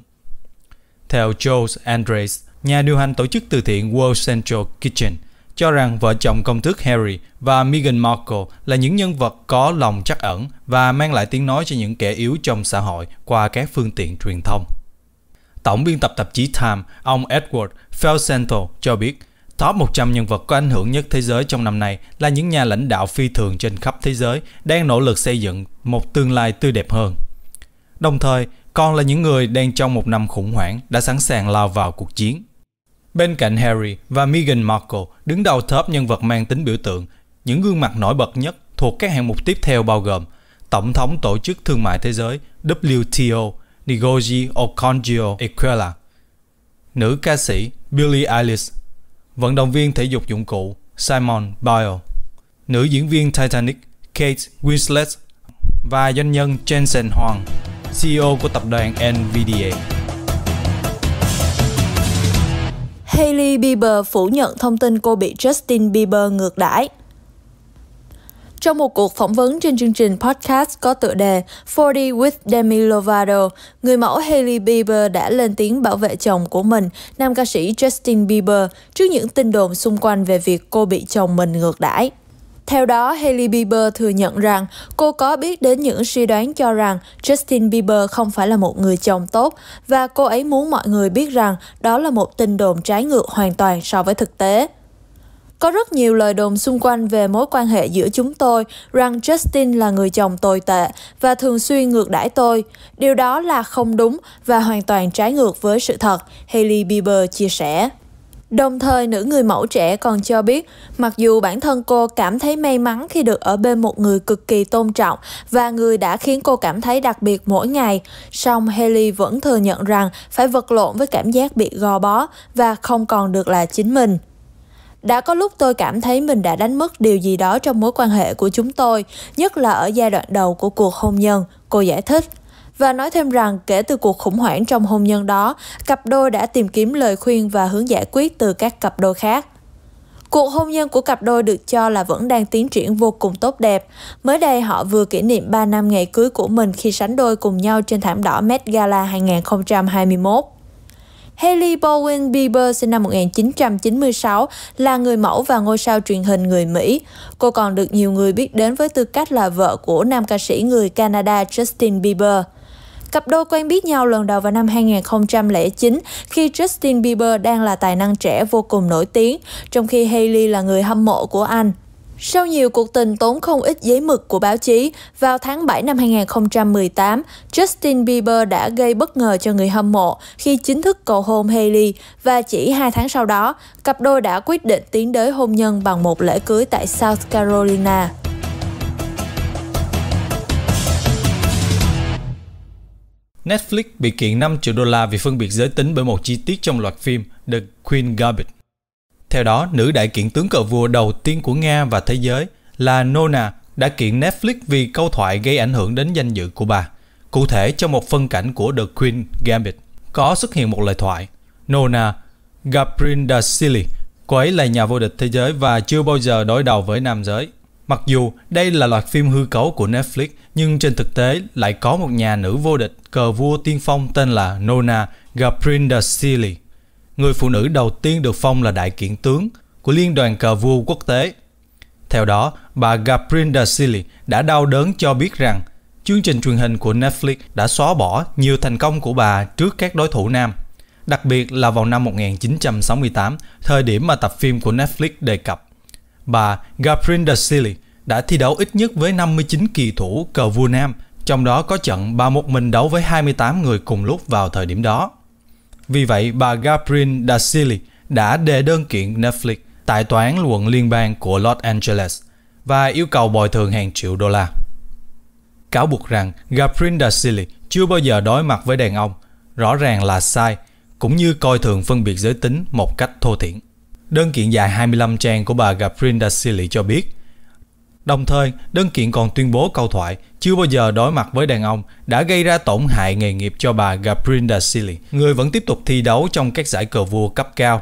Theo Joe Andres, nhà điều hành tổ chức từ thiện World Central Kitchen – cho rằng vợ chồng công thức Harry và Meghan Markle là những nhân vật có lòng chắc ẩn và mang lại tiếng nói cho những kẻ yếu trong xã hội qua các phương tiện truyền thông. Tổng biên tập tạp chí Time, ông Edward Felsenthal cho biết, top 100 nhân vật có ảnh hưởng nhất thế giới trong năm nay là những nhà lãnh đạo phi thường trên khắp thế giới đang nỗ lực xây dựng một tương lai tươi đẹp hơn. Đồng thời, còn là những người đang trong một năm khủng hoảng đã sẵn sàng lao vào cuộc chiến. Bên cạnh Harry và Meghan Markle đứng đầu top nhân vật mang tính biểu tượng, những gương mặt nổi bật nhất thuộc các hạng mục tiếp theo bao gồm Tổng thống Tổ chức Thương mại Thế giới WTO Ngozi Okonjo-Iweala, nữ ca sĩ Billie Eilish, vận động viên thể dục dụng cụ Simon Biles, nữ diễn viên Titanic Kate Winslet và doanh nhân Jensen Huang, CEO của tập đoàn NVDA. Hailey Bieber phủ nhận thông tin cô bị Justin Bieber ngược đãi. Trong một cuộc phỏng vấn trên chương trình podcast có tựa đề 40 with Demi Lovato, người mẫu Hailey Bieber đã lên tiếng bảo vệ chồng của mình, nam ca sĩ Justin Bieber, trước những tin đồn xung quanh về việc cô bị chồng mình ngược đãi. Theo đó, Hailey Bieber thừa nhận rằng cô có biết đến những suy đoán cho rằng Justin Bieber không phải là một người chồng tốt và cô ấy muốn mọi người biết rằng đó là một tin đồn trái ngược hoàn toàn so với thực tế. Có rất nhiều lời đồn xung quanh về mối quan hệ giữa chúng tôi rằng Justin là người chồng tồi tệ và thường xuyên ngược đãi tôi. Điều đó là không đúng và hoàn toàn trái ngược với sự thật, Hailey Bieber chia sẻ. Đồng thời, nữ người mẫu trẻ còn cho biết, mặc dù bản thân cô cảm thấy may mắn khi được ở bên một người cực kỳ tôn trọng và người đã khiến cô cảm thấy đặc biệt mỗi ngày, song Haley vẫn thừa nhận rằng phải vật lộn với cảm giác bị gò bó và không còn được là chính mình. Đã có lúc tôi cảm thấy mình đã đánh mất điều gì đó trong mối quan hệ của chúng tôi, nhất là ở giai đoạn đầu của cuộc hôn nhân, cô giải thích và nói thêm rằng kể từ cuộc khủng hoảng trong hôn nhân đó, cặp đôi đã tìm kiếm lời khuyên và hướng giải quyết từ các cặp đôi khác. Cuộc hôn nhân của cặp đôi được cho là vẫn đang tiến triển vô cùng tốt đẹp. Mới đây họ vừa kỷ niệm 3 năm ngày cưới của mình khi sánh đôi cùng nhau trên thảm đỏ Met Gala 2021. Hailey Bowen Bieber sinh năm 1996 là người mẫu và ngôi sao truyền hình người Mỹ. Cô còn được nhiều người biết đến với tư cách là vợ của nam ca sĩ người Canada Justin Bieber. Cặp đôi quen biết nhau lần đầu vào năm 2009 khi Justin Bieber đang là tài năng trẻ vô cùng nổi tiếng, trong khi Hailey là người hâm mộ của anh. Sau nhiều cuộc tình tốn không ít giấy mực của báo chí, vào tháng 7 năm 2018, Justin Bieber đã gây bất ngờ cho người hâm mộ khi chính thức cầu hôn Hailey và chỉ 2 tháng sau đó, cặp đôi đã quyết định tiến tới hôn nhân bằng một lễ cưới tại South Carolina. Netflix bị kiện 5 triệu đô la vì phân biệt giới tính bởi một chi tiết trong loạt phim The Queen Gambit. Theo đó, nữ đại kiện tướng cờ vua đầu tiên của Nga và thế giới là Nona đã kiện Netflix vì câu thoại gây ảnh hưởng đến danh dự của bà. Cụ thể, trong một phân cảnh của The Queen Gambit, có xuất hiện một lời thoại. Nona Gabrindasili, cô ấy là nhà vô địch thế giới và chưa bao giờ đối đầu với nam giới. Mặc dù đây là loạt phim hư cấu của Netflix, nhưng trên thực tế lại có một nhà nữ vô địch cờ vua tiên phong tên là Nona Gaprindarsili. Người phụ nữ đầu tiên được phong là đại kiện tướng của Liên đoàn cờ vua quốc tế. Theo đó, bà Gaprindarsili đã đau đớn cho biết rằng chương trình truyền hình của Netflix đã xóa bỏ nhiều thành công của bà trước các đối thủ nam, đặc biệt là vào năm 1968, thời điểm mà tập phim của Netflix đề cập bà Gaprinda Sili đã thi đấu ít nhất với 59 kỳ thủ cờ vua Nam, trong đó có trận bà một mình đấu với 28 người cùng lúc vào thời điểm đó. Vì vậy, bà Gaprinda Sili đã đề đơn kiện Netflix tại tòa án quận liên bang của Los Angeles và yêu cầu bồi thường hàng triệu đô la. Cáo buộc rằng Gaprinda Sili chưa bao giờ đối mặt với đàn ông, rõ ràng là sai, cũng như coi thường phân biệt giới tính một cách thô thiển. Đơn kiện dài 25 trang của bà Gabrinda Silly cho biết. Đồng thời, đơn kiện còn tuyên bố câu thoại chưa bao giờ đối mặt với đàn ông đã gây ra tổn hại nghề nghiệp cho bà Gabrinda Silly, người vẫn tiếp tục thi đấu trong các giải cờ vua cấp cao.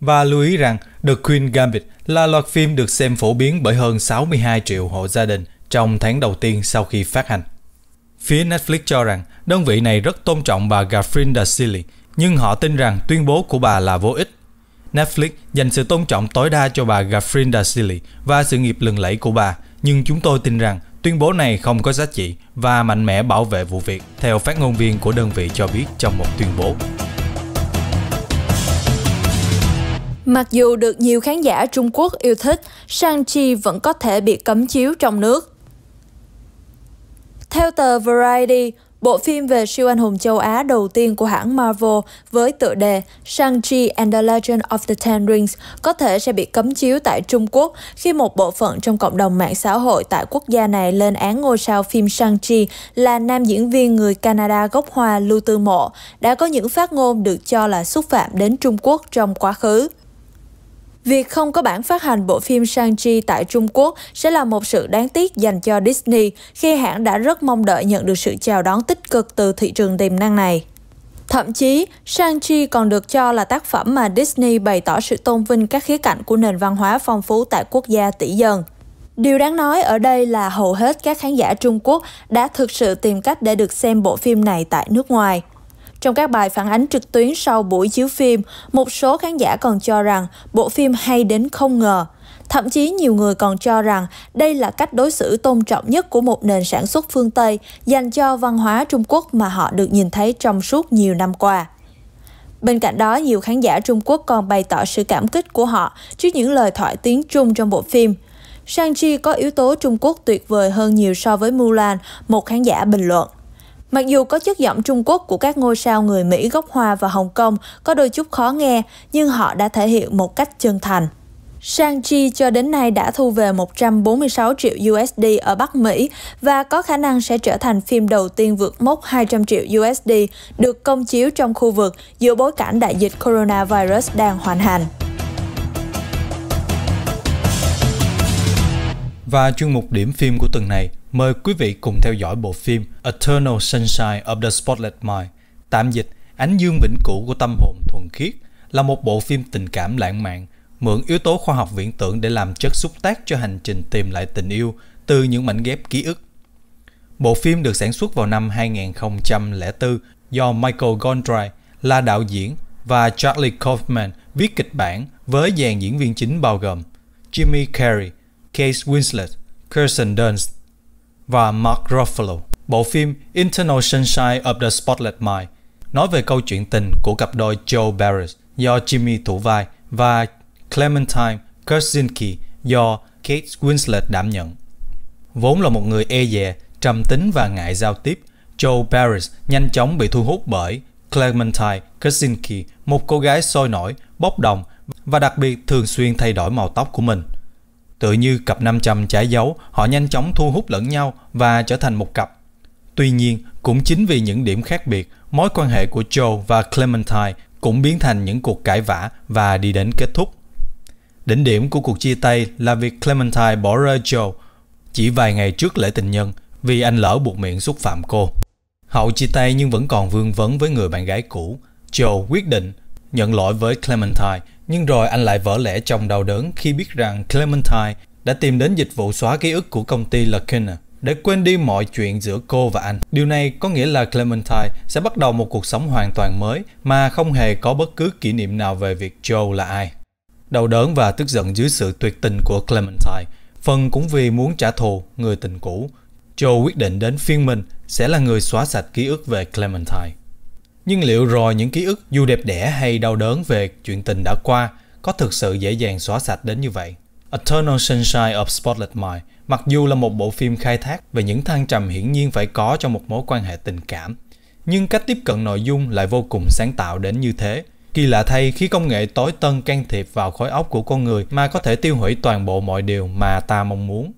Và lưu ý rằng The Queen Gambit là loạt phim được xem phổ biến bởi hơn 62 triệu hộ gia đình trong tháng đầu tiên sau khi phát hành. Phía Netflix cho rằng đơn vị này rất tôn trọng bà Gabrinda Silly, nhưng họ tin rằng tuyên bố của bà là vô ích Netflix dành sự tôn trọng tối đa cho bà Gafrinda Silly và sự nghiệp lừng lẫy của bà, nhưng chúng tôi tin rằng tuyên bố này không có giá trị và mạnh mẽ bảo vệ vụ việc, theo phát ngôn viên của đơn vị cho biết trong một tuyên bố. Mặc dù được nhiều khán giả Trung Quốc yêu thích, Shang-Chi vẫn có thể bị cấm chiếu trong nước. Theo tờ Variety, Bộ phim về siêu anh hùng châu Á đầu tiên của hãng Marvel với tựa đề Shang-Chi and the Legend of the Ten Rings có thể sẽ bị cấm chiếu tại Trung Quốc khi một bộ phận trong cộng đồng mạng xã hội tại quốc gia này lên án ngôi sao phim Shang-Chi là nam diễn viên người Canada gốc Hoa Lưu Tư Mộ đã có những phát ngôn được cho là xúc phạm đến Trung Quốc trong quá khứ. Việc không có bản phát hành bộ phim Shang-Chi tại Trung Quốc sẽ là một sự đáng tiếc dành cho Disney khi hãng đã rất mong đợi nhận được sự chào đón tích cực từ thị trường tiềm năng này. Thậm chí, Shang-Chi còn được cho là tác phẩm mà Disney bày tỏ sự tôn vinh các khía cạnh của nền văn hóa phong phú tại quốc gia tỷ dân. Điều đáng nói ở đây là hầu hết các khán giả Trung Quốc đã thực sự tìm cách để được xem bộ phim này tại nước ngoài. Trong các bài phản ánh trực tuyến sau buổi chiếu phim, một số khán giả còn cho rằng bộ phim hay đến không ngờ. Thậm chí nhiều người còn cho rằng đây là cách đối xử tôn trọng nhất của một nền sản xuất phương Tây dành cho văn hóa Trung Quốc mà họ được nhìn thấy trong suốt nhiều năm qua. Bên cạnh đó, nhiều khán giả Trung Quốc còn bày tỏ sự cảm kích của họ trước những lời thoại tiếng Trung trong bộ phim. Shang-Chi có yếu tố Trung Quốc tuyệt vời hơn nhiều so với Mulan, một khán giả bình luận. Mặc dù có chất giọng Trung Quốc của các ngôi sao người Mỹ gốc Hoa và Hồng Kông có đôi chút khó nghe, nhưng họ đã thể hiện một cách chân thành. Shang-Chi cho đến nay đã thu về 146 triệu USD ở Bắc Mỹ và có khả năng sẽ trở thành phim đầu tiên vượt mốc 200 triệu USD được công chiếu trong khu vực giữa bối cảnh đại dịch coronavirus đang hoành hành. Và chuyên mục điểm phim của tuần này, mời quý vị cùng theo dõi bộ phim Eternal Sunshine of the Spotless Mind, tạm dịch Ánh dương vĩnh cửu của tâm hồn thuần khiết, là một bộ phim tình cảm lãng mạn, mượn yếu tố khoa học viễn tưởng để làm chất xúc tác cho hành trình tìm lại tình yêu từ những mảnh ghép ký ức. Bộ phim được sản xuất vào năm 2004 do Michael Gondry là đạo diễn và Charlie Kaufman viết kịch bản với dàn diễn viên chính bao gồm Jimmy Carey, Kate Winslet, Kirsten Dunst và Mark Ruffalo. Bộ phim Internal Sunshine of the Spotlight Mind nói về câu chuyện tình của cặp đôi Joe Barris do Jimmy thủ vai và Clementine Kuczynski do Kate Winslet đảm nhận. Vốn là một người e dè, trầm tính và ngại giao tiếp, Joe Barris nhanh chóng bị thu hút bởi Clementine Kuczynski, một cô gái sôi nổi, bốc đồng và đặc biệt thường xuyên thay đổi màu tóc của mình – Tựa như cặp nam 500 trái dấu, họ nhanh chóng thu hút lẫn nhau và trở thành một cặp. Tuy nhiên, cũng chính vì những điểm khác biệt, mối quan hệ của Joe và Clementine cũng biến thành những cuộc cãi vã và đi đến kết thúc. Đỉnh điểm của cuộc chia tay là việc Clementine bỏ rơi Joe chỉ vài ngày trước lễ tình nhân vì anh lỡ buộc miệng xúc phạm cô. Hậu chia tay nhưng vẫn còn vương vấn với người bạn gái cũ. Joe quyết định nhận lỗi với Clementine nhưng rồi anh lại vỡ lẽ trong đau đớn khi biết rằng Clementine đã tìm đến dịch vụ xóa ký ức của công ty Lacuna để quên đi mọi chuyện giữa cô và anh. Điều này có nghĩa là Clementine sẽ bắt đầu một cuộc sống hoàn toàn mới mà không hề có bất cứ kỷ niệm nào về việc Joe là ai. Đau đớn và tức giận dưới sự tuyệt tình của Clementine, phần cũng vì muốn trả thù người tình cũ, Joe quyết định đến phiên mình sẽ là người xóa sạch ký ức về Clementine. Nhưng liệu rồi những ký ức dù đẹp đẽ hay đau đớn về chuyện tình đã qua có thực sự dễ dàng xóa sạch đến như vậy? Eternal Sunshine of Spotless Mind mặc dù là một bộ phim khai thác về những thăng trầm hiển nhiên phải có trong một mối quan hệ tình cảm, nhưng cách tiếp cận nội dung lại vô cùng sáng tạo đến như thế. Kỳ lạ thay khi công nghệ tối tân can thiệp vào khối óc của con người mà có thể tiêu hủy toàn bộ mọi điều mà ta mong muốn.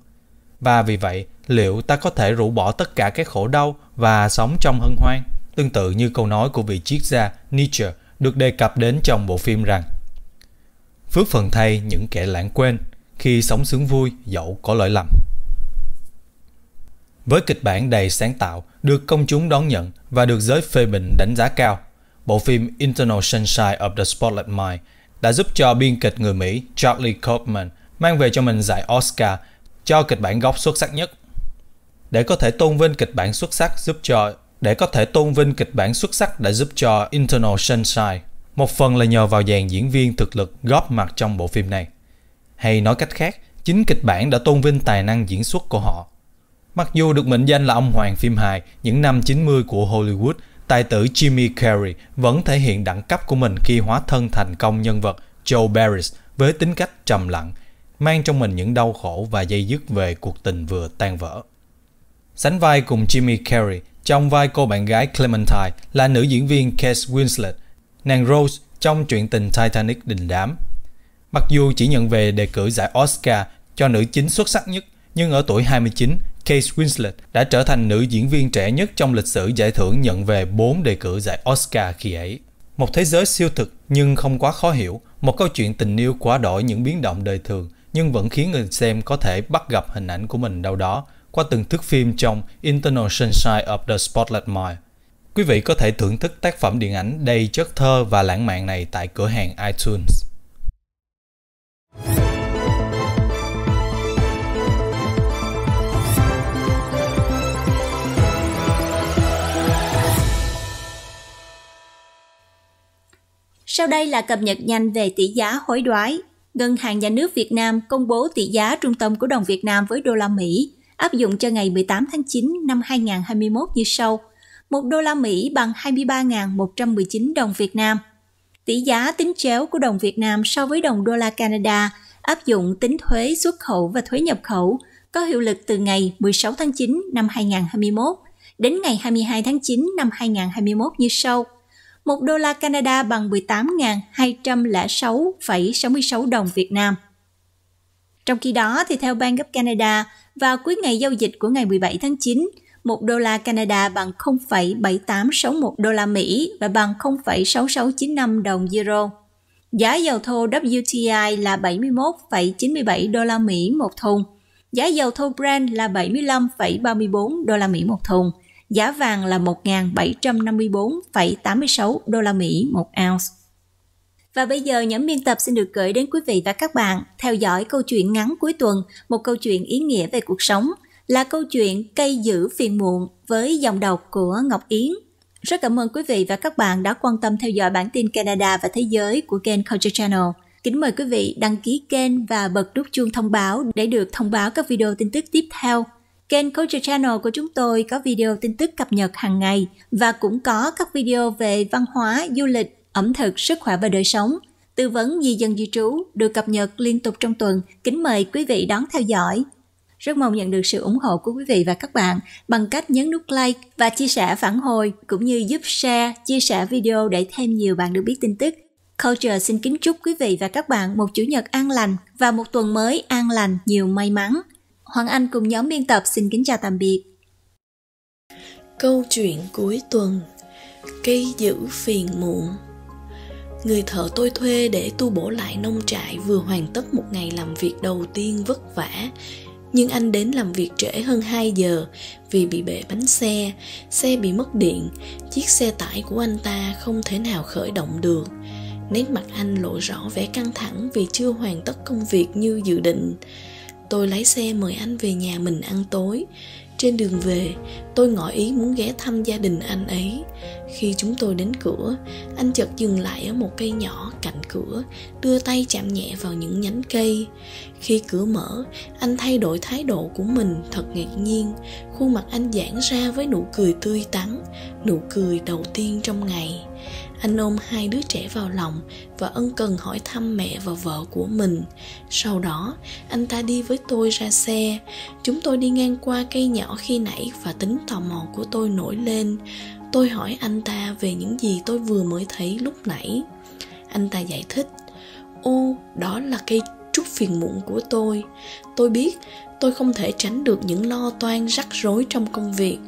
Và vì vậy, liệu ta có thể rũ bỏ tất cả các khổ đau và sống trong hân hoan? tương tự như câu nói của vị triết gia Nietzsche được đề cập đến trong bộ phim rằng Phước phần thay những kẻ lãng quên khi sống sướng vui dẫu có lỗi lầm. Với kịch bản đầy sáng tạo, được công chúng đón nhận và được giới phê bình đánh giá cao, bộ phim Internal Sunshine of the Spotlight Mind đã giúp cho biên kịch người Mỹ Charlie Kaufman mang về cho mình giải Oscar cho kịch bản gốc xuất sắc nhất. Để có thể tôn vinh kịch bản xuất sắc giúp cho để có thể tôn vinh kịch bản xuất sắc đã giúp cho Internal Sunshine, một phần là nhờ vào dàn diễn viên thực lực góp mặt trong bộ phim này. Hay nói cách khác, chính kịch bản đã tôn vinh tài năng diễn xuất của họ. Mặc dù được mệnh danh là ông hoàng phim hài những năm 90 của Hollywood, tài tử Jimmy Carrey vẫn thể hiện đẳng cấp của mình khi hóa thân thành công nhân vật Joe Barris với tính cách trầm lặng, mang trong mình những đau khổ và dây dứt về cuộc tình vừa tan vỡ. Sánh vai cùng Jimmy Carrey trong vai cô bạn gái Clementine là nữ diễn viên Kate Winslet, nàng Rose trong chuyện tình Titanic đình đám. Mặc dù chỉ nhận về đề cử giải Oscar cho nữ chính xuất sắc nhất, nhưng ở tuổi 29, Kate Winslet đã trở thành nữ diễn viên trẻ nhất trong lịch sử giải thưởng nhận về 4 đề cử giải Oscar khi ấy. Một thế giới siêu thực nhưng không quá khó hiểu, một câu chuyện tình yêu quá đổi những biến động đời thường nhưng vẫn khiến người xem có thể bắt gặp hình ảnh của mình đâu đó qua từng thước phim trong Internal Sunshine of the Spotlight Mile. Quý vị có thể thưởng thức tác phẩm điện ảnh đầy chất thơ và lãng mạn này tại cửa hàng iTunes. Sau đây là cập nhật nhanh về tỷ giá hối đoái. Ngân hàng Nhà nước Việt Nam công bố tỷ giá trung tâm của đồng Việt Nam với đô la Mỹ áp dụng cho ngày 18 tháng 9 năm 2021 như sau. 1 đô la Mỹ bằng 23.119 đồng Việt Nam. Tỷ giá tính chéo của đồng Việt Nam so với đồng đô la Canada áp dụng tính thuế xuất khẩu và thuế nhập khẩu có hiệu lực từ ngày 16 tháng 9 năm 2021 đến ngày 22 tháng 9 năm 2021 như sau. 1 đô la Canada bằng 18.206,66 đồng Việt Nam. Trong khi đó, thì theo Bank of Canada, vào cuối ngày giao dịch của ngày 17 tháng 9, 1 đô la Canada bằng 0,7861 đô la Mỹ và bằng 0,6695 đồng euro. Giá dầu thô WTI là 71,97 đô la Mỹ một thùng. Giá dầu thô Brent là 75,34 đô la Mỹ một thùng. Giá vàng là 1.754,86 đô la Mỹ một ounce. Và bây giờ nhóm biên tập xin được gửi đến quý vị và các bạn theo dõi câu chuyện ngắn cuối tuần, một câu chuyện ý nghĩa về cuộc sống, là câu chuyện Cây giữ phiền muộn với dòng đọc của Ngọc Yến. Rất cảm ơn quý vị và các bạn đã quan tâm theo dõi bản tin Canada và Thế giới của kênh Culture Channel. Kính mời quý vị đăng ký kênh và bật nút chuông thông báo để được thông báo các video tin tức tiếp theo. Kênh Culture Channel của chúng tôi có video tin tức cập nhật hàng ngày và cũng có các video về văn hóa, du lịch ẩm thực, sức khỏe và đời sống, tư vấn di dân di trú được cập nhật liên tục trong tuần. Kính mời quý vị đón theo dõi. Rất mong nhận được sự ủng hộ của quý vị và các bạn bằng cách nhấn nút like và chia sẻ phản hồi cũng như giúp share, chia sẻ video để thêm nhiều bạn được biết tin tức. Culture xin kính chúc quý vị và các bạn một chủ nhật an lành và một tuần mới an lành, nhiều may mắn. Hoàng Anh cùng nhóm biên tập xin kính chào tạm biệt. Câu chuyện cuối tuần Cây giữ phiền muộn người thợ tôi thuê để tu bổ lại nông trại vừa hoàn tất một ngày làm việc đầu tiên vất vả nhưng anh đến làm việc trễ hơn 2 giờ vì bị bể bánh xe, xe bị mất điện, chiếc xe tải của anh ta không thể nào khởi động được. Nét mặt anh lộ rõ vẻ căng thẳng vì chưa hoàn tất công việc như dự định. Tôi lái xe mời anh về nhà mình ăn tối. Trên đường về, tôi ngỏ ý muốn ghé thăm gia đình anh ấy. Khi chúng tôi đến cửa, anh chợt dừng lại ở một cây nhỏ cạnh cửa, đưa tay chạm nhẹ vào những nhánh cây. Khi cửa mở, anh thay đổi thái độ của mình thật ngạc nhiên, khuôn mặt anh giãn ra với nụ cười tươi tắn, nụ cười đầu tiên trong ngày anh ôm hai đứa trẻ vào lòng và ân cần hỏi thăm mẹ và vợ của mình sau đó anh ta đi với tôi ra xe chúng tôi đi ngang qua cây nhỏ khi nãy và tính tò mò của tôi nổi lên tôi hỏi anh ta về những gì tôi vừa mới thấy lúc nãy anh ta giải thích ô đó là cây trúc phiền muộn của tôi tôi biết tôi không thể tránh được những lo toan rắc rối trong công việc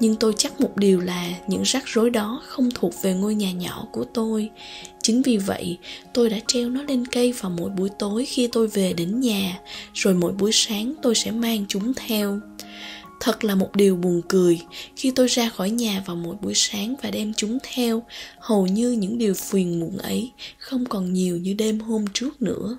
nhưng tôi chắc một điều là những rắc rối đó không thuộc về ngôi nhà nhỏ của tôi chính vì vậy tôi đã treo nó lên cây vào mỗi buổi tối khi tôi về đến nhà rồi mỗi buổi sáng tôi sẽ mang chúng theo thật là một điều buồn cười khi tôi ra khỏi nhà vào mỗi buổi sáng và đem chúng theo hầu như những điều phiền muộn ấy không còn nhiều như đêm hôm trước nữa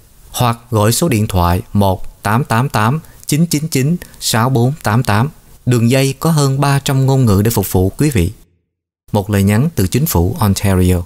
hoặc gọi số điện thoại 1888 999 6488. Đường dây có hơn 300 ngôn ngữ để phục vụ quý vị. Một lời nhắn từ chính phủ Ontario.